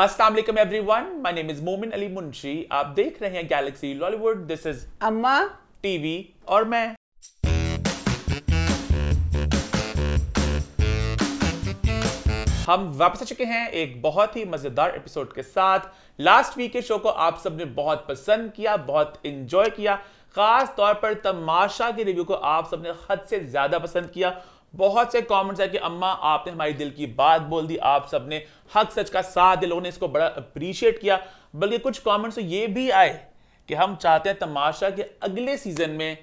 Assalamualaikum everyone. My name is Momin Ali Munshi. आप देख रहे हैं गैलेक्सी Lollywood. This is अम्मा TV और मैं हम वापस आ चुके हैं एक बहुत ही मजेदार एपिसोड के साथ लास्ट वीक के शो को आप सबने बहुत पसंद किया बहुत इंजॉय किया खास तौर पर तमाशा के रिव्यू को आप सबने हद से ज्यादा पसंद किया बहुत से कॉमेंट्स है कि अम्मा आपने हमारी दिल की बात बोल दी आप सबने हक सच का साथ दिया लोगों ने इसको बड़ा अप्रिशिएट किया बल्कि कुछ कॉमेंट्स तो ये भी आए कि हम चाहते हैं तमाशा के अगले सीजन में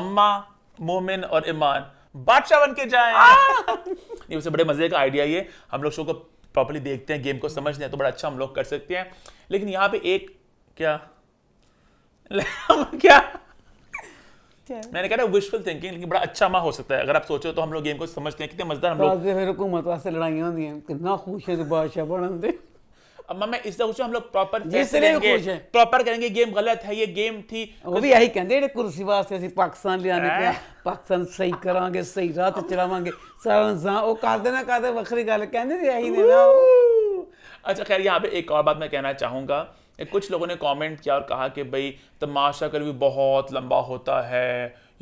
अम्मा मोमिन और ईमान बादशाह बन के जाए ये उससे बड़े मजे का आइडिया ये हम लोग शो को प्रॉपरली देखते हैं गेम को समझते हैं तो बड़ा अच्छा हम लोग कर सकते हैं लेकिन यहाँ पे एक क्या क्या मैंने कहा ना विशफुल थिंकिंग लेकिन बड़ा अच्छा मा हो सकता है अगर आप सोचो तो हम लोग गेम को समझते हैं कितने मजदार हम लोग फिर हुकूमत वास्ते लड़ाई होती है कितना खुश है बादशाह बनते अब मैं इसलिए खुश हम लोग प्रॉपर करेंगे प्रॉपर करेंगे गेम गलत है ये गेम थी वो भी यही कहते ਜਿਹੜੇ ਕੁਰਸੀ ਵਾਸਤੇ ਅਸੀਂ ਪਾਕਿਸਤਾਨ ਲਿਆਣੇ ਪਿਆ ਪਾਕਿਸਤਾਨ ਸਹੀ ਕਰਾਂਗੇ ਸਹੀ ਰਾਹ ਤੇ ਚਲਾਵਾਂਗੇ ਸਾਰਾ ਨਿਜ਼ਾਮ ਉਹ ਕਰਦੇ ਨਾ ਕਰਦੇ ਵੱਖਰੀ ਗੱਲ ਕਹਿੰਦੇ ਤੇ यही ने ਨਾ अच्छा खैर यहाँ पे एक और बात मैं कहना चाहूंगा कुछ लोगों ने कमेंट किया और कहा कि भाई तमाशा कर भी बहुत लंबा होता है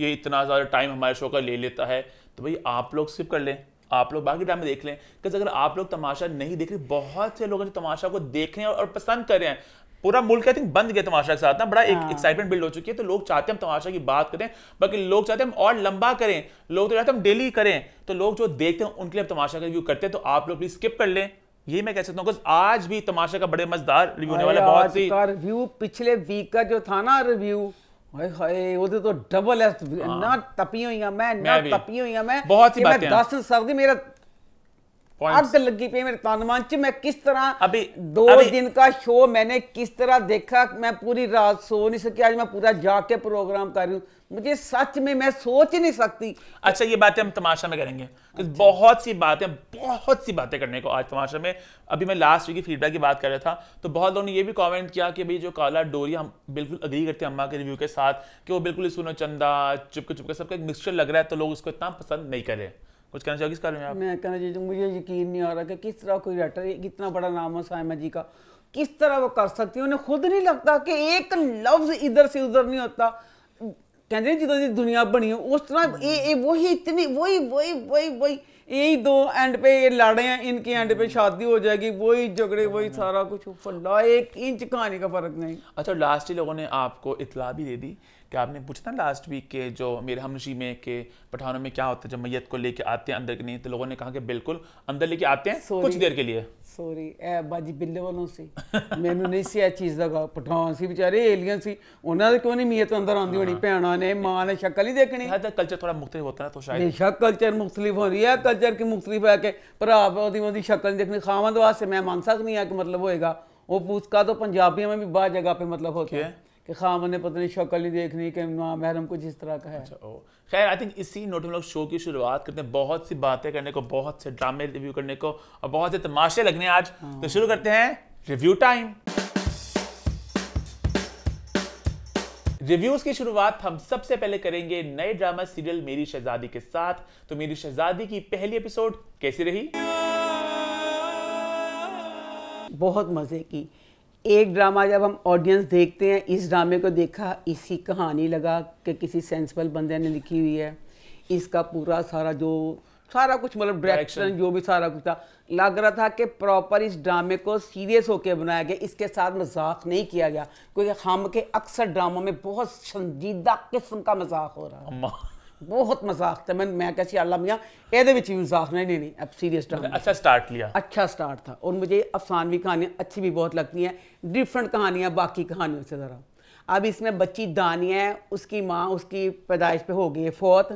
ये इतना ज़्यादा टाइम हमारे शो का ले लेता है तो भाई आप लोग स्किप कर लें आप लोग बाकी टाइम देख लें बिकॉज अगर आप लोग तमाशा नहीं देख रहे बहुत से लोग जो तमाशा को देख रहे हैं और पसंद कर रहे हैं पूरा मुल्क आई थिंक बंद गया तमाशा के साथ ना बड़ा एक एक्साइटमेंट हाँ। बिल्ड हो चुकी है तो लोग चाहते हैं हम तमाशा की बात करें बाकी लोग चाहते हैं हम और लंबा करें लोग तो चाहते हैं हम डेली करें तो लोग जो देखते हैं उनके लिए तमाशा का रिव्यू करते हैं तो आप लोग प्लीज स्किप कर लें ये मैं कह सकता हूँ आज भी तमाशा का बड़े मजदार रिव्यू होने वाला बहुत ही रिव्यू पिछले वीक का जो था ना रिव्यू तो डबल हाँ। ना तपी हुई मैं ना तपी हुई मैं बहुत सी बातें दस सर्दी मेरा आग लगी पे मेरे तानमान च मैं किस तरह अभी दो अभी, दिन का शो मैंने किस तरह देखा मैं पूरी रात सो नहीं सकी आज मैं पूरा जाके प्रोग्राम कर रही हूँ मुझे सच में मैं सोच ही नहीं सकती अच्छा ये बातें हम तमाशा में करेंगे अच्छा। बहुत सी बातें बहुत सी बातें करने को आज तमाशा में अभी मैं लास्ट वीक की फीडबैक की बात कर रहा था तो बहुत लोगों ने ये भी कमेंट किया कि भाई जो काला डोरिया हम बिल्कुल अग्री करते हैं अम्मा के रिव्यू के साथ कि वो बिल्कुल सुनो चंदा चुपके चुपके सबका एक मिक्सचर लग रहा है तो लोग उसको इतना पसंद नहीं करें कुछ कहना चाहोगे इस बारे में आप मैं कहना चाहिए मुझे यकीन नहीं आ रहा कि किस तरह कोई राइटर इतना बड़ा नाम है सायमा जी का किस तरह वो कर सकती है उन्हें खुद नहीं लगता कि एक लफ्ज इधर से उधर नहीं होता कहते जो दुनिया बनी है उस तरह हम्म। ए, ये वही इतनी वही वही वही वही यही दो एंड पे ये लड़े हैं इनके एंड पे हम्म। शादी हो जाएगी वही झगड़े वही हम्म। सारा कुछ फल्ला एक इंच कहानी का फर्क नहीं अच्छा लास्ट ही लोगों ने आपको इतला भी दे दी कि आपने पूछा था लास्ट वीक के जो मेरे हमनशी में के पठानों में क्या होता है जब मैयत को लेके आते हैं अंदर के नहीं तो लोगों ने कहा कि बिल्कुल अंदर लेके आते हैं Sorry. कुछ देर के लिए सॉरी बाजी बिल्ले वालों से मैंने नहीं सी चीज लगा पठान ਦਾ बेचारे एलियन ਸੀ उन्होंने क्यों नहीं ਉਹਨਾਂ अंदर ਕਿਉਂ होनी ਮੀਅਤ हाँ। ने ਆਉਂਦੀ ने शक्ल ही देखनी ਨੇ ਸ਼ਕਲ कल्चर थोड़ा मुख्तलिफ होता है तो शायद बेशक कल्चर मुख्तलिफ हो रही है कल्चर की मुख्तलिफ है कि भरा ਉਹਦੀ ਉਹਦੀ ਸ਼ਕਲ ਨਹੀਂ ਦੇਖਣੀ ਖਾਵਾਂ ਦਵਾ ਸੇ ਮੈਂ है कि मतलब होएगा वो ਹੋਏਗਾ ਉਹ ਪੂਸਕਾ ਤੋਂ में भी बा जगह पे मतलब होता है कि खाम ने पता नहीं शक्ल नहीं देखनी कि माँ महरम कुछ इस तरह का है अच्छा, खैर आई थिंक इसी नोट में लोग शो की शुरुआत करते हैं बहुत सी बातें करने को बहुत से ड्रामे रिव्यू करने को और बहुत से तमाशे लगने आज हाँ। तो शुरू करते हैं रिव्यू टाइम रिव्यूज की शुरुआत हम सबसे पहले करेंगे नए ड्रामा सीरियल मेरी शहजादी के साथ तो मेरी शहजादी की पहली एपिसोड कैसी रही बहुत मजे की एक ड्रामा जब हम ऑडियंस देखते हैं इस ड्रामे को देखा इसी कहानी लगा कि किसी सेंसिबल बंदे ने लिखी हुई है इसका पूरा सारा जो सारा कुछ मतलब डायरेक्शन जो भी सारा कुछ था लग रहा था कि प्रॉपर इस ड्रामे को सीरियस होकर बनाया गया इसके साथ मजाक नहीं किया गया क्योंकि हम के अक्सर ड्रामों में बहुत संजीदा किस्म का मजाक हो रहा है बहुत मजाक था मैं मैं कैसी अल्लाह ਅੱਲਾ ਮੀਆਂ ਇਹਦੇ ਵਿੱਚ ਵੀ नहीं नहीं अब सीरियस ਅਬ ड्रामा अच्छा स्टार्ट लिया अच्छा स्टार्ट था और मुझे अफसानवी कहानियाँ अच्छी भी बहुत लगती हैं डिफरेंट कहानियाँ बाकी कहानियों से ज़रा अब इसमें बच्ची दानिया है उसकी माँ उसकी पैदाइश पे हो गई है फौत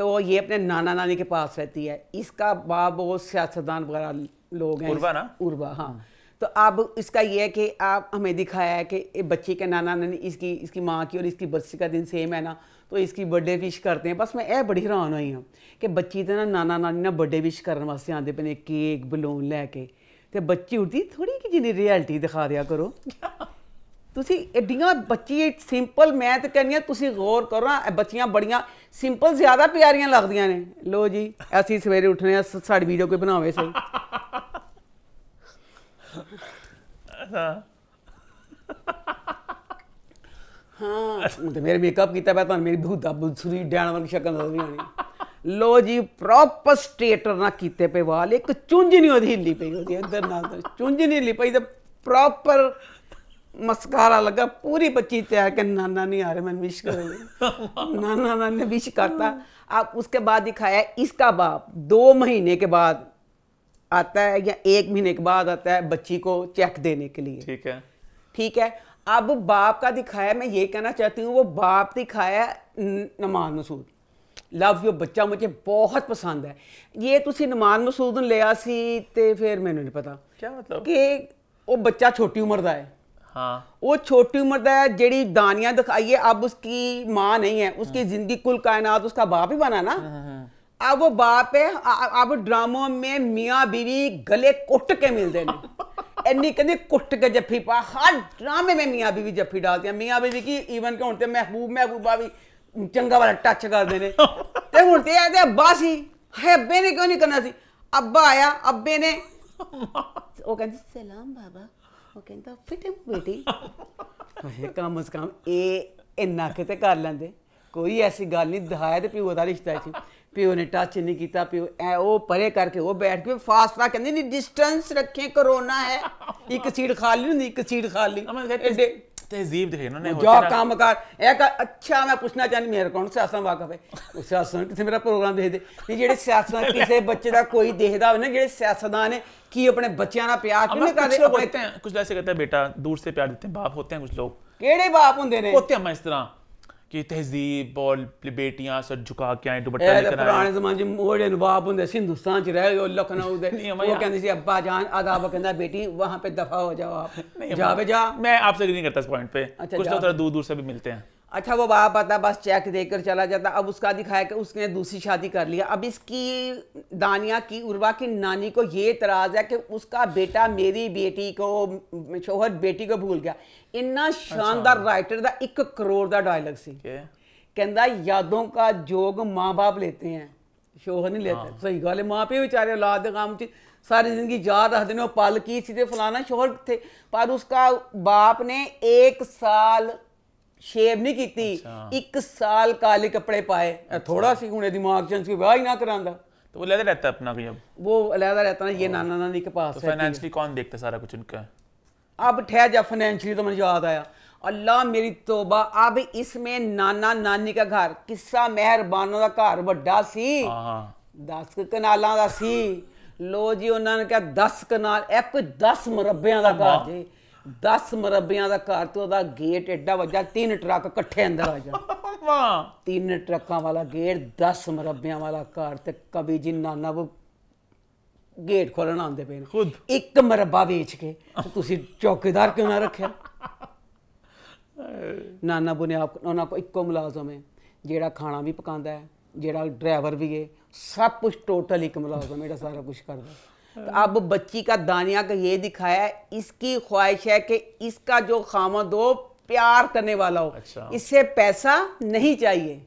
तो ये अपने नाना नानी के पास रहती है इसका बाप वो सियासतदान वगैरह लोग हैं उर्वा ना उर्वा हाँ तो अब इसका ये है कि आप हमें दिखाया है कि ये बच्चे के नाना नानी इसकी इसकी माँ की और इसकी बच्ची का दिन सेम है ना तो इसकी बर्थडे विश करते हैं बस मैं ਇਹ ਬੜੀ ਹੈਰਾਨ ਹੋਈ ਹਾਂ ਕਿ ਬੱਚੀ ਤੇ ਨਾ ਨਾਨਾ ਨਾਨੀ ਨਾਲ ਬਰਥਡੇ ਵਿਸ਼ ਕਰਨ ਵਾਸਤੇ ਆਂਦੇ ਪਏ ਨੇ ਕੇਕ ਬਲੂਨ ਲੈ ਕੇ ਤੇ ਬੱਚੀ ਉੜਦੀ ਥੋੜੀ ਕਿ ਜਿਹਨੀ ਰਿਐਲਿਟੀ ਦਿਖਾ ਦਿਆ ਕਰੋ ਤੁਸੀਂ ਐਡੀਆਂ ਬੱਚੀ ਸਿੰਪਲ ਮੈਂ ਤੇ ਕਹਿੰਦੀ ਆ ਤੁਸੀਂ ਗੌਰ ਕਰੋ ਨਾ ਬੱਚੀਆਂ ਬੜੀਆਂ ਸਿੰਪਲ ਜ਼ਿਆਦਾ ਪਿਆਰੀਆਂ ਲੱਗਦੀਆਂ ਨੇ ਲੋ ਜੀ ਅਸੀਂ ਸਵੇਰੇ ਉੱਠਨੇ ਆ ਸਾਡੀ ਵੀਡੀਓ ਕੋਈ ਬਣਾਵੇ ਸਹੀ अच्छा। हाँ तो मेरे मेकअप किया पता मेरी बहुत बुसरी डैन वाली शक्ल नजर आनी लो जी प्रॉपर स्ट्रेट ना किते पे वाल एक चुंज नहीं होती हिली पई होती इधर ना उधर चुंज नहीं हिली पई तो प्रॉपर मस्कारा लगा पूरी बच्ची तैयार के नाना नहीं आ रहे मैंने विश कर नाना नाना ने विश करता आप उसके बाद दिखाया इसका बाप दो महीने के बाद आता है या एक महीने के बाद आता है बच्ची को चेक देने के लिए ठीक है ठीक है अब बाप का दिखाया मैं ये कहना चाहती हूँ वो बाप दिखाया नमाज मसूद लव यू बच्चा मुझे बहुत पसंद है ये तुम नमाज मसूद लिया सी तो फिर ਫਿਰ नहीं पता क्या मतलब कि ਕਿ बच्चा छोटी उम्र का है हाँ वो छोटी उम्र है जेडी दानिया दिखाई है अब उसकी माँ नहीं है उसकी हाँ। जिंदगी कुल कायनात उसका बाप ही बना ना हाँ, हाँ, ਉਹ ਬਾਪ ਹੈ ਆ ਉਹ ਡਰਾਮਾ ਮੇ ਮੀਆਂ ਬੀਵੀ ਗਲੇ ਕੁੱਟ ਕੇ ਮਿਲਦੇ ਨੇ ਇੰਨੀ ਕਹਿੰਦੇ ਕੁੱਟ ਕੇ ਜੱਫੀ ਪਾ ਹਰ ਡਰਾਮੇ ਮੇ ਮੀਆਂ ਬੀਵੀ ਜੱਫੀ ਆ ਮੀਆਂ ਬੀਵੀ ਕੀ ਈਵਨ ਕਿ ਹੁਣ ਤੇ ਮਹਿਬੂਬ ਮਹਿਬੂਬਾ ਵੀ ਚੰਗਾ ਵਾਲਾ ਟੱਚ ਕਰਦੇ ਨੇ ਤੇ ਹੁਣ ਤੇ ਇਹਦੇ ਅੱਬਾ ਸੀ ਹੈ ਅੱਬੇ ਨੇ ਕਿਉਂ ਨਹੀਂ ਕਰਨਾ ਸੀ ਅੱਬਾ ਆਇਆ ਅੱਬੇ ਨੇ ਉਹ ਕਹਿੰਦੀ ਸਲਾਮ ਬਾਬਾ ਉਹ ਕਹਿੰਦਾ ਫਿਟੇ ਬੇਟੀ ਹੇ ਕੰਮ ਉਸ ਕੰਮ ਇਹ ਇੰਨਾ ਕਿਤੇ ਕਰ ਲੈਂਦੇ ਕੋਈ ਐਸੀ ਗੱਲ ਨਹੀਂ ਦਿਹਾਇਆ ਤੇ ਪਿਓ ਦਾ ਰਿਸ਼ਤਾ ਸੀ ਪਿਓ ਨੇ ਟੱਚ ਨਹੀਂ ਕੀਤਾ ਪਿਓ ਐ ਉਹ ਪਰੇ ਕਰਕੇ ਉਹ ਬੈਠ ਕੇ ਫਾਸਲਾ ਕਹਿੰਦੇ ਨਹੀਂ ਡਿਸਟੈਂਸ ਰੱਖੇ ਕਰੋਨਾ ਹੈ ਇੱਕ ਸੀਟ ਖਾਲੀ ਹੁੰਦੀ ਇੱਕ ਸੀਟ ਖਾਲੀ ਤਹਿਜ਼ੀਬ ਦਿਖੇ ਉਹਨਾਂ ਨੇ ਜੋ ਕੰਮ ਕਰ ਇਹ ਕਾ ਅੱਛਾ ਮੈਂ ਪੁੱਛਣਾ ਚਾਹੁੰਦੀ ਮੇਰੇ ਕੋਲ ਸਿਆਸਤਾਂ ਵਾਕਫ ਹੈ ਉਹ ਸਿਆਸਤਾਂ ਕਿਸੇ ਮੇਰਾ ਪ੍ਰੋਗਰਾਮ ਦੇਖਦੇ ਦੇ ਵੀ ਜਿਹੜੇ ਸਿਆਸਤਾਂ ਕਿਸੇ ਬੱਚੇ ਦਾ ਕੋਈ ਦੇਖਦਾ ਹੋਵੇ ਨਾ ਜਿਹੜੇ ਸਿਆਸਤਦਾਨ ਨੇ ਕੀ ਆਪਣੇ ਬੱਚਿਆਂ ਨਾਲ ਪਿਆਰ ਕਿਉਂ ਨਹੀਂ ਕਰਦੇ ਕੁਝ ਲੋਕ ਸਕਦਾ ਬੇਟਾ ਦੂਰ ਸੇ ਪਿਆਰ ਦਿੱਤੇ ਬਾਪ ਹੁੰਦੇ ਨੇ ਕੁਝ ਲੋਕ ਕਿਹੜੇ ਬਾਪ ਹੁੰਦੇ ਨੇ ਉਹ ਤੇ ਮੈਂ ਇਸ ਤਰ੍ਹਾਂ कि तहजीब और बेटियां सर झुका के आए दुपट्टा लेकर आए पुराने जमाने में मोड़े नवाब हुंदे हिंदुस्तान च रह गए लखनऊ दे वो कहंदे सी अब्बा जान आदाब कहंदा बेटी वहां पे दफा हो जाओ आप जावे जा मैं आपसे एग्री नहीं करता इस पॉइंट पे अच्छा, कुछ तो थोड़ा दूर दूर से भी मिलते हैं अच्छा वो बाप आता बस चेक देकर चला जाता अब उसका दिखाया कि उसने दूसरी शादी कर लिया अब इसकी दानिया की उर्वा की नानी को ये इतराज़ है कि उसका बेटा मेरी बेटी को शोहर बेटी को भूल गया इन्ना अच्छा। शानदार राइटर का एक करोड़ का डायलॉग सी कहता यादों का जोग माँ बाप लेते हैं शोहर नहीं लेते हाँ। सही गल है माँ पे बेचारे औलाद काम थी सारी जिंदगी याद रखते हैं पल की सी फलाना शोहर थे पर उसका बाप ने एक साल शेव नहीं की अच्छा। एक साल काले कपड़े पाए अच्छा। थोड़ा सी हूं दिमाग चंस ਵਿਆਹ ਹੀ ना करा तो वो अलहदा रहता है अपना कोई अब वो अलहदा रहता ना ये नाना नानी के पास फाइनेंशियली कौन देखता सारा कुछ उनका अब ठहर जा फाइनेंशियली तो मुझे याद आया अल्लाह मेरी तोबा अब इसमें नाना नानी का घर किस्सा मेहरबानों का घर ਵੱਡਾ सी दस कनाल का सी लो जी उन्होंने कहा दस कनाल एक दस ਕੋਈ का घर जी 10 ਮਰਬਿਆਂ ਦਾ ਘਰ ਤੇ ਉਹਦਾ ਗੇਟ ਐਡਾ ਵੱਜਾ ਤਿੰਨ ਟਰੱਕ ਇਕੱਠੇ ਅੰਦਰ ਆ ਜਾ ਵਾਹ ਤਿੰਨ ਟਰੱਕਾਂ ਵਾਲਾ ਗੇਟ 10 ਮਰਬਿਆਂ ਵਾਲਾ ਘਰ ਤੇ ਕਵੀ ਜੀ ਨਾਨਾ ਉਹ ਗੇਟ ਖੋਲਣ ਆਉਂਦੇ ਪਏ ਖੁਦ ਇੱਕ ਮਰਬਾ ਵੇਚ ਕੇ ਤੁਸੀਂ ਚੌਕੀਦਾਰ ਕਿਉਂ ਨਾ ਰੱਖਿਆ ਨਾਨਾ ਬੁਨੇ ਆਪ ਉਹਨਾਂ ਕੋ ਇੱਕੋ ਮੁਲਾਜ਼ਮ ਹੈ ਜਿਹੜਾ ਖਾਣਾ ਵੀ ਪਕਾਉਂਦਾ ਹੈ ਜਿਹੜਾ ਡਰਾਈਵਰ ਵੀ ਹੈ ਸਭ ਕੁਝ ਟੋਟਲ ਇੱਕ ਮੁਲਾਜ਼ਮ ਇਹਦਾ ਸਾਰਾ ਕੁਝ ਕਰਦਾ तो अब बच्ची का दानिया का ये दिखाया है इसकी ख्वाहिश है कि इसका जो खामद हो प्यार करने वाला हो अच्छा। इससे पैसा नहीं चाहिए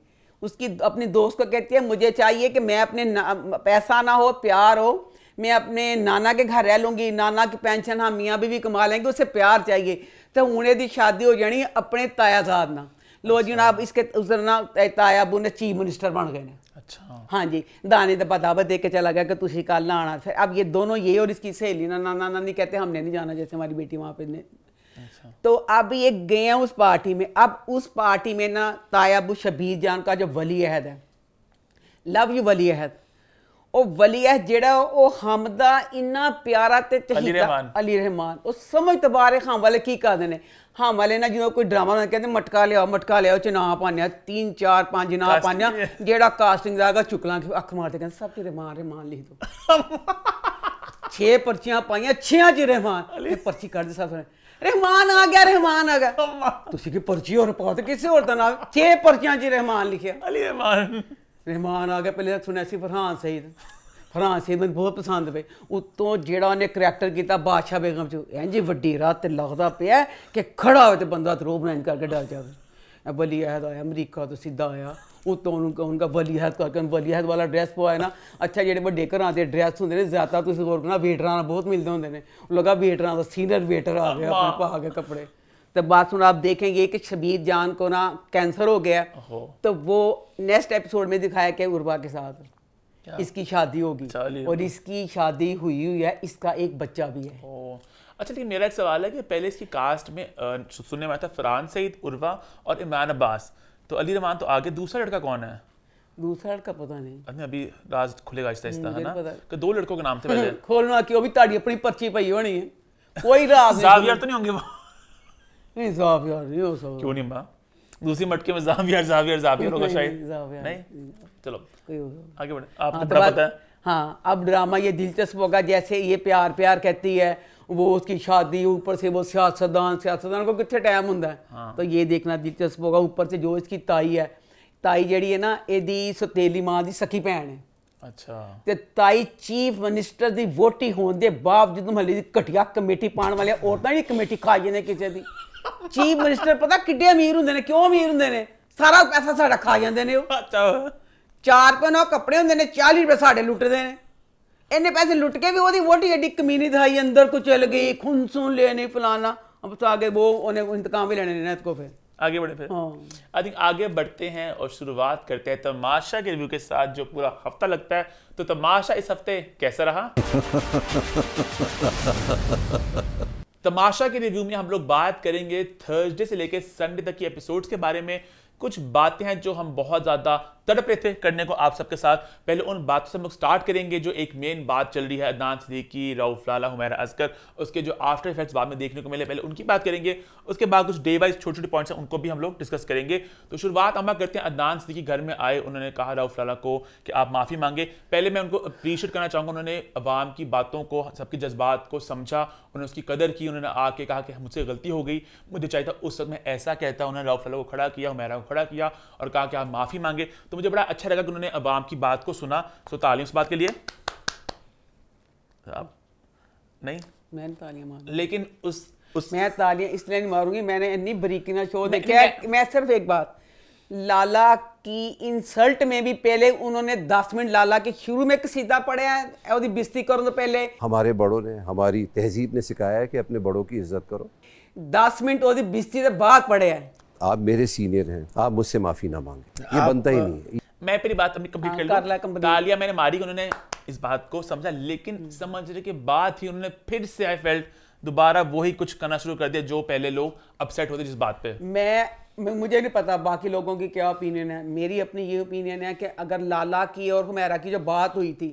उसकी अपने दोस्त को कहती है मुझे चाहिए कि मैं अपने ना पैसा ना हो प्यार हो मैं अपने नाना के घर रह लूँगी नाना की पेंशन हाँ मियाँ भी कमा लेंगे उससे प्यार चाहिए तो उन्हें दी शादी हो जानी अपने तायाजाद ना लो अच्छा। जनाब इसके उस ना तायाबू ने चीफ मिनिस्टर बन गए ना अच्छा हाँ जी दाने दबा दावत दे के चला गया कि तुम कल आना फिर अब ये दोनों ये और इसकी सहेली ना नाना नानी कहते हमने नहीं जाना जैसे हमारी बेटी वहाँ पे ने अच्छा। तो अब ये गए हैं उस पार्टी में अब उस पार्टी में ना तायाबू शबीर जान का जो वली अहद है लव यू वली अहद ਉਹ ਵਲੀ ਹੈ ਜਿਹੜਾ ਉਹ ਹਮਦਾ ਇੰਨਾ ਪਿਆਰਾ ਤੇ ਚਹੀਦਾ ਅਲੀ ਰਹਿਮਾਨ ਉਹ ਸਮਝ ਤਬਾਰੇ ਖਾਨ ਵਾਲੇ ਕੀ ਕਰਦੇ ਨੇ हाँ वाले ना जो कोई ड्रामा ना कहते मटका लिया मटका लिया चना पाने तीन चार पांच जना पाने जेड़ा कास्टिंग का आगा चुकला अख मारते कहते सब तेरे मां रहमान लिख दो छे पर्चियां पाइया छिया च रहमान पर्ची कट सब रहमान आ गया रहमान आ गया तुसी की पर्ची और पाओ तो किसी और नाम छे पर्चियां च रहमान लिखिया रहमान रहमान आ गया पहले सुना सी फरहान सही ਫਰਾਂਸੇ ਮੈਨੂੰ ਬਹੁਤ ਪਸੰਦ ਪਏ ਉਤੋਂ ਜਿਹੜਾ ਉਹਨੇ ਕਰੈਕਟਰ ਕੀਤਾ ਬਾਦਸ਼ਾਹ ਬੇਗਮ ਚ ਇੰਜ ਵੱਡੀ ਰਾਤ ਤੇ ਲੱਗਦਾ ਪਿਆ ਕਿ ਖੜਾ ਹੋਵੇ ਤੇ ਬੰਦਾ ਤਰੋ ਬਲੈਂਡ ਕਰਕੇ ਡਰ ਜਾਵੇ ਬਲੀ ਅਹਿਦ ਆਇਆ ਅਮਰੀਕਾ ਤੋਂ ਸਿੱਧਾ ਆਇਆ ਉਤੋਂ ਉਹਨੂੰ ਉਹਨਗਾ ਵਲੀ ਅਹਿਦ ਕਰਕੇ ਵਲੀ ਅਹਿਦ ਵਾਲਾ ਡਰੈਸ ਪਵਾਇਆ ਨਾ ਅੱਛਾ ਜਿਹੜੇ ਵੱਡੇ ਘਰਾਂ ਦੇ ਡਰੈਸ ਹੁੰਦੇ ਨੇ ਜ਼ਿਆਦਾ ਤੁਸੀਂ ਹੋਰ ਨਾ ਵੇਟਰਾਂ ਨਾਲ ਬਹੁਤ ਮਿਲਦੇ ਹੁੰਦੇ ਨੇ ਲੱਗਾ ਵੇਟਰਾਂ ਦਾ ਸੀਨੀਅਰ ਵੇਟਰ ਆ ਗਿਆ ਆਪਣੇ ਪਾ ਕੇ ਕੱਪੜੇ तो बात सुन आप देखेंगे कि शबीर जान को ना कैंसर हो गया तो वो नेक्स्ट एपिसोड में दिखाया गया उर्वा के साथ इसकी शादी होगी और इसकी शादी हुई हुई है इसका एक बच्चा भी है अच्छा लेकिन मेरा एक सवाल है कि पहले इसकी कास्ट में सुनने में आता फरहान सईद उर्वा और इमरान अब्बास तो अली रमान तो आगे दूसरा लड़का कौन है दूसरा लड़का पता नहीं अभी राज खुलेगा आहिस्ता आहिस्ता है ना कि तो दो लड़कों के नाम थे पहले खोलना क्यों अभी ताड़ी अपनी पर्ची पई होनी है कोई राज जावियर तो नहीं होंगे नहीं जावियर नहीं हो सकता क्यों नहीं मां दूसरी मटके में जावियर जावियर जावियर होगा शायद नहीं चलो आगे बढ़े आपको बड़ा पता है हाँ अब ड्रामा ये दिलचस्प होगा जैसे ये प्यार प्यार कहती है वो उसकी शादी ऊपर से वो सियासतदान सियासतदान को कितने टाइम ਹੁੰਦਾ ਹੈ ਹਾਂ ਤਾਂ ਇਹ ਦੇਖਣਾ ਦਿਲਚਸਪ ਹੋਗਾ ਉੱਪਰ ਸੇ ਜੋ ਇਸकी ਤਾਈ ਹੈ ਤਾਈ ਜਿਹੜੀ ਹੈ ਨਾ ਇਹਦੀ ਸਤੇਲੀ ਮਾਂ ਦੀ ਸਕੀ ਭੈਣ ਹੈ ਅੱਛਾ ਤੇ ਤਾਈ ਚੀਫ ਮਿਨਿਸਟਰ ਦੀ ਵੋਟੀ ਹੋਣ ਦੇ ਬਾਵਜੂਦ ਮਹੱਲੇ ਦੀ ਘਟਿਆ ਕਮੇਟੀ ਪਾਣ ਵਾਲੇ ਔਰਤਾਂ ਦੀ ਕਮੇਟੀ ਖਾ ਜਾਂਦੇ ਕਿਸੇ ਦੀ ਚੀਫ ਮਿਨਿਸਟਰ ਪਤਾ ਕਿੱਡੇ ਅਮੀਰ ਹੁੰਦੇ ਨੇ ਕਿਉਂ ਅਮੀਰ ਹੁੰਦੇ ਨੇ ਸਾਰਾ ਪੈਸਾ ਸਾਡਾ ਖਾ ਜਾਂਦੇ ਨੇ ਉਹ ਅੱਛਾ चार ਚਾਰ ਰੁਪਏ ਨਾਲ ਕੱਪੜੇ ਹੁੰਦੇ ਨੇ 40 ਰੁਪਏ ਸਾਡੇ ਲੁੱਟਦੇ ਨੇ ਇੰਨੇ ਪੈਸੇ ਲੁੱਟ ਕੇ ਵੀ ਉਹਦੀ ਵੋਟੀ ਐਡੀ ਕਮੀਨੀ ਥਾਈ ਅੰਦਰ ਕੋ ਚਲ ਗਈ ਖੁੰਸੂ ਲੈਣੀ फलाना अब तो आगे वो उन्हें इंतकाम भी लेने देना को फिर आगे बढ़े फिर हाँ। आई थिंक आगे बढ़ते हैं और शुरुआत करते हैं तमाशा के रिव्यू के साथ जो पूरा हफ्ता लगता है तो तमाशा इस हफ्ते कैसा रहा तमाशा के रिव्यू में हम लोग बात करेंगे थर्सडे से लेकर संडे तक के एपिसोड्स के बारे में कुछ बातें हैं जो हम बहुत ज़्यादा तड़प रहे थे करने को आप सबके साथ पहले उन बातों से हम लोग स्टार्ट करेंगे जो एक मेन बात चल रही है अदनान सदीकी राउफ लाला हुमैरा अजगर उसके जो आफ्टर इफेक्ट्स बाद में देखने को मिले पहले उनकी बात करेंगे उसके बाद कुछ डे वाइज छोटे छोटे पॉइंट्स हैं उनको भी हम लोग डिस्कस करेंगे तो शुरुआत हम करते हैं अदनान सदीकी घर में आए उन्होंने कहा राउफ लाला को कि आप माफ़ी मांगे पहले मैं उनको अप्रीशिएट करना चाहूँगा उन्होंने अवाम की बातों को सबके जज्बात को समझा उन्होंने उसकी कदर की उन्होंने आके कहा कि मुझसे गलती हो गई मुझे चाहिए था उस वक्त मैं ऐसा कहता उन्होंने राउफ लाला को खड़ा किया हमारा खड़ा किया और कहा कि आप माफ़ी मांगे तो मुझे बड़ा अच्छा लगा कि उन्होंने अवाम की बात को सुना सो ताली उस बात के लिए आप नहीं मैंने तालियां लेकिन उस उस मैं तालियां इसलिए नहीं मारूंगी मैंने इतनी बरीकी ना छोड़ दी क्या मैं सिर्फ एक बात लाला की इंसल्ट में भी पहले उन्होंने दस मिनट लाला के शुरू में कसीदा पढ़े हैं बिस्ती करो तो पहले हमारे बड़ों ने हमारी तहजीब ने सिखाया है कि अपने बड़ों की इज्जत करो दस मिनट और बिस्ती से बाद पढ़े हैं आप मेरे सीनियर हैं आप मुझसे माफ़ी ना मांगे ये बनता ही नहीं है मैं अपनी बात अपनी कंप्लीट हाँ, कर लिया मैंने मारी उन्होंने इस बात को समझा लेकिन समझने के बाद ही उन्होंने फिर से आई फेल्ट दोबारा वही कुछ करना शुरू कर दिया जो पहले लोग अपसेट होते जिस बात पे मैं मुझे नहीं पता बाकी लोगों की क्या ओपिनियन है मेरी अपनी ये ओपिनियन है कि अगर लाला की और हुमैरा की जो बात हुई थी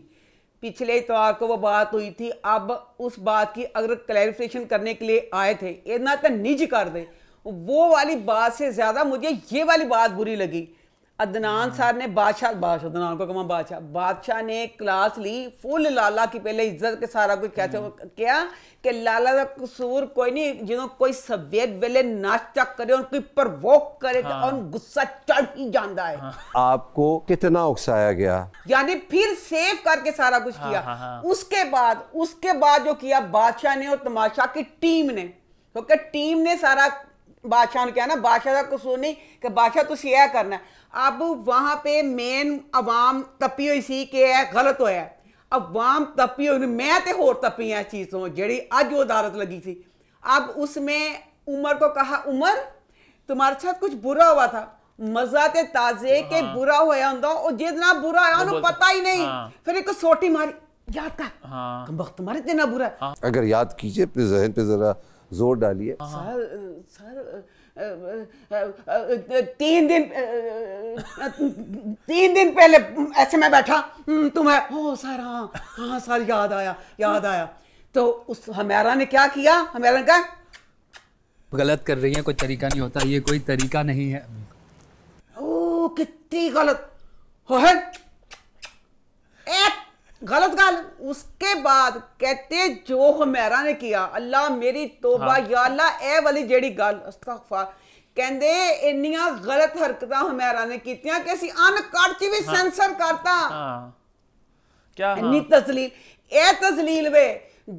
पिछले इतवार को वो बात हुई थी अब उस बात की अगर क्लैरिफिकेशन करने के लिए आए थे इतना तो निज कर दे वो वाली बात से ज़्यादा मुझे ये वाली बात बुरी लगी अदनान हाँ। साहब ने बादशाह बादशाह अदनान को कमा बादशाह बादशाह ने क्लास ली फुल लाला की पहले इज्जत के सारा कुछ कहते हो हाँ। क्या कि लाला का कसूर कोई नहीं जिन्हों कोई सवेद वेले नाश्ता करे और कोई प्रवोक करे हाँ। और गुस्सा चढ़ ही जाता है हाँ। आपको कितना उकसाया गया यानी फिर सेव करके सारा कुछ हाँ, किया हाँ, हाँ। उसके बाद उसके बाद जो किया बादशाह ने और तमाशा की टीम ने क्योंकि टीम ने सारा बादशाह ने क्या ना बादशाह का कसूर नहीं कि बादशाह तुम यह करना अब वहाँ पे मेन अवाम तपी हुई सी कि यह गलत होया अवाम तपी हुई मैं तो होर तपी तप्पी इस चीज़ तो जी अज वो अदालत लगी थी अब उसमें उमर को कहा उमर तुम्हारे साथ कुछ बुरा हुआ था मजा तो ताजे हाँ। के बुरा होया हों और जितना बुरा होया उन्हें पता ही नहीं हाँ। फिर एक सोटी मारी याद कर हाँ। वक्त तुम्हारे इतना बुरा हाँ। अगर याद कीजिए अपने जहन पे जरा जोर डालिए हाँ। सर सर तीन दिन तीन दिन पहले ऐसे में बैठा हम्म, तुम्हें ओ सर हाँ हाँ सर याद आया याद आया तो उस हमारा ने क्या किया हमारा ने कहा गलत कर रही है कोई तरीका नहीं होता ये कोई तरीका नहीं है ओ कितनी गलत हो है एक ਗਲਤ ਗੱਲ ਉਸਕੇ ਬਾਅਦ ਕਹਤੇ ਜੋ ਹਮੈਰਾ ਨੇ ਕੀਤਾ ਅੱਲਾ ਮੇਰੀ ਤੋਬਾ ਯਾ ਅੱਲਾ ਇਹ ਵਾਲੀ ਜਿਹੜੀ ਗੱਲ ਅਸਤਗਫਾ ਕਹਿੰਦੇ ਇੰਨੀਆਂ ਗਲਤ ਹਰਕਤਾਂ ਹਮੈਰਾ ਨੇ ਕੀਤੀਆਂ ਕਿ ਅਸੀਂ ਅਨਕੜ ਚ ਵੀ ਸੈਂਸਰ ਕਰਤਾ ਹਾਂ ਕੀ ਹਾਂ ਇੰਨੀ ਤਸਲੀਲ ਇਹ ਤਸਲੀਲ ਵੇ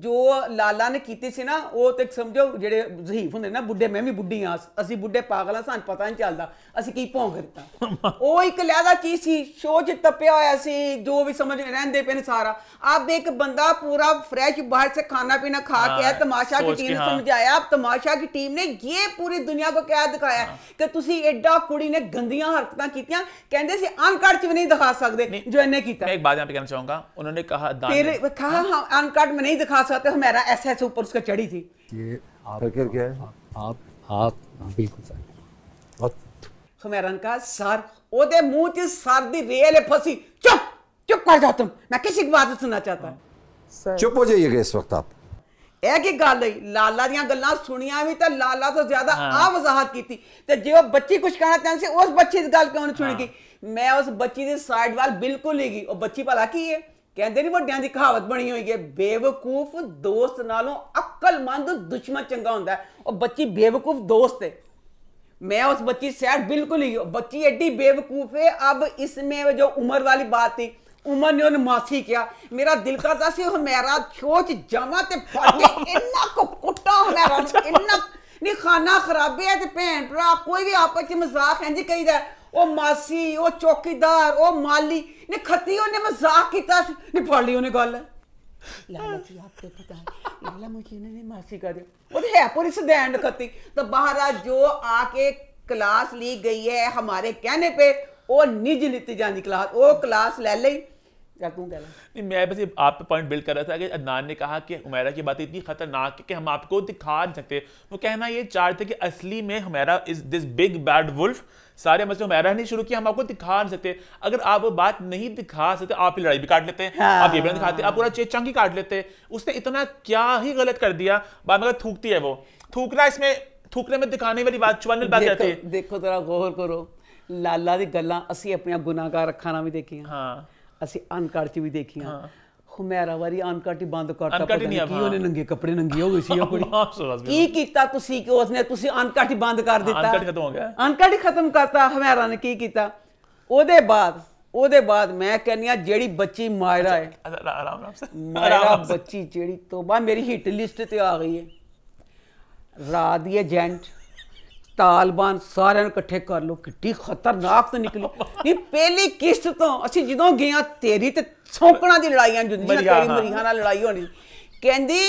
ਜੋ ਲਾਲਾ ਨੇ ਕੀਤੀ ਸੀ ਨਾ ਉਹ ਤੇ ਸਮਝੋ ਜਿਹੜੇ ਜ਼ਹੀਫ ਹੁੰਦੇ ਨਾ ਬੁੱਢੇ ਮੈਂ ਵੀ ਬੁੱਢੀ ਆ ਅਸੀਂ ਬੁੱਢੇ ਪਾਗਲ ਆ ਸਾਨੂੰ ਪਤਾ ਨਹੀਂ ਚੱਲਦਾ ਅਸੀਂ ਕੀ ਭੌਂਕ ਦਿੱਤਾ ਉਹ ਇੱਕ ਲਿਆਦਾ ਚੀਜ਼ ਸੀ ਸ਼ੋਅ ਚ ਤਪਿਆ ਹੋਇਆ ਸੀ ਜੋ ਵੀ ਸਮਝ ਰਹਿੰਦੇ ਪੈਨ ਸਾਰਾ ਆਪ ਇੱਕ ਬੰਦਾ ਪੂਰਾ ਫਰੈਸ਼ ਬਾਹਰ ਸੇ ਖਾਣਾ ਪੀਣਾ ਖਾ ਕੇ ਤਮਾਸ਼ਾ ਦੀ ਟੀਮ ਸਮਝਾਇਆ ਆਪ ਤਮਾਸ਼ਾ ਦੀ ਟੀਮ ਨੇ ਇਹ ਪੂਰੀ ਦੁਨੀਆ ਕੋ ਕਹਿ ਦਿਖਾਇਆ ਕਿ ਤੁਸੀਂ ਐਡਾ ਕੁੜੀ ਨੇ ਗੰਦੀਆਂ ਹਰਕਤਾਂ ਕੀਤੀਆਂ ਕਹਿੰਦੇ ਸੀ ਅਨਕੜ ਚ ਵੀ ਨਹੀਂ ਦਿਖਾ ਸਕਦੇ ਜੋ ਇਹਨੇ ਕੀਤਾ ਮੈਂ ਇੱਕ ਬਾਤ ਆਪ ਕਹਿਣਾ ਚਾਹੂੰਗਾ ਉਹਨਾਂ ਨੇ ਕਹਾ ਦਾਨ ਫਿਰ ਕਹਾ ਅਨਕੜ ਮੈਂ ਨਹੀਂ ਦਿਖਾ खास हुआ तो हमारा ऐसे ऐसे ऊपर उसका चढ़ी थी ये आप क्या आप आप बिल्कुल सर हमारा ने कहा सर ओदे मुंह च सर रेल फंसी चुप चुप कर जाओ तुम मैं किसी की बात सुनना चाहता चुप हो जाइएगा इस वक्त आप ਇਹ ਕੀ ਗੱਲ ਹੈ ਲਾਲਾ ਦੀਆਂ ਗੱਲਾਂ ਸੁਣੀਆਂ ਵੀ ਤਾਂ ਲਾਲਾ ਤੋਂ ਜ਼ਿਆਦਾ ਆ ਵਜ਼ਾਹਤ ਕੀਤੀ ਤੇ ਜੇ ਉਹ ਬੱਚੀ ਕੁਝ ਕਹਿਣਾ ਚਾਹੁੰਦੀ ਸੀ ਉਸ ਬੱਚੀ ਦੀ ਗੱਲ ਕਿਉਂ ਨਹੀਂ ਸੁਣੀ ਗਈ ਮੈਂ ਉਸ ਬੱਚੀ ਦੀ ਸਾਈਡ ਵਾਲ ਬਿਲਕੁਲ ਹੀ ਗਈ ਉਹ ਬੱਚੀ ਭਲਾ ਕੀ ਹੈ ਕਹਿੰਦੇ ਨਹੀਂ ਵੱਡਿਆਂ ਦੀ ਕਹਾਵਤ ਬਣੀ ਹੋਈ ਹੈ ਬੇਵਕੂਫ ਦੋਸਤ ਨਾਲੋਂ ਅਕਲਮੰਦ ਦੁਸ਼ਮਣ ਚੰਗਾ ਹੁੰਦਾ ਉਹ ਬੱਚੀ ਬੇਵਕੂਫ ਦੋਸਤ ਹੈ ਮੈਂ ਉਸ ਬੱਚੀ ਸਹਿਤ ਬਿਲਕੁਲ ਹੀ ਬੱਚੀ ਐਡੀ ਬੇਵਕੂਫ ਹੈ ਅਬ ਇਸ ਇਸਮੇ ਜੋ ਉਮਰ ਵਾਲੀ ਬਾਤ ਸੀ ਉਮਰ ਨੇ ਉਹਨੂੰ ਮਾਫੀ ਕਿਹਾ ਮੇਰਾ ਦਿਲ ਕਰਦਾ ਸੀ ਉਹ ਮੇਰਾ ਛੋਚ ਜਮਾ ਤੇ ਫੱਟ ਇੰਨਾ ਕੁੱਟਾ ਹੋਣਾ ਇੰਨਾ ਨਹੀਂ ਖਾਣਾ ਖਰਾਬੇ ਤੇ ਭੈਣ ਭਰਾ ਕੋਈ ਵੀ ਆਪਸ ਵਿੱਚ ਮਜ਼ਾਕ ਇੰਜ ਕਹੀਦਾ ਉਹ ਮਾਸੀ ਉਹ ਚੌਕੀਦਾਰ ਉਹ ਮਾਲੀ ਨੇ ਖੱਤੀ ਉਹਨੇ ਮਜ਼ਾਕ ਕੀਤਾ ਸੀ ਨਹੀਂ ਫੜ ਲਈ ਉਹਨੇ ਗੱਲ ਲਾਲਾ ਜੀ ਆਪ ਤੇ ਪਤਾ ਲਾਲਾ ਮੁਝੇ ਨੇ ਮਾਸੀ ਕਰ ਉਹ ਹੈ ਪੁਲਿਸ ਦੈਂਡ ਖੱਤੀ ਤਾਂ ਬਾਹਰਾ ਜੋ ਆ ਕੇ ਕਲਾਸ ਲਈ ਗਈ ਹੈ ਹਮਾਰੇ ਕਹਨੇ ਪੇ ਉਹ ਨਿਜ ਲਿੱਤੀ ਜਾਂਦੀ ਕਲਾਸ ਉਹ ਕਲਾਸ ਲੈ ਲਈ क्या तू कहना नहीं मैं बस आप पे पॉइंट बिल्ड कर रहा था कि अदनान ने कहा कि हमारा की बात इतनी खतरनाक है कि हम आपको दिखा नहीं सकते वो कहना ये थे कि असली में हमारा is this big bad wolf सारे मसले हमारा नहीं शुरू किया हम आपको दिखा नहीं सकते अगर आप वो बात नहीं दिखा सकते आप ही लड़ाई भी काट लेते हैं हाँ, आप ये भी दिखाते आप पूरा चेचंग ही काट लेते उसने इतना क्या ही गलत कर दिया बाद में थूकती है वो थूकना इसमें थूकने में दिखाने वाली बात चुवाने वाली बात कहते देखो जरा गौर करो लाला दी गल्ला असी अपने गुनाहगार अखा ना भी देखिए हाँ ਅਸੀਂ ਅਨਕਾਰ ਵੀ ਦੇਖੀਆਂ ਹੁਮੈਰਾ ਵਾਰੀ ਅਨਕਟ ਹੀ ਬੰਦ ਕਰਤਾ ਪਤਾ ਨਹੀਂ ਕੀ ਉਹਨੇ ਨੰਗੇ ਕੱਪੜੇ ਨੰਗੀ ਹੋ ਗਈ ਸੀ ਉਹ ਕੁੜੀ ਕੀ ਕੀਤਾ ਤੁਸੀਂ ਕਿ ਉਸਨੇ ਤੁਸੀਂ ਅਨਕਟ ਹੀ ਬੰਦ ਕਰ ਦਿੱਤਾ ਅਨਕਟ ਖਤਮ ਹੋ ਗਿਆ ਅਨਕਟ ਹੀ ਖਤਮ ਕਰਤਾ ਹੁਮੈਰਾ ਨੇ ਕੀ ਕੀਤਾ ਉਹਦੇ ਬਾਅਦ ਉਹਦੇ ਬਾਅਦ ਮੈਂ ਕਹਿੰਨੀ ਆ ਜਿਹੜੀ ਬੱਚੀ ਮਾਇਰਾ ਹੈ ਆਰਾਮ ਆਰਾਮ ਮਾਇਰਾ ਬੱਚੀ ਜਿਹੜੀ ਤੋਬਾ ਮੇਰੀ ਹਿੱਟ ਲਿਸਟ ਤੇ ਆ ਗਈ ਹੈ ਰਾਤ ਦੀ ਏਜੰਟ ਤਾਲਬਾਨ ਸਾਰਿਆਂ ਨੂੰ ਇਕੱਠੇ ਕਰ ਲੋ ਕਿੱਡੀ ਖਤਰਨਾਕ ਤੇ ਨਿਕਲੀ ਇਹ ਪਹਿਲੀ ਕਿਸ਼ਤ ਤੋਂ ਅਸੀਂ ਜਦੋਂ ਗਏ ਤੇਰੀ ਤੇ ਸੌਂਕਣਾ ਦੀ ਲੜਾਈਆਂ ਜੁੰਦੀਆਂ ਤੇਰੀ ਮਰੀਹਾਂ ਨਾਲ ਲੜਾਈ ਹੋਣੀ ਕਹਿੰਦੀ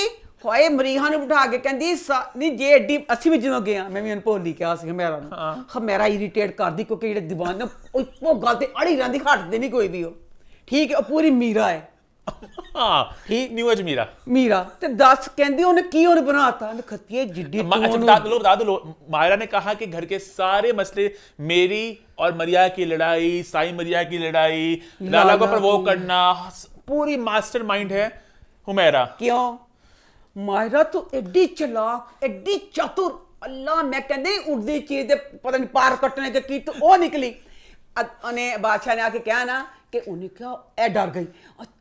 ਹੋਏ ਮਰੀਹਾਂ ਨੂੰ ਉਠਾ ਕੇ ਕਹਿੰਦੀ ਨਹੀਂ ਜੇ ਏਡੀ ਅਸੀਂ ਵੀ ਜਦੋਂ ਗਏ ਮੈਂ ਵੀ ਉਹਨੂੰ ਭੋਲੀ ਕਿਹਾ ਸੀ ਮੇਰਾ ਨੂੰ ਮੇਰਾ ਇਰੀਟੇਟ ਕਰਦੀ ਕਿਉਂਕਿ ਜਿਹੜੇ ਦੀਵਾਨ ਨੇ ਉਹ ਗੱਲ ਤੇ ਅੜੀ ਰਹਿੰਦੀ ਹਟਦੇ ਨਹੀਂ ਕੋਈ ਵੀ ਉਹ ਠੀਕ ਹੈ ਉਹ ਪੂਰੀ ਮੀਰਾ ਹੈ ਠੀਕ ਨਿਊ ਅਜਮੀਰਾ ਮੀਰਾ ਤੇ ਦੱਸ ਕਹਿੰਦੀ ਉਹਨੇ ਕੀ ਹੋਰ ਬਣਾਤਾ ਉਹਨੇ ਖੱਤੀਏ ਜਿੱਡੀ ਤੂੰ अच्छा बता दो बता दो मायरा ने कहा कि घर के सारे मसले मेरी और मरिया की लड़ाई साई मरिया की लड़ाई लाला को प्रवोक करना पूरी मास्टर माइंड है हुमेरा ਕਿਉਂ ਮਾਇਰਾ ਤੂੰ ਐਡੀ ਚਲਾਕ ਐਡੀ ਚਤੁਰ ਅੱਲਾ ਮੈਂ ਕਹਿੰਦੇ ਉੜਦੀ ਚੀਜ਼ ਦੇ ਪਤਾ ਨਹੀਂ ਪਾਰ ਕੱਟਣੇ ਦੇ ਕੀ ਤੂੰ ਉਹ ਨਿਕਲੀ ਅ- ਉਹਨੇ ਬਾਦਸ਼ਾਹ ਨੇ ਆ ਕੇ ਕਿਹਾ ਨਾ ਕਿ ਉਹਨੇ ਕਿਹਾ ਇਹ ਡਰ ਗਈ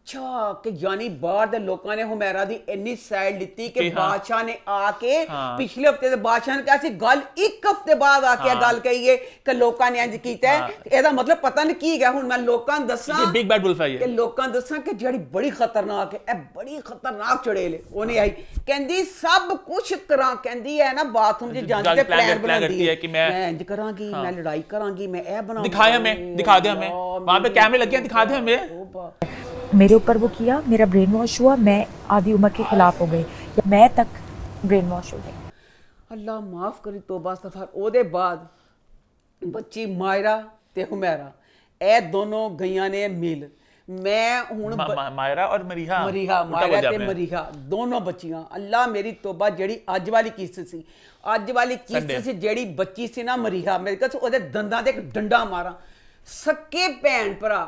ਅੱਛਾ ਕਿ ਯਾਨੀ ਬਾਹਰ ਦੇ ਲੋਕਾਂ ਨੇ ਹੁਮੈਰਾ ਦੀ ਇੰਨੀ ਸਾਈਡ ਲਿੱਤੀ ਕਿ ਬਾਦਸ਼ਾਹ ਨੇ ਆ ਕੇ ਪਿਛਲੇ ਹਫਤੇ ਦੇ ਬਾਦਸ਼ਾਹ ਨੇ ਕਿਹਾ ਸੀ ਗੱਲ ਇੱਕ ਹਫਤੇ ਬਾਅਦ ਆ ਕੇ ਗੱਲ ਕਹੀਏ ਕਿ ਲੋਕਾਂ ਨੇ ਇੰਜ ਕੀਤਾ ਇਹਦਾ ਮਤਲਬ ਪਤਾ ਨਹੀਂ ਕੀ ਗਿਆ ਹੁਣ ਮੈਂ ਲੋਕਾਂ ਨੂੰ ਦੱਸਾਂ ਕਿ ਬਿਗ ਬੈਡ ਵੁਲਫ ਹੈ ਇਹ ਕਿ ਲੋਕਾਂ ਦੱਸਾਂ ਕਿ ਜਿਹੜੀ ਬੜੀ ਖਤਰਨਾਕ ਹੈ ਇਹ ਬੜੀ ਖਤਰਨਾਕ ਚੜੇਲ ਉਹਨੇ ਆਈ ਕਹਿੰਦੀ ਸਭ ਕੁਝ ਕਰਾਂ ਕਹਿੰਦੀ ਹੈ ਨਾ ਬਾਥਰੂਮ 'ਚ ਜਾਂਦੀ ਤੇ ਪਲਾਨ ਬਣਾਉਂਦੀ ਹੈ ਕਿ ਮੈਂ ਇੰਜ ਕਰਾਂਗੀ ਮੈਂ ਲੜਾਈ ਕਰਾਂਗੀ ਮੈਂ ਇਹ ਬਣਾਉਂਗੀ ਦਿਖਾਇਆ ਮੈਂ ਦਿਖਾ ਦਿਆ ਮੈਂ ਵਹਾਂ पे कैमरे लगे हैं दिखा दे हमें ਮੇਰੇ ਉੱਪਰ ਉਹ किया ਮੇਰਾ ब्रेन वॉश हुआ मैं आधी उम्र के खिलाफ हो गई मैं तक ब्रेन वॉश हो गई ਅੱਲਾ ਮਾਫ ਕਰੀ ਤੋਬਾ ਸਫਰ ਉਹਦੇ ਬਾਅਦ ਬੱਚੀ ਮਾਇਰਾ ਤੇ ਹੁਮੈਰਾ ਇਹ ਦੋਨੋਂ ਗਈਆਂ ਨੇ ਮਿਲ ਮੈਂ ਹੁਣ ਮਾਇਰਾ ਔਰ ਮਰੀਹਾ ਮਰੀਹਾ ਮਾਇਰਾ ਤੇ ਮਰੀਹਾ ਦੋਨੋਂ ਬੱਚੀਆਂ ਅੱਲਾ ਮੇਰੀ ਤੋਬਾ ਜਿਹੜੀ ਅੱਜ ਵਾਲੀ ਕਿਸ਼ਤ ਸੀ ਅੱਜ ਵਾਲੀ ਕਿਸ਼ਤ ਸੀ ਜਿਹੜੀ ਬੱਚੀ ਸੀ ਨਾ ਮਰੀਹਾ ਮੇਰੇ ਕੋਲ ਉਹਦੇ ਦੰਦਾਂ ਤੇ ਇੱਕ ਡੰਡਾ ਮਾਰਾਂ ਸੱਕੇ ਭੈਣ ਭਰਾ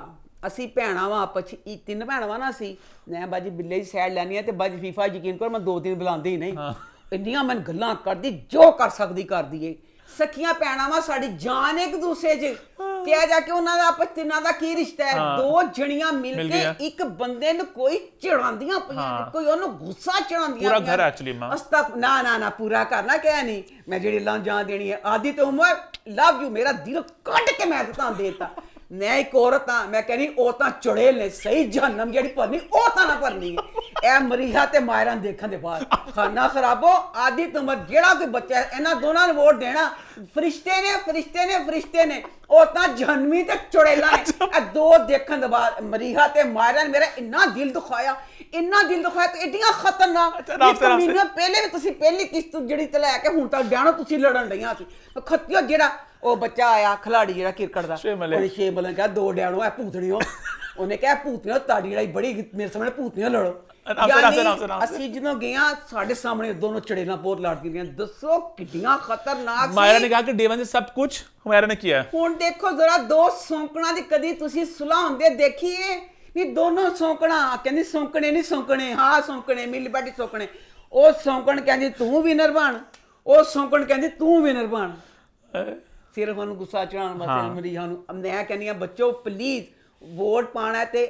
ਅਸੀਂ ਭੈਣਾਂ ਵਾਂ ਆਪਸ ਇਹ ਤਿੰਨ ਭੈਣਾਂ ਵਾਂ ਨਾ ਸੀ ਮੈਂ ਬਾਜੀ ਬਿੱਲੇ ਦੀ ਸਾਈਡ ਲੈਣੀ ਹੈ ਤੇ ਬਾਜੀ ਫੀਫਾ ਯਕੀਨ ਕਰ ਮੈਂ ਦੋ ਤਿੰਨ ਬੁਲਾਉਂਦੀ ਹੀ ਨਹੀਂ ਇੰਨੀਆਂ ਮੈਂ ਗੱਲਾਂ ਕਰਦੀ ਜੋ ਕਰ ਸਕਦੀ ਕਰਦੀ ਏ ਸਖੀਆਂ ਭੈਣਾਂ ਵਾਂ ਸਾਡੀ ਜਾਨ ਇੱਕ ਦੂਸਰੇ 'ਚ ਤੇ ਆ ਜਾ ਕੇ ਉਹਨਾਂ ਦਾ ਆਪਸ ਤਿੰਨਾਂ ਦਾ ਕੀ ਰਿਸ਼ਤਾ ਹੈ ਦੋ ਜਣੀਆਂ ਮਿਲ ਕੇ ਇੱਕ ਬੰਦੇ ਨੂੰ ਕੋਈ ਚੜਾਉਂਦੀਆਂ ਪਈਆਂ ਕੋਈ ਉਹਨੂੰ ਗੁੱਸਾ ਚੜਾਉਂਦੀਆਂ ਪੂਰਾ ਘਰ ਐਕਚੁਅਲੀ ਮਾਂ ਅਸ ਤੱਕ ਨਾ ਨਾ ਨਾ ਪੂਰਾ ਕਰਨਾ ਕਹਿ ਨਹੀਂ ਮੈਂ ਜਿਹੜੀ ਲਾਂ ਜਾਂ ਦੇਣੀ ਹੈ ਆਦੀ ਤੇ ਉਮਰ ਲਵ ਯੂ ਮੇਰਾ ਦਿਲ ਕੱਢ ਕੇ ਮੈਂ ਤਾਂ ਦੇਤਾ ਮੈਂ ਇੱਕ ਔਰਤ ਆ ਮੈਂ ਕਹਿੰਦੀ ਉਹ ਤਾਂ ਚੁੜੇਲ ਨੇ ਸਹੀ ਜਹਨਮ ਜਿਹੜੀ ਭਰਨੀ ਉਹ ਤਾਂ ਨਾ ਭਰਨੀ ਐ ਮਰੀਹਾ ਤੇ ਮਾਇਰਾਂ ਦੇਖਣ ਦੇ ਬਾਅਦ ਖਾਨਾ ਖਰਾਬੋ ਆਦੀ ਤੁਮ ਜਿਹੜਾ ਕੋਈ ਬੱਚਾ ਇਹਨਾਂ ਦੋਨਾਂ ਨੂੰ ਵੋਟ ਦੇਣਾ ਫਰਿਸ਼ਤੇ ਨੇ ਫਰਿਸ਼ਤੇ ਨੇ ਫਰਿਸ਼ਤੇ ਨੇ ਉਹ ਤਾਂ ਜਹਨਮੀ ਤੇ ਚੁੜੇਲਾ ਨੇ ਐ ਦੋ ਦੇਖਣ ਦੇ ਬਾਅਦ ਮਰੀਹਾ ਤੇ ਮਾਇਰਾਂ ਮੇਰਾ ਇੰਨਾ ਦਿਲ ਦੁਖਾਇਆ ਇੰਨਾ ਦਿਲ ਦੁਖਾਇਆ ਤੇ ਇਡੀਆਂ ਖਤਰਨਾਕ ਮਹੀਨੇ ਪਹਿਲੇ ਵੀ ਤੁਸੀਂ ਪਹਿਲੀ ਕਿਸ਼ਤ ਜਿਹੜੀ ਤੇ ਲੈ ਕੇ ਹੁਣ ਤੱਕ ਜਾਣੋ ਤੁਸੀਂ ਲੜਨ ਰਹੀਆਂ ਸੀ ਖੱਤਿਓ ਜਿਹੜਾ ਉਹ ਬੱਚਾ ਆਇਆ ਖਿਲਾੜੀ ਜਿਹੜਾ ਕ੍ਰਿਕਟ ਦਾ ਉਹਨੇ ਛੇ ਮਲੇ ਕਿਹਾ ਦੋ ਡਿਆਣੋ ਐ ਭੂਤਣੀਓ ਉਹਨੇ ਕਿਹਾ ਭੂਤਣੀਓ ਤੁਹਾਡੀ ਲੜਾਈ ਬੜੀ ਮੇਰੇ ਸਾਹਮਣੇ ਭੂਤਣੀਓ ਲੜੋ ਅਸੀਂ ਜਦੋਂ ਗਿਆ ਸਾਡੇ ਸਾਹਮਣੇ ਦੋਨੋਂ ਚੜੇਲਾਂ ਬਹੁਤ ਲੜਦੀਆਂ ਰਹੀਆਂ ਦੱਸੋ ਕਿੰਨੀਆਂ ਖਤਰਨਾਕ ਸੀ ਮਾਇਰਾ ਨੇ ਕਿਹਾ ਕਿ ਡੇਵਨ ਨੇ ਸਭ ਕੁਝ ਹੁਮੈਰਾ ਨੇ ਕੀਤਾ ਹੁਣ ਦੇਖੋ ਜ਼ਰਾ ਦੋ ਸੌਂਕਣਾ ਦੀ ਕਦੀ ਤੁਸੀਂ ਸੁਲਾ ਹੁੰਦੇ ਦੇਖੀਏ ਵੀ ਦੋਨੋਂ ਸੌਂਕਣਾ ਕਹਿੰਦੀ ਸੌਂਕਣੇ ਨਹੀਂ ਸੌਂਕਣੇ ਹਾਂ ਸੌਂਕਣੇ ਮਿਲ ਬੈਠੀ ਸੌਂਕਣੇ ਉਹ ਸੌਂਕਣ ਕਹਿੰਦੀ ਤੂੰ ਵਿਨਰ ਬਣ ਉਹ ਸੌਂਕਣ ਕਹਿੰਦੀ ਤੂੰ ਵਿਨਰ ਬਣ ਸਿਰਫ ਉਹਨੂੰ ਗੁੱਸਾ ਚੜਾਉਣ ਵਾਸਤੇ ਮਰੀਜ਼ਾਂ ਨੂੰ ਮੈਂ ਕਹਿੰਦੀ ਆ ਬੱਚੋ ਪਲੀਜ਼ ਵੋਟ ਪਾਣਾ ਤੇ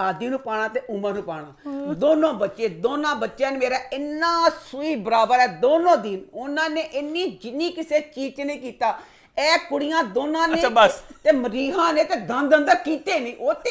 ਆਦੀ ਨੂੰ ਪਾਣਾ ਤੇ ਉਮਰ ਨੂੰ ਪਾਣਾ ਦੋਨੋਂ ਬੱਚੇ ਦੋਨਾਂ ਬੱਚਿਆਂ ਨੇ ਮੇਰਾ ਇੰਨਾ ਸੂਈ ਬਰਾਬਰ ਹੈ ਦੋਨੋਂ ਦਿਨ ਉਹਨਾਂ ਨੇ ਇੰਨੀ ਜਿੰਨੀ ਕਿਸੇ ਚੀਜ਼ ਨੇ ਕੀਤਾ ਇਹ ਕੁੜੀਆਂ ਦੋਨਾਂ ਨੇ ਤੇ ਮਰੀਹਾਂ ਨੇ ਤੇ ਦੰਦ ਅੰਦਰ ਕੀਤੇ ਨਹੀਂ ਉਹ ਤੇ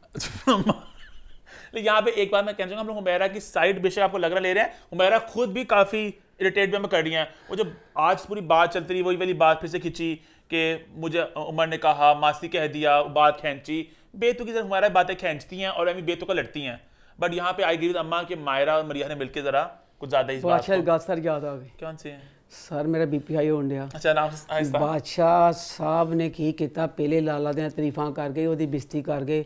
यहाँ पे एक बार मैं कहना चाहूँगा हम लोग हुमैरा की साइड बेशक आपको लग रहा ले रहे हैं उमेरा खुद भी काफ़ी इरिटेट में कर रही है वो जो आज पूरी बात चलती रही वही वाली बात फिर से खींची कि मुझे उमर ने कहा मासी कह दिया बात खींची बेतु की जरा हमारा बातें खींचती हैं और अभी बेतु का लड़ती हैं बट यहाँ पे आई गिरी तो अम्मा के मायरा और मरिया ने मिलकर जरा कुछ ज्यादा ही सर अच्छा याद आ गई कौन सी है सर मेरा बीपी हाई होने अच्छा नाम हाँ, बादशाह साहब ने की किताब पहले लाला दें तरीफा कर गए वो बिस्ती कर गए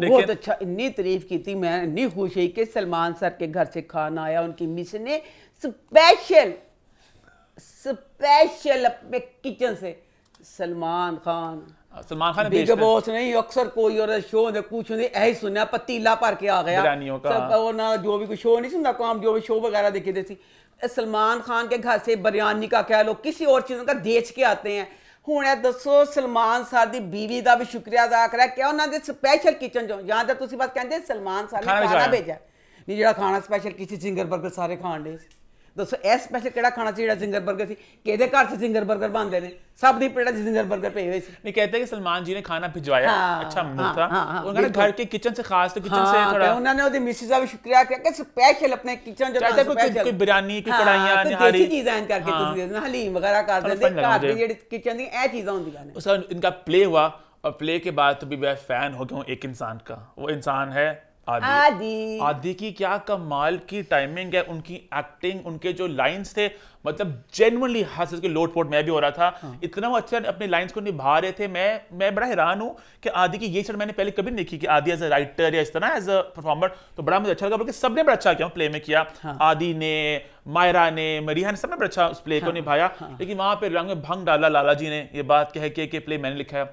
बहुत अच्छा इतनी तारीफ की थी मैं इतनी खुश हुई कि सलमान सर के घर से खाना आया उनकी मिस ने स्पेशल स्पेशल अपने किचन से सलमान खान सलमान खान बिग बॉस नहीं अक्सर कोई और शो होंगे कुछ होंगे यही सुनया पतीला भर के आ गया सब और ना जो भी कोई शो नहीं सुनता काम जो भी शो वगैरह देखे थे सलमान खान के घर से बिरयानी का कह लो किसी और चीज़ों का देच के आते हैं ਹੁਣ ਇਹ ਦੱਸੋ ਸਲਮਾਨ ਸਾਹਿਬ ਦੀ ਬੀਵੀ ਦਾ ਵੀ ਸ਼ੁਕਰੀਆ ਅਦਾ ਕਰਿਆ ਕਿ ਉਹਨਾਂ ਦੇ ਸਪੈਸ਼ਲ ਕਿਚਨ ਚੋਂ ਜਾਂ ਤਾਂ ਤੁਸੀਂ ਬਸ ਕਹਿੰਦੇ ਸਲਮਾਨ ਸਾਹਿਬ ਨੇ ਖਾਣਾ ਭੇਜਿਆ ਨਹੀਂ ਜਿਹੜਾ ਖਾਣਾ ਸਪੈਸ਼ਲ ਕਿਸੇ ਸਿੰਗਰ ਬਰਗਰ ਸਾਰੇ ਖਾਣ ਦੇ ਦੱਸੋ ਇਸ ਪੈਸੇ ਕਿਹੜਾ ਖਾਣਾ ਸੀ ਜਿਹੜਾ ਜ਼ਿੰਗਰ 버ਗਰ ਸੀ ਕਿਹਦੇ ਘਰ ਸੇ ਜ਼ਿੰਗਰ 버ਗਰ ਬਣਦੇ ਨੇ ਸਭ ਦੀ ਪਲੇਟਾਂ ਜ਼ਿੰਗਰ 버ਗਰ ਪਏ ਹੋਏ ਸੀ नहीं कहते हैं कि सलमान जी ने खाना भिजवाया अच्छा मूड था उन्होंने घर के किचन से खास तो किचन से थोड़ा उन्होंने ਉਹਦੀ ਮਿਸਿਸ ਦਾ ਵੀ ਸ਼ੁਕਰੀਆ ਕਿਹਾ ਕਿ ਸਪੈਸ਼ਲ ਆਪਣੇ ਕਿਚਨ ਜੋ ਸਪੈਸ਼ਲ ਕੋਈ ਬਿਰਿਆਨੀ ਕੋਈ ਕੜਾਈਆਂ ਨਿਹਾਰੀ ਦੇਸੀ ਚੀਜ਼ਾਂ ਐਨ ਕਰਕੇ ਤੁਸੀਂ ਹਲੀਮ ਵਗੈਰਾ ਕਰ ਦਿੰਦੇ ਘਰ ਦੇ ਜਿਹੜੇ ਕਿਚਨ ਦੀ ਇਹ ਚੀਜ਼ਾਂ ਹੁੰਦੀਆਂ ਨੇ ਸਰ इनका प्ले हुआ और प्ले के बाद तो भी मैं फैन हो गया हूँ एक इंसान का वो इंसान है आदि आदि की क्या कमाल की टाइमिंग है उनकी एक्टिंग उनके जो लाइंस थे मतलब जेनुअनली हंस के लोट पोट मैं भी हो रहा था हाँ। इतना वो अच्छा अपने लाइंस को निभा रहे थे मैं मैं बड़ा हैरान हूँ कि आदि की ये चीज मैंने पहले कभी नहीं देखी कि आदि एज अ राइटर या इस तरह एज अ परफॉर्मर तो बड़ा मुझे अच्छा लगा बल्कि सबने बड़ा अच्छा किया प्ले में किया हाँ। आदि ने मायरा ने मरिया ने सबने बड़ा अच्छा उस प्ले को हाँ, निभाया हाँ। लेकिन वहां पर रंग भंग डाला लाला जी ने ये बात कह के प्ले मैंने लिखा है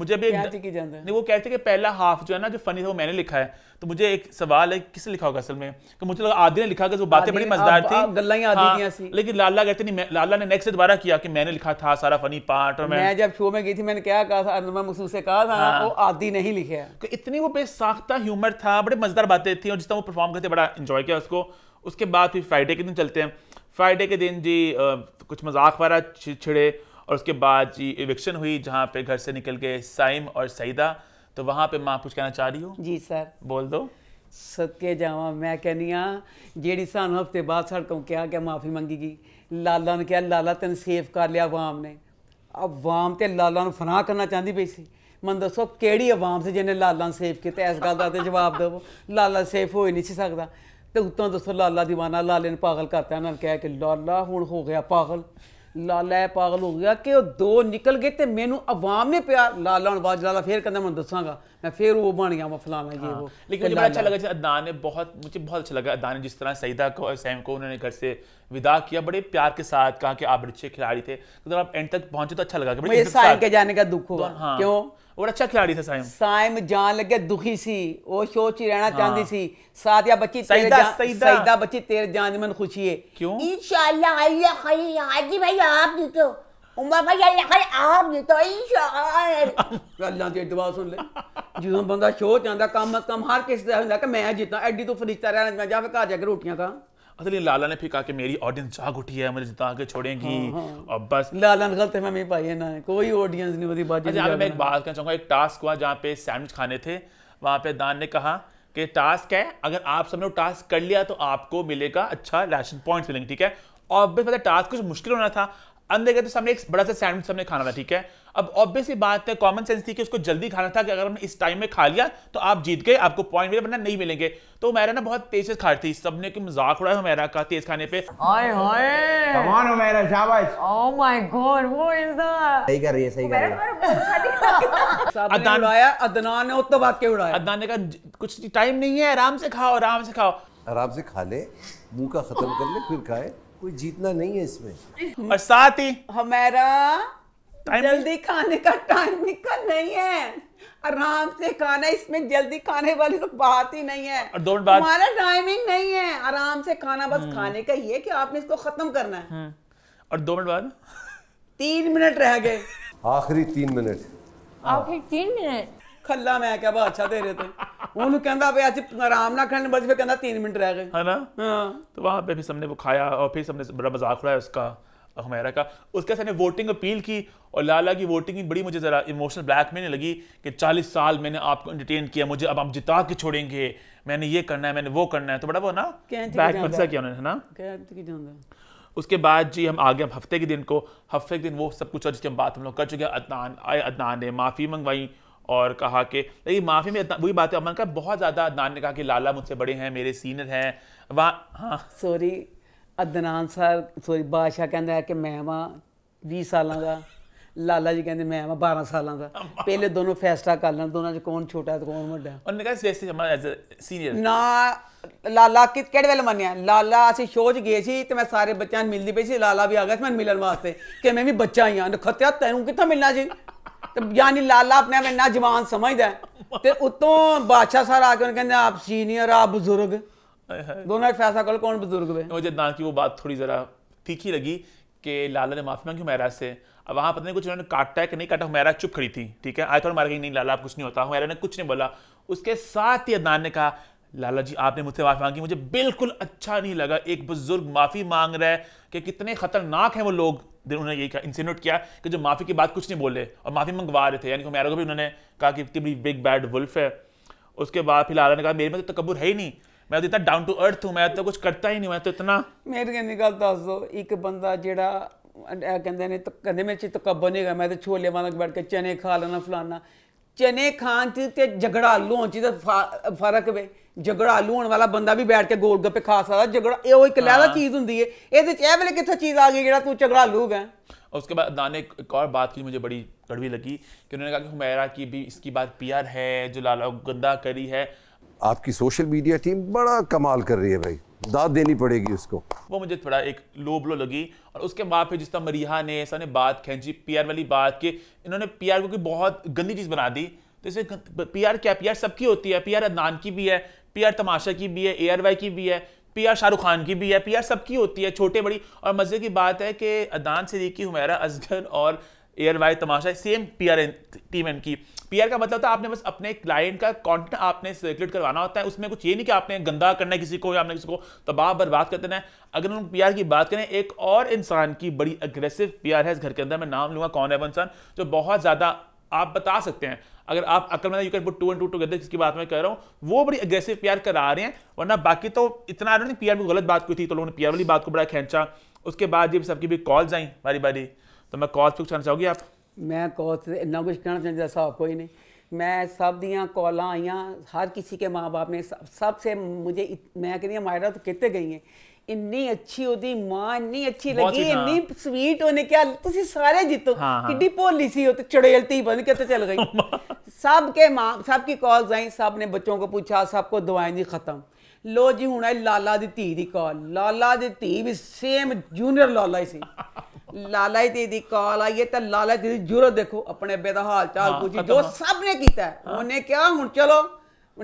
मुझे भी क्या की जान नहीं वो कहते हैं कि पहला हाफ जो है ना जो फनी था वो मैंने लिखा है तो मुझे एक सवाल है किसने लिखा होगा असल में कि मुझे लगा आदि ने लिखा कि वो बातें बड़ी मजेदार थी गल्ला ही आदि हाँ, लेकिन लाला कहते नहीं लाला ने नेक्स्ट दोबारा किया कि मैंने लिखा था सारा फनी पार्ट और मैं, मैं जब शो में गई थी मैंने क्या कहा था अनुमा मसूद से कहा था हाँ। वो आदि नहीं लिखे कि इतनी वो बेसाख्ता ह्यूमर था बड़े मजेदार बातें थी और जिस तरह वो परफॉर्म करते बड़ा इंजॉय किया उसको उसके बाद फिर फ्राइडे के दिन चलते हैं फ्राइडे के दिन जी कुछ मजाक वाला छिड़े और उसके बाद जी इविक्शन हुई जहाँ पे घर से निकल गए साइम और सईदा तो वहाँ पे माँ कुछ कहना चाह रही हो जी सर बोल दो ਸਦਕੇ ਜਾਵਾਂ ਮੈਂ ਕਹਿੰਨੀ ਆ ਜਿਹੜੀ ਸਾਨੂੰ ਹਫਤੇ ਬਾਅਦ ਸੜਕੋਂ ਕਿਹਾ ਕਿ ਮਾਫੀ ਮੰਗੀਗੀ ਲਾਲਾ ਨੇ ਕਿਹਾ ਲਾਲਾ ਤੈਨੂੰ ਸੇਫ ਕਰ ਲਿਆ ਆਵਾਮ ਨੇ ਆਵਾਮ ਤੇ ਲਾਲਾ ਨੂੰ ਫਨਾ ਕਰਨਾ ਚਾਹੁੰਦੀ ਪਈ ਸੀ ਮਨ ਦੱਸੋ ਕਿਹੜੀ ਆਵਾਮ ਸੀ ਜਿਹਨੇ ਲਾਲਾ ਨੂੰ ਸੇਫ ਕੀਤਾ ਇਸ ਗੱਲ ਦਾ ਤੇ ਜਵਾਬ ਦਿਓ ਲਾਲਾ ਸੇਫ ਹੋ ਹੀ ਨਹੀਂ ਸੀ ਸਕਦਾ ਤੇ ਉਤੋਂ ਦੱਸੋ ਲਾਲਾ دیਵਾਨਾ ਲਾਲੇ ਨੂੰ ਪਾਗਲ ਕਰਤਾ ਨਾਲ ਕਹਿ ਕੇ ਲਾਲਾ ਹੁਣ ਹੋ ਗਿਆ ਪਾਗਲ ਲਾਲਾ पागल हो गया कि दो निकल गए तो ਤੇ ਮੈਨੂੰ ने प्यार ਪਿਆਰ ਲਾਲਾ बाद ਬਾਜ फिर कहना मैं दसागा मैं फिर वो बन गया मैं फलाना ये हाँ। वो लेकिन मुझे अच्छा लगा अदान ने बहुत मुझे बहुत अच्छा लगा अदान ने जिस तरह सईदा को और सैम को उन्होंने घर से विदा किया बड़े प्यार के साथ कहा कि आप अच्छे खिलाड़ी थे तो आप एंड तक पहुंचे तो अच्छा लगा मुझे जाने का दुख हुआ हाँ। क्यों ਔਰ ਅੱਛਾ ਖਿਡਾਰੀ ਸੀ ਸਾਇਮ ਸਾਇਮ ਜਾਣ ਲੱਗੇ ਦੁਖੀ ਸੀ ਉਹ ਸ਼ੋਚ ਹੀ ਰਹਿਣਾ ਚਾਹੁੰਦੀ ਸੀ ਸਾਦੀਆ ਬੱਚੀ ਤੇਰੇ ਸਾਇਦਾ ਸਾਇਦਾ ਬੱਚੀ ਤੇਰੇ ਜਾਨ ਦੀ ਮਨ ਖੁਸ਼ੀ ਹੈ ਕਿਉਂ ਇਨਸ਼ਾਅੱਲਾ ਅੱਲਾ ਖੈਰ ਆਜੀ ਭਾਈ ਆਪ ਦਿੱਤੋ ਉਮਰ ਭਾਈ ਅੱਲਾ ਖੈਰ ਆਪ ਦਿੱਤੋ ਇਨਸ਼ਾਅੱਲਾ ਅੱਲਾ ਦੀ ਦੁਆ ਸੁਣ ਲੈ ਜਦੋਂ ਬੰਦਾ ਸ਼ੋਚ ਜਾਂਦਾ ਕੰਮ ਕਮ ਹਰ ਕਿਸੇ ਦਾ ਹੁੰਦਾ ਕਿ ਮੈਂ ਜਿੱਤਾਂ ਐਡੀ ਤੋਂ ਫਰਿਸ਼ਤਾ ਰਹਿਣਾ ਮੈਂ ਜਾ ਘਰ ਜਾ ਕੇ ਰੋਟੀਆਂ ਖਾਂ असल लाला ने फिर कहा कि मेरी ऑडियंस जाग उठी है मुझे जिता के छोड़ेगी हाँ, हाँ। और बस लाला गलत है मैं पाई है ना कोई ऑडियंस नहीं बदी बात अच्छा, मैं एक बात कहना चाहूंगा एक टास्क हुआ जहाँ पे सैंडविच खाने थे वहाँ पे दान ने कहा कि टास्क है अगर आप सबने टास्क कर लिया तो आपको मिलेगा अच्छा रैशन पॉइंट मिलेंगे ठीक है और पता टास्क कुछ मुश्किल होना था अंदर गए तो सामने एक बड़ा सा सैंडविच सामने खाना था ठीक है अब ऑब्वियसली बात है कॉमन सेंस थी कि उसको जल्दी खाना था कि अगर हमने इस टाइम में खा लिया तो आप जीत गए आपको पॉइंट मिले वरना नहीं मिलेंगे तो मेरा ना बहुत तेज खा रही थी सबने की मजाक उड़ाया मैरा का तेज खाने पे हाय हाय कमाल हो मेरा शाबाश ओह माय गॉड वो इज द सही कर रही है सही कर रही है अदनान आया अदनान ने उत्तर बात के उड़ाया अदनान ने कहा कुछ टाइम नहीं है आराम से खाओ आराम से खाओ आराम से खा ले मुंह का खत्म कर ले फिर खाए कोई जीतना नहीं है इसमें और साथ ही हमारा जल्दी खाने का टाइम निकल नहीं है आराम से खाना इसमें जल्दी खाने वाली तो बात ही नहीं है हमारा टाइमिंग नहीं है आराम से खाना बस हम्म। खाने का ही है कि आपने इसको खत्म करना है हम्म। और दो मिनट बाद तीन मिनट रह गए आखिरी तीन मिनट आखिरी तीन मिनट ਖੱਲਾ ਮੈਂ ਕਿਹਾ ਬਾਦਸ਼ਾਹ ਤੇਰੇ ਤੇ ਉਹਨੂੰ ਕਹਿੰਦਾ ਅੱਜ ਆਰਾਮ तो और फिर बड़ी मुझे साल मैंने आपको अब आप जिता के छोड़ेंगे मैंने ये करना है मैंने वो करना है तो बड़ा वो ना बैक किया उन्होंने उसके बाद जी हम आ गए हफ्ते के दिन को हफ्ते के दिन वो सब कुछ और जिसकी हम बात हम लोग कर चुके हैं अदनान आए अदनान ने माफ़ी मंगवाई और कहा कि लेकिन माफ़ी में वही बात है अमन का बहुत ज़्यादा अदनान ने कहा कि लाला मुझसे बड़े हैं मेरे सीनियर हैं वहाँ हाँ सॉरी अदनान सर सॉरी बादशाह कहें कि मैं वहाँ भी साल का लाला जी कहते मैं वहाँ बारह साल का पहले दोनों फैसला कर लें दोनों कौन छोटा है कौन वाडा उन्होंने कहा जैसे सीनियर ना लाला कि कहे वेल मनिया लाला अस शो च गए तो मैं सारे बच्चा मिलती पी लाला भी आ गया मैं मिलने वास्ते कि मैं भी बच्चा ही हाँ नखत्या तेन कितना मिलना जी यानी लाला अपने आप ਆਪ जवान ਜਵਾਨ ਸਮਝਦਾ ਤੇ ਉਤੋਂ ਬਾਦਸ਼ਾਹ ਸਰ ਆ ਕੇ ਉਹਨੂੰ ਕਹਿੰਦੇ ਆਪ ਸੀਨੀਅਰ दोनों एक फैसला करो कौन बुजुर्ग में मुझे ना कि वो बात थोड़ी ज़रा तीखी लगी कि लाला ने माफी मांगी मेरा से अब वहाँ पता नहीं कुछ उन्होंने काटा है कि नहीं काटा हुमैरा चुप खड़ी थी ठीक है आई थोड़ा मार गई नहीं लाला आप कुछ नहीं होता हुमैरा ने कुछ नहीं बोला उसके साथ ही अदनान ने कहा लाला जी आपने मुझसे माफी मांगी मुझे बिल्कुल अच्छा नहीं लगा एक बुजुर्ग माफी मांग रहा है कि कितने खतरनाक हैं वो लोग दिन उन्होंने यही कहा इंसिनोट किया कि जो माफ़ी की बात कुछ नहीं बोले और माफ़ी मंगवा रहे थे यानी हमारा को भी उन्होंने कहा कि इतनी बड़ी बिग बैड वुल्फ है उसके बाद फिर आला ने कहा मेरे में तो तकबर है ही नहीं ਮੈਂ ਤਾਂ ਡਾਊਨ ਟੂ ਅਰਥ ਹੂੰ ਮੈਂ ਤਾਂ ਕੁਝ ਕਰਤਾ ਹੀ ਨਹੀਂ ਮੈਂ ਤਾਂ ਇਤਨਾ ਮੇਰੀ ਨਹੀਂ ਗੱਲ ਦੱਸ ਦੋ ਇੱਕ ਬੰਦਾ ਜਿਹੜਾ ਕਹਿੰਦੇ ਨੇ ਕਹਿੰਦੇ ਮੇਰੇ ਚ ਤਕੱਬਰ ਨਹੀਂ ਹੈਗਾ ਮੈਂ ਤਾਂ ਛੋਲੇ ਵਾਲਾ ਬੈਠ ਕੇ ਚਨੇ ਖਾ ਲੈਣਾ ਫਲਾਣਾ ਚਨੇ ਖਾਣ ਚ ਤੇ ਝਗੜਾ ਲੋਂ ਚ ਦਾ ਫਰਕ ਵੇ झगड़ा आलू होने वाला बंदा भी बैठ के गोल गप्पे खा सकता ਇਹ ਉਹ एक ਲਹਿਦਾ ਚੀਜ਼ ਹੁੰਦੀ ਹੈ ਇਹਦੇ ਚ ਇਹ ਵੇਲੇ ਕਿੱਥੇ ਚੀਜ਼ ਆ ਗਈ ਜਿਹੜਾ ਤੂੰ ਜਗੜਾ ਆਲੂ ਹੈ उसके बाद अदान ने एक और बात की मुझे बड़ी कड़वी लगी कि उन्होंने कहा कि हुमैरा की भी इसकी बात पीआर है जो लाला गंदा करी है आपकी सोशल मीडिया टीम बड़ा कमाल कर रही है भाई दाद देनी पड़ेगी उसको वो मुझे थोड़ा एक लो ब्लो लगी और उसके बाद फिर जिस तरह मरीहा ने ऐसा ने बात खेची पीआर वाली बात की इन्होंने पीआर को बहुत गंदी चीज़ बना दी तो इसमें पीआर क्या पीआर सबकी होती है पीआर अदनान की भी है पीआर तमाशा की भी है ए की भी है पीआर शाहरुख खान की भी है पीआर सबकी होती है छोटे बड़ी और मजे की बात है कि अदान सिद्दीकी हुमैरा असगर और आर वाई तमाशा सेम पीआर टीम इनकी पीआर का मतलब था आपने बस अपने क्लाइंट का कंटेंट आपने सर्कुलेट करवाना होता है उसमें कुछ ये नहीं कि आपने गंदा करना है किसी को या आपने किसी को तबाह बर्बाद कर देना है अगर हम पीआर की बात करें एक और इंसान की बड़ी अग्रेसिव पीआर है इस घर के अंदर मैं नाम लूंगा कौन है वो इंसान जो बहुत ज़्यादा आप बता सकते हैं अगर आप अकल मैं you can put two and two together जिसकी बात मैं कह रहा हूँ वो बड़ी अग्रेसिव पीआर करा रहे हैं वरना बाकी तो इतना आ रहा नहीं पीआर में गलत बात की थी तो लोगों ने पीआर वाली बात को बड़ा खेचा उसके बाद जब सबकी भी कॉल्स आई बारी बारी तो मैं कॉल्स पूछना चाहूँगी आप मैं कॉल्स इन्ना कुछ कहना चाहता साहब कोई नहीं मैं सब दियाँ कॉल आइयाँ हर किसी के माँ बाप ने सबसे मुझे मैं कह रही हूँ मायरा तो कितने गई हैं ਇੰਨੀ ਅੱਛੀ ਉਹਦੀ ਮਾਂ ਇੰਨੀ ਅੱਛੀ ਲੱਗੀ ਇੰਨੀ ਸਵੀਟ ਉਹਨੇ ਕਿਹਾ ਤੁਸੀਂ ਸਾਰੇ ਜਿੱਤੋ ਕਿੱਡੀ ਭੋਲੀ ਸੀ ਉਹ ਤੇ ਚੜੇਲਤੀ ਬਣ ਕੇ ਤੇ ਚਲ ਗਈ ਸਭ ਕੇ ਮਾਂ ਸਭ ਕੀ ਕਾਲਸ ਆਈ ਸਭ ਨੇ ਬੱਚੋਂ ਕੋ ਪੁੱਛਾ ਸਭ ਕੋ ਦਵਾਈਆਂ ਦੀ ਖਤਮ ਲੋ ਜੀ ਹੁਣ ਹੈ ਲਾਲਾ ਦੀ ਧੀ ਦੀ ਕਾਲ ਲਾਲਾ ਦੀ ਧੀ ਵੀ ਸੇਮ ਜੂਨੀਅਰ ਲਾਲਾ ਹੀ ਸੀ ਲਾਲਾ ਦੀ ਦੀ ਕਾਲ ਆਈ ਤੇ ਲਾਲਾ ਦੀ ਜੁਰਤ ਦੇਖੋ ਆਪਣੇ ਬੇਦਹਾਲ ਹਾਲ ਚਾਲ ਪੁੱਛੀ ਜੋ ਸਭ ਨੇ ਕੀਤਾ ਉਹਨੇ ਕਿਹਾ ਹੁਣ ਚਲੋ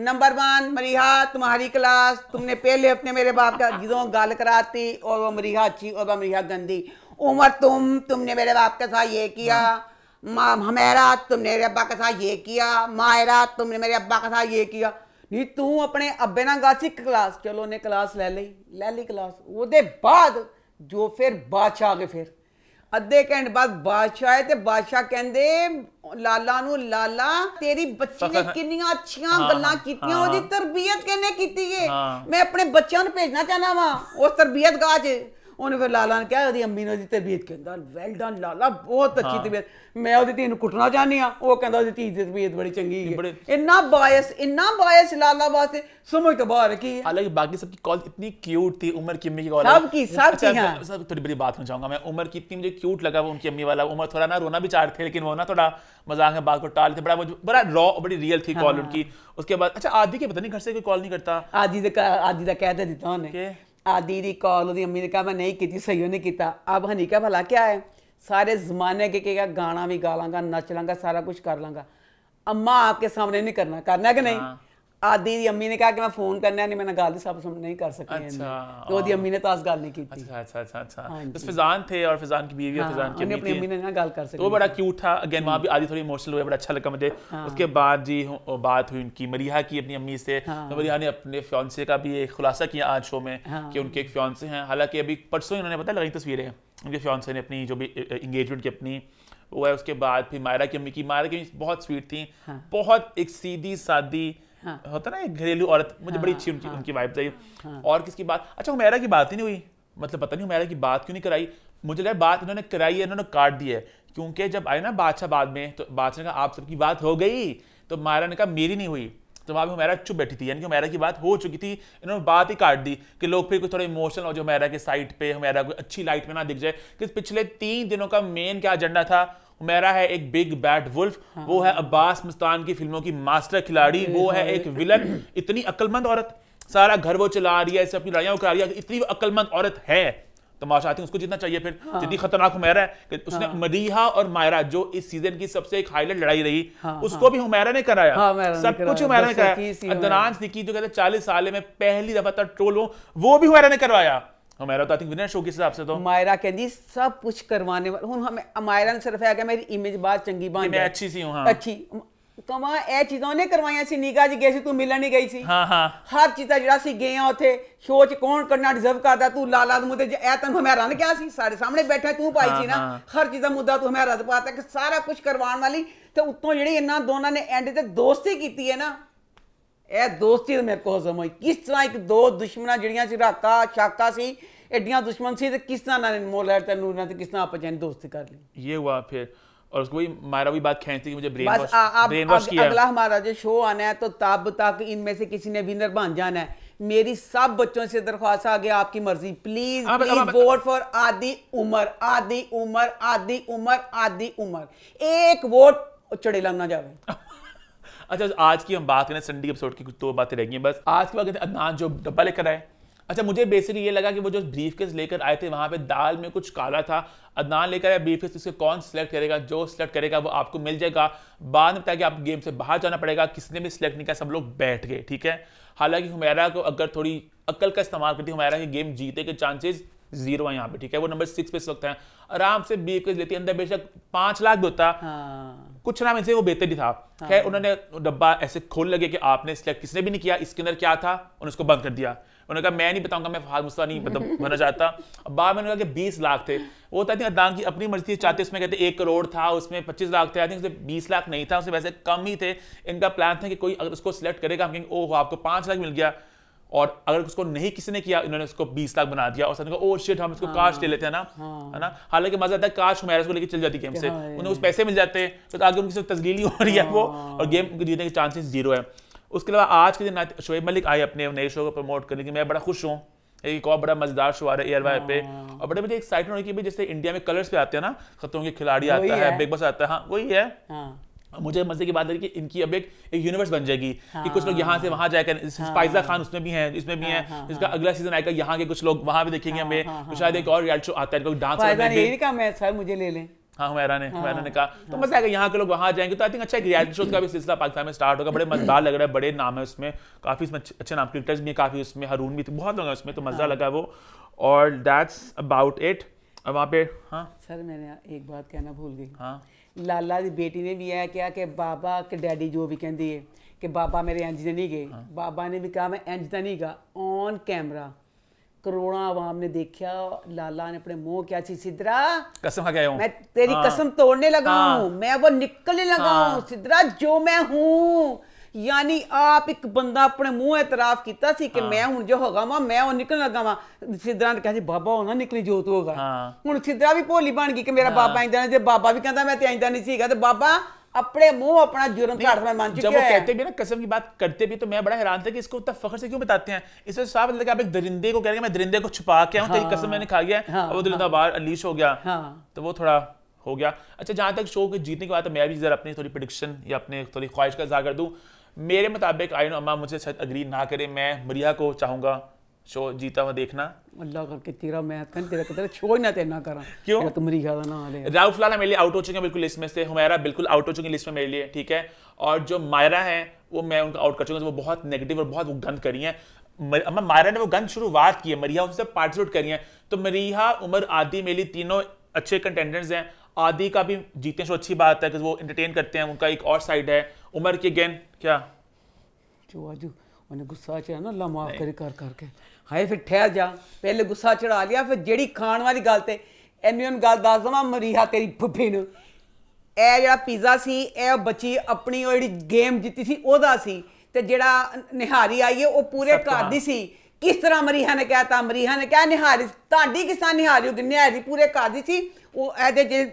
नंबर वन मरीहा तुम्हारी क्लास तुमने पहले अपने मेरे बाप का जो गाल कराती और वो मरीहा अच्छी और वह मरीहा गंदी उमर तुम तुमने मेरे बाप के साथ ये किया हाँ। माँ हमेरा तुमने मेरे अब्बा के साथ ये किया मायरा तुमने मेरे अब्बा के साथ ये किया नहीं तू अपने अब्बे ना गाची क्लास चलो ने क्लास ले ली ले ली क्लास वो बाद जो फिर बादशाह के फिर ਅੱਧੇ ਘੰਟੇ ਬਾਅਦ ਬਾਦਸ਼ਾਹ ਹੈ ਤੇ ਬਾਦਸ਼ਾਹ ਕਹਿੰਦੇ ਲਾਲਾ ਨੂੰ ਲਾਲਾ ਤੇਰੀ ਬੱਚੀ ਨੇ ਕਿੰਨੀਆਂ ਅੱਛੀਆਂ ਗੱਲਾਂ ਕੀਤੀਆਂ ਉਹਦੀ ਤਰਬੀਅਤ ਕਿੰਨੇ ਕੀਤੀ ਏ ਮੈਂ ਆਪਣੇ ਬੱਚਿਆਂ ਨੂੰ ਭੇਜਣਾ ਚਾਹਨਾ ਵਾਂ ਉਸ ਤਰਬੀਅਤ ਗਾਜ 'ਚ उन्हें फिर लाला ने कहा अम्मी ने तबीयत कहता वैल डन लाला बहुत अच्छी हाँ। तबीयत मैं वो ਉਹਦੀ कुटना चाहनी हाँ वो ਆ धी की तबीयत बड़ी चंगी इन्ना बायस इन्ना बायस लाला वास्ते समझ तो ਲਾਲਾ ਵਾਸਤੇ हालांकि बाकी सबकी कॉल इतनी क्यूट थी उम्र की अम्मी की कॉल सब की सब की हाँ। सब थोड़ी बड़ी बात समझाऊंगा मैं उम्र की इतनी मुझे क्यूट लगा वो उनकी अम्मी वाला उम्र थोड़ा ना रोना भी चार थे लेकिन वो ना थोड़ा मजाक में बात को टाल थे बड़ा बड़ा रॉ बड़ी रियल थी कॉल उनकी उसके बाद अच्छा आदि के पता नहीं घर से कोई कॉल नहीं करता आदि का आदि का कह देता उन्हें ਆਦੀ ਦੀ ਕਾਲ ਉਹਦੀ ਅੰਮੀ ਨੇ ਕਿਹਾ ਮੈਂ ਨਹੀਂ ਕੀਤੀ ਸਹੀ ਉਹਨੇ ਕੀਤਾ ਆਬ ਹਨੀਕਾ ਭਲਾ ਕੀ ਹੈ ਸਾਰੇ ਜ਼ਮਾਨੇ ਕੇ ਕੇਗਾ ਗਾਣਾ ਵੀ ਗਾ ਲਾਂਗਾ ਨੱਚ ਲਾਂਗਾ ਸਾਰਾ ਕੁਝ ਕਰ ਲਾਂਗਾ ਅਮਾ ਆ ਕੇ ਸਾਹਮਣੇ ਨਹੀਂ ਕਰਨਾ ਕਰਨਾ ਕਿ ਨਹੀਂ ਆਦੀ ਦੀ ਅੰਮੀ ਨੇ ਕਿਹਾ ਕਿ ਮੈਂ ਫੋਨ ਕਰਨਾ ਨਹੀਂ ਮੈਂ ਗੱਲ ਸਭ ਸਮਝ नहीं कर सकती अच्छा तो ਉਹਦੀ ਅੰਮੀ ਨੇ ਤਾਂ ਗੱਲ ਨਹੀਂ ਕੀਤੀ अच्छा अच्छा अच्छा अच्छा बस हाँ तो फिजान थे और फिजान की बीवी हाँ, फिजान की हाँ, अपनी अम्मी ने ना गल कर सकती तो बड़ा क्यूट था अगेन वहां भी आदि थोड़ी इमोशनल हुई बड़ा अच्छा लगा मुझे उसके बाद जी बात हुई उनकी मरिया की अपनी अम्मी से तो मरिया ने अपने फ्योन्से का भी एक खुलासा किया आज शो में कि उनके एक फ्योन्से हैं हालांकि अभी परसों ही उन्होंने पता लगाई तस्वीरें उनके फ्योन्से ने अपनी जो भी इंगेजमेंट की अपनी वो है उसके बाद फिर मायरा की अम्मी की मायरा की बहुत स्वीट थी बहुत एक सीधी सादी हाँ. होता ना घरेलू औरत मुझे हाँ, बड़ी अच्छी हाँ, उनकी हाँ, उनकी वाइफ थी तो हाँ. और किसकी बात अच्छा हुमैरा की बात ही नहीं हुई मतलब पता नहीं हुमैरा की बात क्यों नहीं कराई मुझे लगा बात इन्होंने कराई है इन्होंने काट दी है क्योंकि जब आए ना बादशाह बाद में तो बादशाह ने कहा आप सबकी बात हो गई तो मायरा ने कहा मेरी नहीं हुई तो वहाँ पर हुमैरा चुप बैठी थी यानी कि हुमैरा की बात हो चुकी थी इन्होंने बात ही काट दी कि लोग फिर कुछ थोड़े इमोशनल हो जो हुमैरा के साइड पे हुमैरा कोई अच्छी लाइट में ना दिख जाए कि पिछले तीन दिनों का मेन क्या एजेंडा था उमेरा है एक बिग बैट वुल्फ हाँ। वो है अब्बास मुस्तान की फिल्मों की मास्टर खिलाड़ी वो है एक विलन इतनी अक्लमंद औरत सारा घर वो चला रही है अपनी लड़ाइयाँ करा रही है इतनी अक्लमंद औरत है आती है उसको जितना चाहिए फिर हाँ। जितनी खतरनाक हुमैरा है कि उसने हाँ। मदीहा और मायरा जो इस सीजन की सबसे एक हाईलाइट लड़ाई रही हाँ, उसको हाँ। भी हुमैरा ने कराया हाँ, सब कुछ हुमैरा ने कराया अदनान सिकी जो कहते हैं चालीस साल में पहली दफा तक ट्रोल हो वो भी हुमैरा ने करवाया ਹਮਾਇਰਾ ਤਾਂ ਆਈ ਥਿੰਕ ਵਿਨਰ ਸ਼ੋ ਕਿਸ ਹਿਸਾਬ ਸੇ ਤੋਂ ਮਾਇਰਾ ਕਹਿੰਦੀ ਸਭ ਕੁਝ ਕਰਵਾਉਣੇ ਵਾਲਾ ਹੁਣ ਹਮੇ ਮਾਇਰਾ ਨੇ ਸਿਰਫ ਆ ਕਿ ਮੇਰੀ ਇਮੇਜ ਬਾਤ ਚੰਗੀ ਬਣ ਮੈਂ ਅੱਛੀ ਸੀ ਹਾਂ ਅੱਛੀ ਕਮਾ ਇਹ ਚੀਜ਼ਾਂ ਨੇ ਕਰਵਾਈਆਂ ਸੀ ਨੀਗਾ ਜੀ ਗਈ ਸੀ ਤੂੰ ਮਿਲਣ ਨਹੀਂ ਗਈ ਸੀ ਹਾਂ ਹਾਂ ਹਰ ਚੀਜ਼ਾਂ ਜਿਹੜਾ ਸੀ ਗਏ ਆ ਉੱਥੇ ਸ਼ੋਅ ਚ ਕੌਣ ਕਰਨਾ ਡਿਜ਼ਰਵ ਕਰਦਾ ਤੂੰ ਲਾਲਾ ਦੇ ਮੁੱਦੇ ਇਹ ਤੈਨੂੰ ਹਮੇ ਰਨ ਕਿਹਾ ਸੀ ਸਾਡੇ ਸਾਹਮਣੇ ਬੈਠਾ ਤੂੰ ਪਾਈ ਸੀ ਨਾ ਹਰ ਚੀਜ਼ ਦਾ ਮੁੱਦਾ ਤੂੰ ਹਮੇ ਰਦ ਪਾਤਾ ਕਿ ਸਾਰਾ ਕੁਝ ਕਰਵਾਉਣ ਵਾਲੀ ਤੇ ਉੱਤੋਂ ਜਿਹੜੀ ਇਹਨਾਂ ਦੋਨਾਂ ਨੇ ਐਂਡ ਤੇ ਦੋਸਤੀ ਕੀਤੀ ਹੈ ਨਾ ਇਹ ਦੋਸਤੀ ਮੇਰੇ ਕੋਲ ਹਜ਼ਮ ਹੋਈ ਕਿਸ ਤਰ੍ਹਾਂ ਇੱਕ ਦੋ ਦੁਸ਼ਮਣਾ ਜਿਹੜੀਆਂ ਸੀ ਰਾਕਾ ਸ਼ਾਕਾ ਸੀ एडियाँ दुश्मन से किस तरह मोल लड़ता ना किस तरह अपन दोस्ती कर ली ये हुआ फिर और उसको भी मारा भी बात खेचती मुझे ब्रेन वॉश ब्रेन वॉश किया अगला हमारा जो शो आना है तो तब तक इनमें से किसी ने विनर बन जाना है मेरी सब बच्चों से दरख्वास्त आ गया आपकी मर्जी प्लीज प्लीज वोट फॉर आदि उमर आदि उमर आदि उमर आदि उमर एक वोट चढ़ेला ना जावे अच्छा आज की हम बात करें संडे एपिसोड की कुछ दो बातें रहेंगी बस आज की बात करते हैं अदनान जो डब्बा लेकर आए अच्छा मुझे बेसिकली ये लगा कि वो जो ब्रीफ केस लेकर आए थे वहाँ पे दाल में कुछ काला था अदनान लेकर आया ब्रीफ केस उसे कौन सिलेक्ट करेगा जो सिलेक्ट करेगा वो आपको मिल जाएगा बाद में बताया कि आप गेम से बाहर जाना पड़ेगा किसने भी सिलेक्ट नहीं किया सब लोग बैठ गए ठीक है हालांकि हुमैरा को अगर थोड़ी अक्ल का इस्तेमाल करती हमेरा की गेम जीते के चांसेज़ जीरो है यहाँ पे ठीक है वो नंबर सिक्स पे इस वक्त है आराम से बी एवरेज लेती है अंदर बेशक पांच लाख भी होता हाँ। कुछ नाम इनसे वो बेहतर नहीं था हाँ। खैर हाँ। उन्होंने डब्बा ऐसे खोल लगे कि आपने सिलेक्ट किसने भी नहीं किया इसके अंदर क्या था उन्होंने उसको बंद कर दिया उन्होंने कहा मैं नहीं बताऊंगा मैं फहाद मुस्ता नहीं मतलब भरना चाहता बाद में उन्होंने कहा बीस लाख थे वो था अदान की अपनी मर्जी चाहते उसमें कहते एक करोड़ था उसमें पच्चीस लाख थे आई थिंक बीस लाख नहीं था उसमें वैसे कम ही थे इनका प्लान था कि कोई अगर उसको सिलेक्ट करेगा हम कहेंगे ओह आपको पांच लाख मिल गया और अगर उसको नहीं किसी ने किया इन्होंने उसको 20 लाख बना दिया और सबने कहा ओ oh शिट हम इसको हाँ, काश ले लेते हैं ना हाँ। है ना हालांकि मजा आता है काश हुमैरा को लेकर चल जाती गेम से हाँ, उन्हें उस पैसे मिल जाते हैं तो आगे उनकी सिर्फ तस्गीली हो रही है वो हाँ। और गेम जीतने के चांसेस जीरो है उसके अलावा आज के दिन शोएब मलिक आए अपने नए शो को प्रमोट करने की मैं बड़ा खुश हूँ एक और बड़ा मजेदार शो आ रहा है एयर वाई पे और बड़े बड़े एक्साइटमेंट होने की भी जैसे इंडिया में कलर्स पे आते हैं ना खतरों के खिलाड़ी आता है, है बिग बॉस आता है हाँ वही है मुझे मजे की बात है कि इनकी अब एक, एक यूनिवर्स बन जाएगी हाँ, कि कुछ लोग यहाँ से वहां जाकर हाँ, खान हाँ। उसमें भी है इसमें भी हाँ, है हाँ, इसका हाँ। अगला सीजन आएगा यहाँ के कुछ लोग वहां भी देखेंगे हमें शायद एक और रियलिटी शो आता है डांस सर मुझे ले लें हाँ हुमैरा ने कहा तो मजा आएगा यहाँ के लोग वहाँ जाएंगे तो आई थिंक अच्छा एक रियलिटी शो का भी सिलसिला पाकिस्तान में स्टार्ट होगा बड़े मजेदार लग रहा है बड़े नाम है उसमें काफी अच्छे नाम क्रिकेटर्स भी है काफी उसमें हरून भी थे बहुत लोग हैं उसमें तो मजा लगा वो और दैट्स अबाउट इट वहाँ पे हाँ सर मैंने एक बात कहना भूल गई हाँ लाला की बेटी ने भी ਇਹ ਕਿਹਾ ਕਿ ਬਾਬਾ ਕਿ ਡੈਡੀ ਜੋ ਵੀ ਕਹਿੰਦੀ ਹੈ ਕਿ ਬਾਬਾ ਮੇਰੇ ਇੰਜ ਨਹੀਂ ਗਏ ਬਾਬਾ ਨੇ ਵੀ ਕਹਾ ਮੈਂ ਇੰਜ ਤਾਂ ਨਹੀਂ ਗਾ ਔਨ ਕੈਮਰਾ करोड़ों आवाम ने देखा लाला ने अपने मुंह क्या चीज कसम गया मैं तेरी हाँ। कसम तोड़ने लगा हाँ। मैं वो निकलने लगा हाँ। हूँ जो मैं हूँ ਯਾਨੀ ਆਪ ਇੱਕ ਬੰਦਾ ਆਪਣੇ ਮੂੰਹ ਇਤਰਾਫ ਕੀਤਾ ਸੀ ਕਿ ਮੈਂ ਹੁਣ ਜੋ ਹੋਗਾ ਵਾ ਮੈਂ ਉਹ ਨਿਕਲਣ ਲੱਗਾ ਵਾ ਸਿੱਧਰਾਂ ਨੇ ਕਹਿੰਦੇ ਬਾਬਾ ਹੋਣਾ ਨਿਕਲੀ ਜੋਤ ਹੋਗਾ ਹੁਣ ਸਿੱਧਰਾ ਵੀ ਭੋਲੀ ਬਣ ਗਈ ਕਿ ਮੇਰਾ ਬਾਬਾ ਇੰਦਾ ਜੇ ਬਾਬਾ ਵੀ ਕਹਿੰਦਾ मैं तो नहीं तो बाबा अपने मुंह अपना जुर्म जब वो कहते भी ना कसम की बात करते भी तो मैं बड़ा हैरान था कि इसको उतना फखर से क्यों बताते हैं इसमें साफ मतलब आप एक दरिंदे को कह रहे हैं मैं दरिंदे को छुपा के आऊं हाँ, कसम मैंने खा गया हाँ, वो दरिंदा हाँ, बाहर अलीश हो गया हाँ, तो वो थोड़ा हो गया अच्छा जहां तक शो के जीतने की बात है मैं भी जरा अपनी थोड़ी प्रडिक्शन या अपने थोड़ी ख्वाहिश का इजहार कर दूं मेरे मुताबिक आई नो अम्मा मुझे शायद अग्री ना करे मैं मरिया को चाहूंगा शो जीता हुआ देखना अल्लाह करके तेरा मैच कर तेरा कहता शो ही ना तेरे करा क्यों तुम रिखा तो ना हाले राहुल फिलहाल मेरे लिए आउट हो चुके हैं बिल्कुल लिस्ट में से हुमैरा बिल्कुल आउट हो चुके है लिस्ट में मेरे लिए ठीक है और जो मायरा है वो मैं उनका आउट कर चुका वो बहुत नेगेटिव और बहुत गंद करी है अम्मा मायरा ने वो गंद शुरुआत की है मरिया उनसे पार्टिसिपेट करी है तो मरिया उमर आदि मेरे लिए तीनों अच्छे कंटेंडर्स हैं आदि का भी जीते अच्छी बात है कि वो एंटरटेन करते हैं उनका एक और साइड है उमर की गेंद क्या जो आजू ਉਹਨੇ ਗੁੱਸਾ चढ़ा ਨਾ अल्लाह ਮਾਫ करे ਕਰ ਕਰਕੇ ਹਾਏ ਫਿਰ ਠਹਿਰ ਜਾ ਪਹਿਲੇ ਗੁੱਸਾ ਚੜਾ ਲਿਆ ਫਿਰ ਜਿਹੜੀ ਖਾਣ ਵਾਲੀ ਗੱਲ ਤੇ ਐਨੀ ਉਹਨ ਗੱਲ ਦੱਸ ਦਵਾਂ ਮਰੀਹਾ ਤੇਰੀ ਫੁੱਫੀ ਨੂੰ ਇਹ ਜਿਹੜਾ ਪੀਜ਼ਾ ਸੀ ਇਹ ਬੱਚੀ ਆਪਣੀ ਉਹ ਜਿਹੜੀ ਗੇਮ ਜਿੱਤੀ ਸੀ ਉਹਦਾ ਸੀ ਤੇ ਜਿਹੜਾ ਨਿਹਾਰੀ ਆਈ ਹੈ ਉਹ ਪੂਰੇ ਘਰ ਦੀ ਸੀ ਕਿਸ ਤਰ੍ਹਾਂ ਮਰੀਹਾ ਨੇ ਕਹਿਤਾ ਮਰੀਹਾ ਨੇ ਕਹਿ ਨਿਹਾਰੀ ਤੁਹਾਡੀ ਕਿਸਾਨ ਨਿਹਾਰੀ ਉਹ ਨਿਹਾਰੀ ਪੂਰੇ ਘਰ ਦੀ ਸੀ मेरे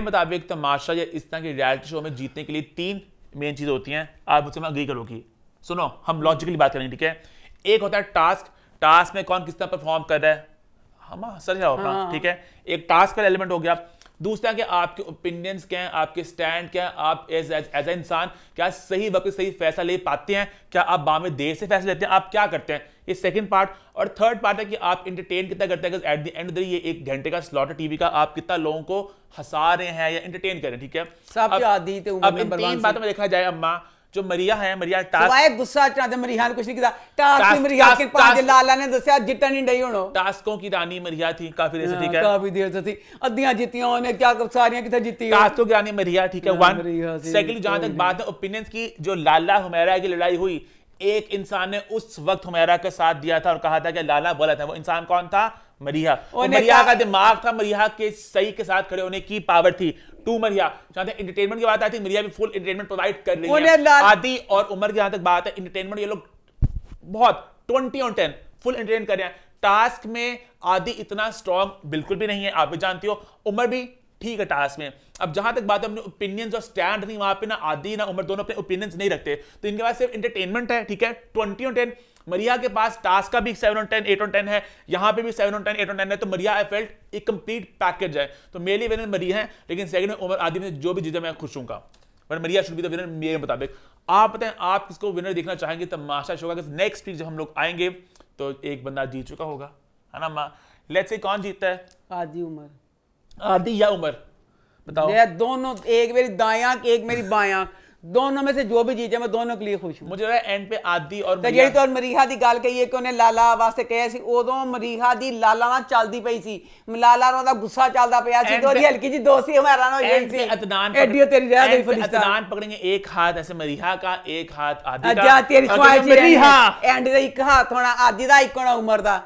मुताबिक तमाशा या इस तरह के रियालिटी शो में जीतने के लिए तीन मेन चीज होती है आप मुझसे अग्री करोगी सुनो हम लॉजिकली बात करेंगे ठीक है एक होता है टास्क टास्क में कौन किस तरह परफॉर्म कर रहा है हाँ, हाँ सर जाओ हाँ, हाँ। ठीक है एक टास्क का एलिमेंट हो गया दूसरा क्या आपके ओपिनियंस क्या हैं आपके स्टैंड क्या आप एज एज एज ए इंसान क्या सही वक्त सही फैसला ले पाते हैं क्या आप बाद में देर से फैसला लेते हैं आप क्या करते हैं ये सेकंड पार्ट और थर्ड पार्ट है कि आप इंटरटेन कितना करते हैं एट द एंड द ये एक घंटे का स्लॉट है टीवी का आप कितना लोगों को हंसा रहे हैं या इंटरटेन कर रहे हैं ठीक है अब, तो अब इन तीन बातों में देखा जाए अम्मा ਜੋ ਮਰੀਆ ਹੈ ਮਰੀਆ ਟਾਸ ਵਾਏ ਗੁੱਸਾ ਚਾ मरिया ਮਰੀਆ ਨੇ ਕੁਝ ਨਹੀਂ ਕੀਤਾ ਟਾਸ ਮਰੀਆ ਕੇ ਪਾਜ ਲਾਲਾ ने दसया ਜਿੱਟਣ नहीं डई होनो टास्कों की रानी मरिया थी काफी देर से हाँ, ठीक है काफी देर से थी ਅੱਧੀਆਂ जीतियां ਉਹਨੇ क्या सारियां किथे जीती टास्कों की रानी मरिया ठीक है वन सेकंड जहां तक बात है ओपिनियंस की जो लाला हुमैरा की लड़ाई हुई एक इंसान ने उस वक्त हुमैरा का साथ दिया था और कहा था कि लाला गलत है वो इंसान कौन था मरिया मरिया का दिमाग था मरिया के सही के साथ खड़े होने की पावर थी टू मरिया जहां तक इंटरटेनमेंट की बात आती है मरिया भी फुल इंटरटेनमेंट प्रोवाइड कर रही है आदि और उमर की जहां तक बात है इंटरटेनमेंट ये लोग बहुत twenty on ten full entertain कर रहे हैं टास्क में आदि इतना स्ट्रॉन्ग बिल्कुल भी नहीं है आप भी जानती हो उमर भी ठीक है टास्क में अब जहां तक बात है अपने ओपिनियंस और स्टैंड नहीं वहां पे ना आदि ना उमर दोनों अपने ओपिनियंस नहीं रखते तो इनके पास सिर्फ इंटरटेनमेंट है ठीक है ट्वेंटी ऑन टेन मरिया के पास टास्क का भी seven on ten eight on ten है यहां पे भी seven on ten eight on ten है तो मरिया आई फेल्ट एक कंप्लीट पैकेज है तो मेरे लिए विनर मरिया है लेकिन सेकंड में उमर आदि में जो भी जीते मैं खुश हूं का पर Maria should be the winner मेरे मुताबिक आप बताएं आप किसको विनर देखना चाहेंगे तो माशा शोगा नेक्स्ट वीक जब हम लोग आएंगे तो एक बंदा जीत चुका होगा है ना माँ लेट्स से कौन जीतता है आदि उमर आदि या उमर बताओ दोनों एक मेरी दाया एक मेरी बाया दोनों में से जो भी जीते मैं दोनों के लिए खुश हूं मुझे एंड पे आदि और तो यही तो मरीहा की गल कही है लाला वास्ते कहे उदो मरीहा की लाला चलती पई थी लाला गुस्सा चलता पाया तो हल्की जी दोस्तान पकड़ेंगे एक हाथ ऐसे मरीहा का एक हाथ आदि एंड एक हाथ होना आदि का एक उम्र का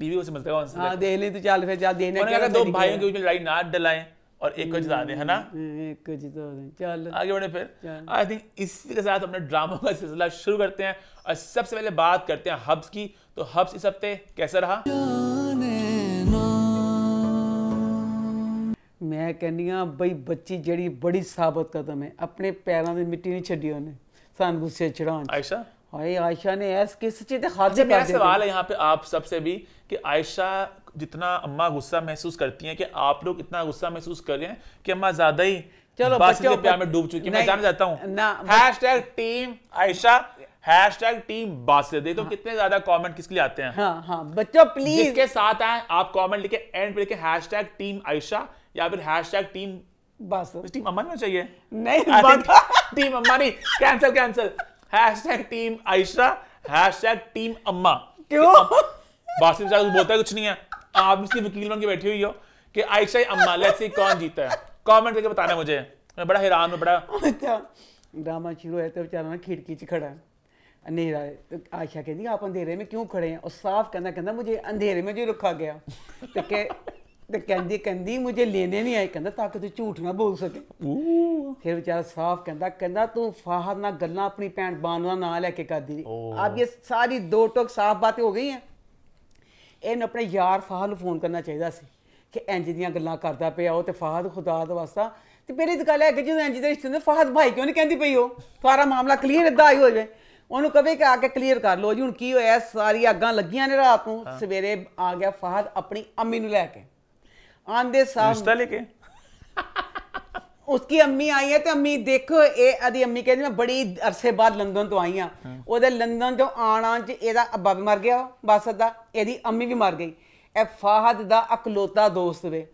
टीवी उसे मिलते हैं देख ले तो चल फिर चल देखने दो भाइयों के बीच लड़ाई ना डलाएं और एक कुछ जिता है ना हम्म, हम्म, एक कुछ जिता दें चल आगे बढ़े फिर आई थिंक इसी के साथ अपने ड्रामों का सिलसिला शुरू करते हैं और सबसे पहले बात करते हैं हब्स की तो हब्स इस हफ्ते कैसा रहा मैं कहनी हाँ बई बच्ची जड़ी बड़ी साबत कदम है अपने पैरों की मिट्टी नहीं छड़ी उन्हें सन गुस्से चढ़ा आयशा आयशा ने ऐस के हाथ से सवाल है यहाँ पे आप सबसे भी कि आयशा जितना अम्मा गुस्सा महसूस करती हैं कि आप लोग इतना गुस्सा महसूस कर रहे हैं कि अम्मा ज्यादा ही चलो बच्चों प्यार में डूब चुकी मैं जाना चाहता हूँ hashtag team Ayesha hashtag team बासे दे तो हाँ। कितने ज्यादा कमेंट किसके लिए आते हैं हाँ, हाँ, बच्चों प्लीज इसके साथ आए आप कमेंट लिखे एंड पे लिखे हैश टैग टीम आयशा या फिर हैश टैग टीम बासे टीम अम्मा नहीं चाहिए नहीं टीम अम्मा नहीं cancel cancel hashtag team Ayesha hashtag team Amma क्यों बासित बोलता कुछ नहीं है आप इसकी वकील बन के बैठी हुई हो कि आयशा अम्मा लेट्स कौन जीता है कमेंट करके बताना मुझे मैं बड़ा हैरान हूं बड़ा अच्छा, ड्रामा शुरू है तो बेचारा ना खिड़की च खड़ा अंधेरा तो आशा कहती आप अंधेरे में क्यों खड़े हैं और साफ कहना कहना मुझे अंधेरे में जो रखा गया तो कह तो कहती कहती मुझे लेने नहीं आए कहता ताकि तू झूठ ना बोल सके फिर बेचारा साफ कहता कहता तू फाहर ना गल अपनी भैन बानवा ना लेके कर दी आप oh। ये सारी दो टोक साफ बातें हो गई हैं ਇਹਨੂੰ ਆਪਣੇ ਯਾਰ ਫਾਹ ਨੂੰ ਫੋਨ ਕਰਨਾ ਚਾਹੀਦਾ ਸੀ ਕਿ ਇੰਜ ਦੀਆਂ ਗੱਲਾਂ ਕਰਦਾ ਪਿਆ ਉਹ ਤੇ ਫਾਹਦ ਖੁਦਾ ਦਾ ਵਾਸਤਾ ਤੇ ਪਹਿਲੀ ਤਾਂ ਗੱਲ ਹੈ ਕਿ ਜਦੋਂ ਇੰਜ ਦੇ ਰਿਸ਼ਤੇ ਨੇ ਫਾਹਦ ਭਾਈ ਕਿਉਂ ਨਹੀਂ ਕਹਿੰਦੀ ਪਈ ਉਹ ਤੁਹਾਡਾ ਮਾਮਲਾ ਕਲੀਅਰ ਇਦਾਂ ਹੀ ਹੋ ਜਾਵੇ ਉਹਨੂੰ ਕਵੇ ਕਿ ਆ ਕੇ ਕਲੀਅਰ ਕਰ ਲੋ ਜੀ ਹੁਣ ਕੀ ਹੋਇਆ ਸਾਰੀ ਅੱਗਾਂ ਲੱਗੀਆਂ ਨੇ ਰਾਤ ਨੂੰ ਸਵੇਰੇ ਆ ਗਿਆ ਫਾਹਦ ਆਪਣੀ ਅੰਮੀ ਨੂੰ ਲੈ ਕੇ ਆਂਦੇ ਸਾਹ ਰਿਸ਼ਤਾ ਲੈ ਕੇ उसकी ਅੰਮੀ ਆਈ ਹੈ ਤੇ ਅੰਮੀ ਦੇਖੋ ਇਹ ਅਦੀ ਅੰਮੀ ਕਹਿੰਦੀ ਮੈਂ ਬੜੀ ਅਰਸੇ ਬਾਅਦ ਲੰਡਨ ਤੋਂ ਆਈ ਆ ਉਹਦੇ ਲੰਡਨ ਤੋਂ ਆਣਾ ਚ ਇਹਦਾ ਅੱਬਾ ਵੀ ਮਰ ਗਿਆ ਬਸ ਦਾ ਇਹਦੀ ਅੰਮੀ ਵੀ ਮਰ ਗਈ ਇਹ ਫਾਹਦ ਦਾ ਅਕਲੋਤਾ ਦੋਸਤ ਵੇ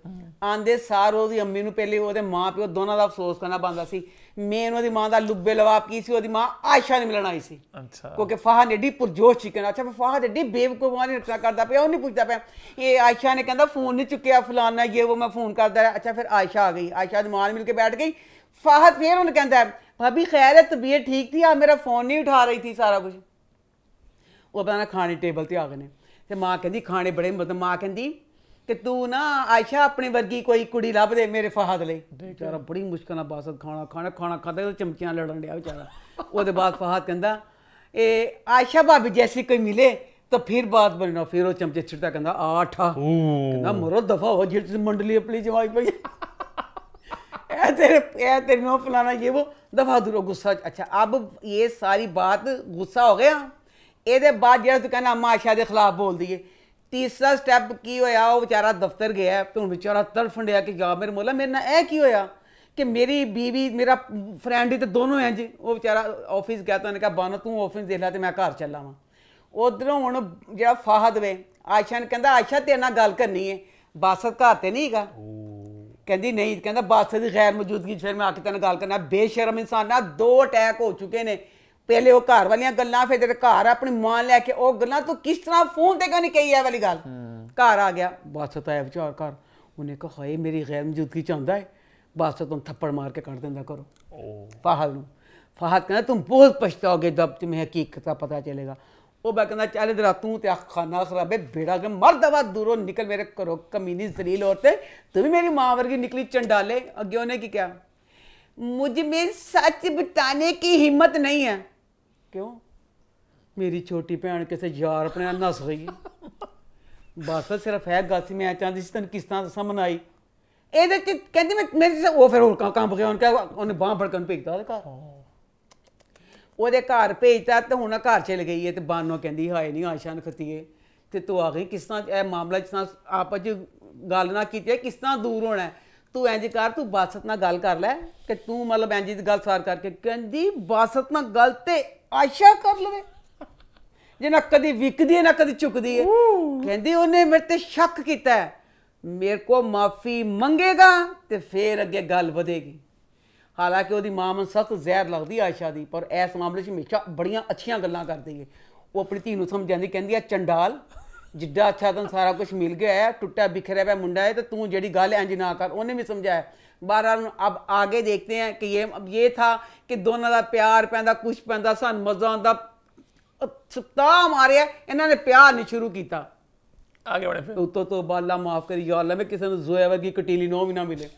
ਆਂਦੇ ਸਾਰ ਉਹਦੀ ਅੰਮੀ ਨੂੰ ਪਹਿਲੇ ਉਹਦੇ ਮਾਪਿਓ ਦੋਨਾਂ ਦਾ ਅਫਸੋਸ ਕਰਨਾ ਪੈਂਦਾ ਸੀ మేనది మాద లుబ్బె లవాకీ సి ఓది మా ఆషా ని మిలనా ఐ సి అచ్చా కోకి ఫాహె ఎడి పర్ జోష్ చీ కనా అచ్చా ఫాహె ఎడి బేవ్ కో మోని కర్దా పయా ఓని పుచ్తా పయా ఏ ఆషా నే కందా ఫోన్ ని చుకయా ఫలానా ఏ వో మే ఫోన్ కర్దా అచ్చా ఫిర్ ఆషా ఆగీ ఆషాది మాన్ మిల కే బైట్ గీ ఫాహె ఫిర్ ఓని కందా భబీ ఖైర్త్ బియ్ ఠీక్ థీ యా మేరా ఫోన్ ని ఉఠా రహీ థీ సారా కుజ్ ఓ పదనా ఖానే టేబుల్ తే ఆగనే تے మా కندی کھانے بڑے మా కندی ਕਿ ਤੂੰ ਨਾ ਆਇਸ਼ਾ ਆਪਣੀ ਵਰਗੀ ਕੋਈ ਕੁੜੀ ਲੱਭ ਦੇ ਮੇਰੇ ਫਹਾਦ ਲਈ ਵਿਚਾਰਾ ਬੜੀ ਮੁਸ਼ਕਲ ਨਾਲ ਬਾਸਤ ਖਾਣਾ ਖਾਣਾ ਖਾਣਾ ਖਾਦਾ ਤੇ ਚਮਚੀਆਂ ਲੜਨ ਡਿਆ ਵਿਚਾਰਾ ਉਹਦੇ ਬਾਅਦ ਫਹਾਦ ਕਹਿੰਦਾ ਇਹ ਆਇਸ਼ਾ ਭਾਬੀ ਜੈਸੀ ਕੋਈ ਮਿਲੇ ਤਾਂ ਫਿਰ ਬਾਤ बनी ਫਿਰ ਉਹ ਚਮਚੇ ਛਿੜਦਾ ਕਹਿੰਦਾ ਆਠਾ ਕਹਿੰਦਾ मरो ਦਫਾ ਹੋ जिट ਮੰਡਲੀ ਆਪਣੀ ਜਵਾਈ ਪਈ ਐ ਤੇਰੇ ਐ ਤੇਰੇ ਨੂੰ ਫਲਾਣਾ ਇਹ ਉਹ ਦਫਾ दूर ਗੁੱਸਾ ਅੱਛਾ ਅਬ ਇਹ ਸਾਰੀ ਬਾਤ ਗੁੱਸਾ ਹੋ ਗਿਆ ਇਹਦੇ ਬਾਅਦ ਜਿਹੜਾ ਤੂੰ ਕਹਿੰਦਾ ਮਾਸ਼ਾ ਦੇ ਖਿਲਾਫ ਬੋਲਦੀ ਏ ਤੀਸਰਾ ਸਟੈਪ ਕੀ ਹੋਇਆ ਉਹ ਵਿਚਾਰਾ ਦਫ਼ਤਰ ਗਿਆ ਤੇ ਹੁਣ ਵਿਚਾਰਾ ਤੜਫਣ ਕਿ ਯਾ ਮੇਰੇ ਮੋਲਾ ਮੇਰੇ ਨਾਲ ਇਹ ਕੀ ਹੋਇਆ ਕਿ ਮੇਰੀ ਬੀਵੀ ਮੇਰਾ ਫਰੈਂਡ ਹੀ ਤੇ ਦੋਨੋਂ ਐ ਜੀ ਉਹ ਵਿਚਾਰਾ ਆਫਿਸ ਗਿਆ ਤਾਂ ਉਹਨੇ ਕਿਹਾ ਬਾਨੋ ਤੂੰ ਆਫਿਸ ਦੇਖ ਲੈ ਤੇ ਮੈਂ ਘਰ ਚੱਲਾਂ ਵਾਂ ਉਧਰੋਂ ਹੁਣ ਜਿਹੜਾ ਫਾਹਦ ਵੇ ਆਇਸ਼ਾ ਨੇ ਕਹਿੰਦਾ ਆਇਸ਼ਾ ਤੇਰੇ ਨਾਲ ਗੱਲ ਕਰਨੀ ਹੈ ਬਾਸਤ ਘਰ ਤੇ ਨਹੀਂਗਾ ਕਹਿੰਦੀ ਨਹੀਂ ਕਹਿੰਦਾ ਬਾਸਤ ਦੀ ਗੈਰ ਮੌਜੂਦਗੀ ਫਿਰ ਮੈਂ ਆ ਕੇ ਤੈਨੂੰ ਗੱਲ ਕਰਨਾ ਬੇਸ਼ਰਮ ਇਨਸਾਨ ਆ ਦੋ ਅਟੈਕ ਹੋ ਚੁੱਕੇ ਨੇ ਪਹਿਲੇ ਉਹ ਘਰ ਵਾਲੀਆਂ ਗੱਲਾਂ ਫਿਰ ਜਦ ਘਰ ਆਪਣੀ ਮਾਂ ਲੈ ਕੇ ਉਹ ਗੱਲਾਂ ਤੂੰ ਕਿਸ ਤਰ੍ਹਾਂ ਫੋਨ ਤੇ ਕਹਿੰਨੀ ਕਹੀ ਇਹ ਵਾਲੀ ਗੱਲ ਘਰ ਆ ਗਿਆ ਬਸ ਤਾਂ ਇਹ ਵਿਚਾਰ ਕਰ ਉਹਨੇ ਕਿਹਾ ਹਾਏ ਮੇਰੀ ਗੈਰ ਮੌਜੂਦਗੀ ਚਾਹੁੰਦਾ ਹੈ ਬਸ ਤੂੰ ਥੱਪੜ ਮਾਰ ਕੇ ਕੱਢ ਦਿੰਦਾ ਕਰੋ ਓ ਫਾਹਦ ਨੂੰ ਫਾਹਦ ਕਹਿੰਦਾ ਤੂੰ ਬਹੁਤ ਪਛਤਾਓਗੇ ਜਦ ਤੁਮੇ ਹਕੀਕਤ ਦਾ ਪਤਾ ਚਲੇਗਾ ਉਹ ਬਾ ਕਹਿੰਦਾ ਚਾਲੇ ਦਰਾ ਤੂੰ ਤੇ ਖਾਨਾ ਖਰਾਬੇ ਬੇੜਾ ਕੇ ਮਰਦਵਾ ਦੂਰੋਂ ਨਿਕਲ ਮੇਰੇ ਕਰੋ ਕਮੀਨੀ ਜ਼ਲੀਲ ਤੇ ਤੂੰ ਵੀ ਮੇਰੀ ਮਾਂ ਵਰਗੀ ਨਿਕਲੀ ਚੰਡਾਲੇ ਅੱਗੇ ਉਹਨੇ ਕੀ ਕਿਹਾ ਮੁਝ ਮੇ ਸੱਚ ਬਤਾਨੇ ਕੀ ਹਿੰਮਤ ਨਹੀਂ ਹੈ ਕਿਉਂ ਮੇਰੀ ਛੋਟੀ ਭੈਣ ਕਿਸੇ ਯਾਰ ਆਪਣੇ ਨਾਲ ਨਸ ਰਹੀ ਹੈ ਬਸ ਸਿਰਫ ਇਹ ਗੱਲ ਸੀ ਮੈਂ ਚਾਹੁੰਦੀ ਸੀ ਤੈਨੂੰ ਕਿਸ ਤਰ੍ਹਾਂ ਦੱਸਾਂ ਆਈ ਇਹਦੇ ਚ ਕਹਿੰਦੀ ਮੈਂ ਮੇਰੇ ਉਹ ਫਿਰ ਹੋਰ ਕੰਮ ਗਿਆ ਉਹਨੇ ਕਿਹਾ ਉਹਨੇ ਬਾਹ ਫੜਕਣ ਭੇਜਤਾ ਉਹਦੇ ਘਰ ਉਹਦੇ ਘਰ ਭੇਜਤਾ ਤੇ ਹੁਣ ਘਰ ਚਲ ਗਈ ਹੈ ਤੇ ਬਾਨੋ ਕਹਿੰਦੀ ਹਾਏ ਨਹੀਂ ਆਸ਼ਾ ਖਤੀਏ ਤੇ ਤੂੰ ਆ ਗਈ ਕਿਸ ਤਰ੍ਹਾਂ ਇਹ ਮਾਮਲਾ ਜਿਸ ਤਰ੍ਹਾਂ ਆਪਸ ਵਿੱਚ ਗੱਲ ਨਾ ਕੀਤੀ ਕਿਸ ਤਰ੍ਹਾਂ ਦੂਰ ਹੋਣਾ ਤੂੰ ਇੰਜ ਕਰ ਤੂੰ ਬਾਸਤ ਨਾਲ ਗੱਲ ਕਰ ਲੈ ਕਿ ਤੂੰ ਮਤਲਬ ਇੰਜ ਦੀ ਗੱਲ ਸਾਰ ਕਰਕੇ ਕਹਿੰਦੀ ਬਾਸਤ ਨਾਲ ਗੱਲ ਤੇ ਆਸ਼ਾ ਕਰ ਲਵੇ ਜੇ ਨਾ ਕਦੀ ਵਿਕਦੀ ਹੈ ਨਾ ਕਦੀ ਝੁਕਦੀ ਹੈ ਕਹਿੰਦੀ ਉਹਨੇ ਮੇਰੇ ਤੇ ਸ਼ੱਕ ਕੀਤਾ ਮੇਰੇ ਕੋ ਮਾਫੀ ਮੰਗੇਗਾ ਤੇ ਫੇਰ ਅੱਗੇ ਗੱਲ ਵਧੇਗੀ ਹਾਲਾਂਕਿ ਉਹਦੀ ਮਾਂ ਮਨ ਸਖਤ ਜ਼ਹਿਰ ਲੱਗਦੀ ਆਇਸ਼ਾ ਦੀ ਪਰ ਇਸ ਮਾਮਲੇ 'ਚ ਹਮੇਸ਼ਾ ਬੜੀਆਂ ਅੱਛੀਆਂ ਗੱਲਾਂ ਕਰਦੀ ਹੈ ਉਹ ਆਪਣੀ ਧੀ ਨੂੰ ਸਮਝਾਉਂਦੀ ਕਹਿੰਦੀ ਆ ਚੰਡਾਲ ਜਿੱਡਾ ਅੱਛਾ ਤਾਂ ਸਾਰਾ ਕੁਝ ਮਿਲ ਗਿਆ ਟੁੱਟਾ ਬਿਖਰਿਆ ਪਿਆ ਮੁੰਡਾ ਹੈ ਤੇ ਤੂੰ ਜਿਹੜੀ ਗੱਲ ਇੰਜ ਨਾ ਕਰ ਉਹਨੇ ਵੀ ਸਮਝਾਇਆ ਨੂੰ ਅਬ आगे ਦੇਖਦੇ हैं ਕਿ ਇਹ ਅਬ ਇਹ ਥਾ ਕਿ ਦੋਨਾਂ ਦਾ ਪਿਆਰ ਪੈਂਦਾ ਕੁਝ ਪੈਂਦਾ ਸਾਨੂੰ ਮਜ਼ਾ ਆਉਂਦਾ ਸਤਾ ਮਾਰਿਆ ਇਹਨਾਂ ਨੇ ਪਿਆਰ ਨਹੀਂ ਸ਼ੁਰੂ ਕੀਤਾ ਆਗੇ ਬੜੇ ਫਿਰ ਉਤੋਂ ਤੋਂ ਬਾਲਾ ਮਾਫ ਕਰੀ ਯਾ ਅੱਲਾ ਮੈਂ ਕਿਸੇ ਨੂੰ ਜ਼ੋਇਆ ਵਰਗੀ ਕਟੀਲੀ ਨੋ ਵੀ ਨਾ ਮਿਲੇ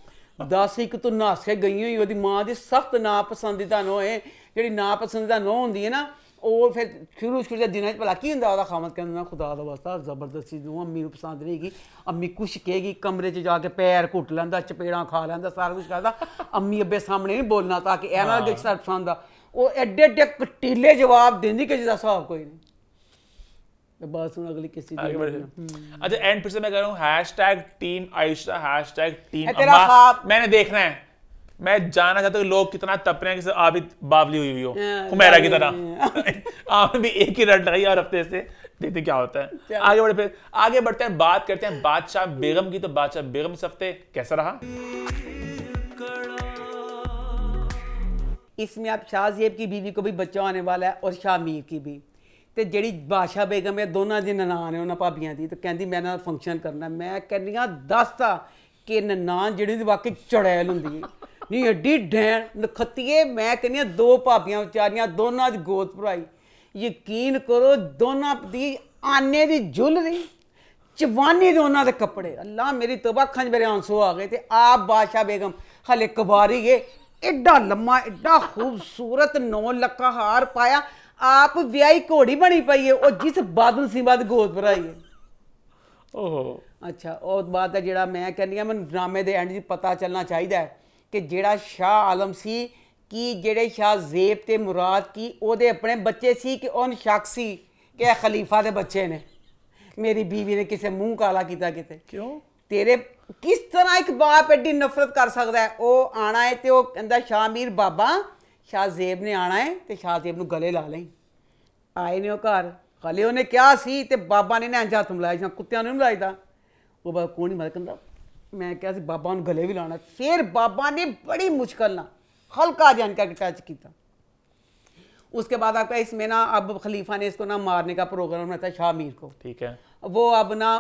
ਦੱਸ ਇੱਕ ਤੋਂ ਨਾਸ ਕੇ ਗਈ ਹੋਈ ਉਹਦੀ ਮਾਂ ਦੀ ਸਖਤ ਨਾ ਪਸੰਦੀਦਾ ਨੋ ਹੈ ਜਿਹੜੀ ਨਾ ਪਸੰਦੀਦਾ ਨੋ ਹੁੰਦੀ ਹੈ ਨਾ ਉਹ ਫਿਰ ਸ਼ੁਰੂ ਸ਼ੁਰੂ ਦੇ ਦਿਨਾਂ 'ਚ ਭਲਾ ਕੀ ਹੁੰਦਾ ਉਹਦਾ ਖਾਮਤ ਕਹਿੰਦਾ ਖੁਦਾ ਦਾ ਵਾਸਤਾ ਜ਼ਬਰਦਸਤੀ ਨੂੰ ਅੰਮੀ ਨੂੰ ਪਸੰਦ ਨਹੀਂ ਗਈ ਅੰਮੀ ਕੁਛ ਕਹੇਗੀ ਕਮਰੇ 'ਚ ਜਾ ਕੇ ਪੈਰ ਘੁੱਟ ਲੈਂਦਾ ਚਪੇੜਾਂ ਖਾ ਲੈਂਦਾ ਸਾਰਾ ਕੁਝ ਕਰਦਾ ਅੰਮੀ ਅੱਬੇ ਸਾਹਮਣੇ ਨਹੀਂ ਬੋਲਣਾ ਤਾਂ ਕਿ ਇਹ ਨਾਲ ਲੱਗੇ ਸਰ ਪਸੰਦ ਆ ਉਹ ਐਡੇ ਐਡੇ ਕਟੀਲੇ ਜਵਾਬ ਦਿੰਦੀ ਕਿ ਜਿਹਦਾ ਸਵਾਬ ਕੋਈ ਨਹੀਂ ਤੇ ਬਾਅਦ ਸੁਣ ਅਗਲੀ ਕਿਸੇ ਦੀ ਅੱਛਾ ਐਂਡ ਫਿਰ मैं कह रहा हूँ hashtag team Ayusha hashtag मैं जानना चाहता हूँ लोग कितना तप रहे हैं जैसे आबिद बावली हुई हुई हो हुमैरा हाँ, की तरह आप भी एक ही रट रही है और हफ्ते से देखते क्या होता है आगे बढ़े फिर आगे बढ़ते हैं बात करते हैं बादशाह बेगम की तो बादशाह बेगम इस हफ्ते कैसा रहा इसमें आप शाहजेब की बीवी को भी बच्चा आने वाला है और शाह मीर की भी तो जी बादशाह बेगम है दोनों दिन ननान तो है उन्होंने भाभी की तो कहें मैं फंक्शन करना मैं कहनी हाँ दसता कि ननान जी वाकई ਦੀ होंगी ਨਹੀਂ ਏਡੀ ਡੈਣ ਨਖਤੀਏ ਮੈਂ ਕਹਿੰਦੀ ਦੋ ਭਾਬੀਆਂ ਵਿਚਾਰੀਆਂ ਦੋਨਾਂ ਦੀ ਗੋਤ ਭਰਾਈ ਯਕੀਨ ਕਰੋ ਦੋਨਾਂ ਦੀ ਆਨੇ ਦੀ ਜੁਲ ਦੀ ਜਵਾਨੀ ਦੇ ਉਹਨਾਂ ਦੇ ਕੱਪੜੇ ਅੱਲਾ ਮੇਰੀ ਤੋਬਾ ਖੰਜ ਮੇਰੇ ਆਂਸੂ ਆ ਗਏ ਤੇ ਆਪ ਬਾਦਸ਼ਾਹ ਬੇਗਮ ਹਲੇ ਕਵਾਰੀ ਏ ਐਡਾ ਲੰਮਾ ਐਡਾ ਖੂਬਸੂਰਤ ਨੌ ਲੱਖਾ ਹਾਰ ਪਾਇਆ ਆਪ ਵਿਆਹੀ ਘੋੜੀ ਬਣੀ ਪਈ ਏ ਉਹ ਜਿਸ ਬਾਦਲ ਸਿੰਘ ਬਾਦ ਗੋਦ ਭਰਾਈ ਏ ਓਹੋ ਅੱਛਾ ਉਹ ਬਾਤ ਹੈ ਜਿਹੜਾ ਮੈਂ ਕਹਿੰਦੀ ਆ ਮੈਨੂੰ ਡਰਾਮੇ ਦੇ ਐਂਡ ਦੀ ਪਤਾ ਚੱਲਣਾ ਚਾਹੀਦਾ ਹੈ ਕਿ ਜਿਹੜਾ ਸ਼ਾਹ ਆਲਮ ਸੀ ਕਿ ਜਿਹੜੇ ਸ਼ਾਹ ਜ਼ੇਬ ਤੇ ਮੁਰਾਦ ਕੀ ਉਹਦੇ ਆਪਣੇ ਬੱਚੇ ਸੀ ਕਿ ਉਹਨ ਸ਼ੱਕ ਸੀ ਕਿ ਇਹ ਖਲੀਫਾ ਦੇ ਬੱਚੇ ਨੇ ਮੇਰੀ ਬੀਵੀ ਨੇ ਕਿਸੇ ਮੂੰਹ ਕਾਲਾ ਕੀਤਾ ਕਿਤੇ ਕਿਉਂ ਤੇਰੇ ਕਿਸ ਤਰ੍ਹਾਂ ਇੱਕ ਬਾਪ ਐਡੀ ਨਫ਼ਰਤ ਕਰ ਸਕਦਾ ਹੈ ਉਹ ਆਣਾ ਹੈ ਤੇ ਉਹ ਕਹਿੰਦਾ ਸ਼ਾਮੀਰ ਬਾਬਾ ਸ਼ਾਹ ਜ਼ੇਬ ਨੇ ਆਣਾ ਹੈ ਤੇ ਸ਼ਾਹ ਜ਼ੇਬ ਨੂੰ ਗਲੇ ਲਾ ਲੈ ਆਏ ਨੇ ਉਹ ਘਰ ਗਲੇ ਉਹਨੇ ਕਿਹਾ ਸੀ ਤੇ ਬਾਬਾ ਨੇ ਨਾ ਜਾ ਤੁਮ ਲਾਇਆ ਜਾਂ ਕੁੱਤਿਆਂ ਨੂੰ ਨਹੀਂ ਲਾਇਦਾ ਉਹ ਬਾਬਾ ਕੋਣੀ ਮਰ ਕਹਿੰਦਾ मैं क्या ਸੀ बाबा ने गले भी ਲਾਉਣਾ फिर बाबा ने बड़ी मुश्किल ना हल्का जान का टच किया उसके बाद आपका इसमें ना अब खलीफा ने इसको ना मारने का प्रोग्राम बनाता है शाह मीर को ठीक है वो अब ना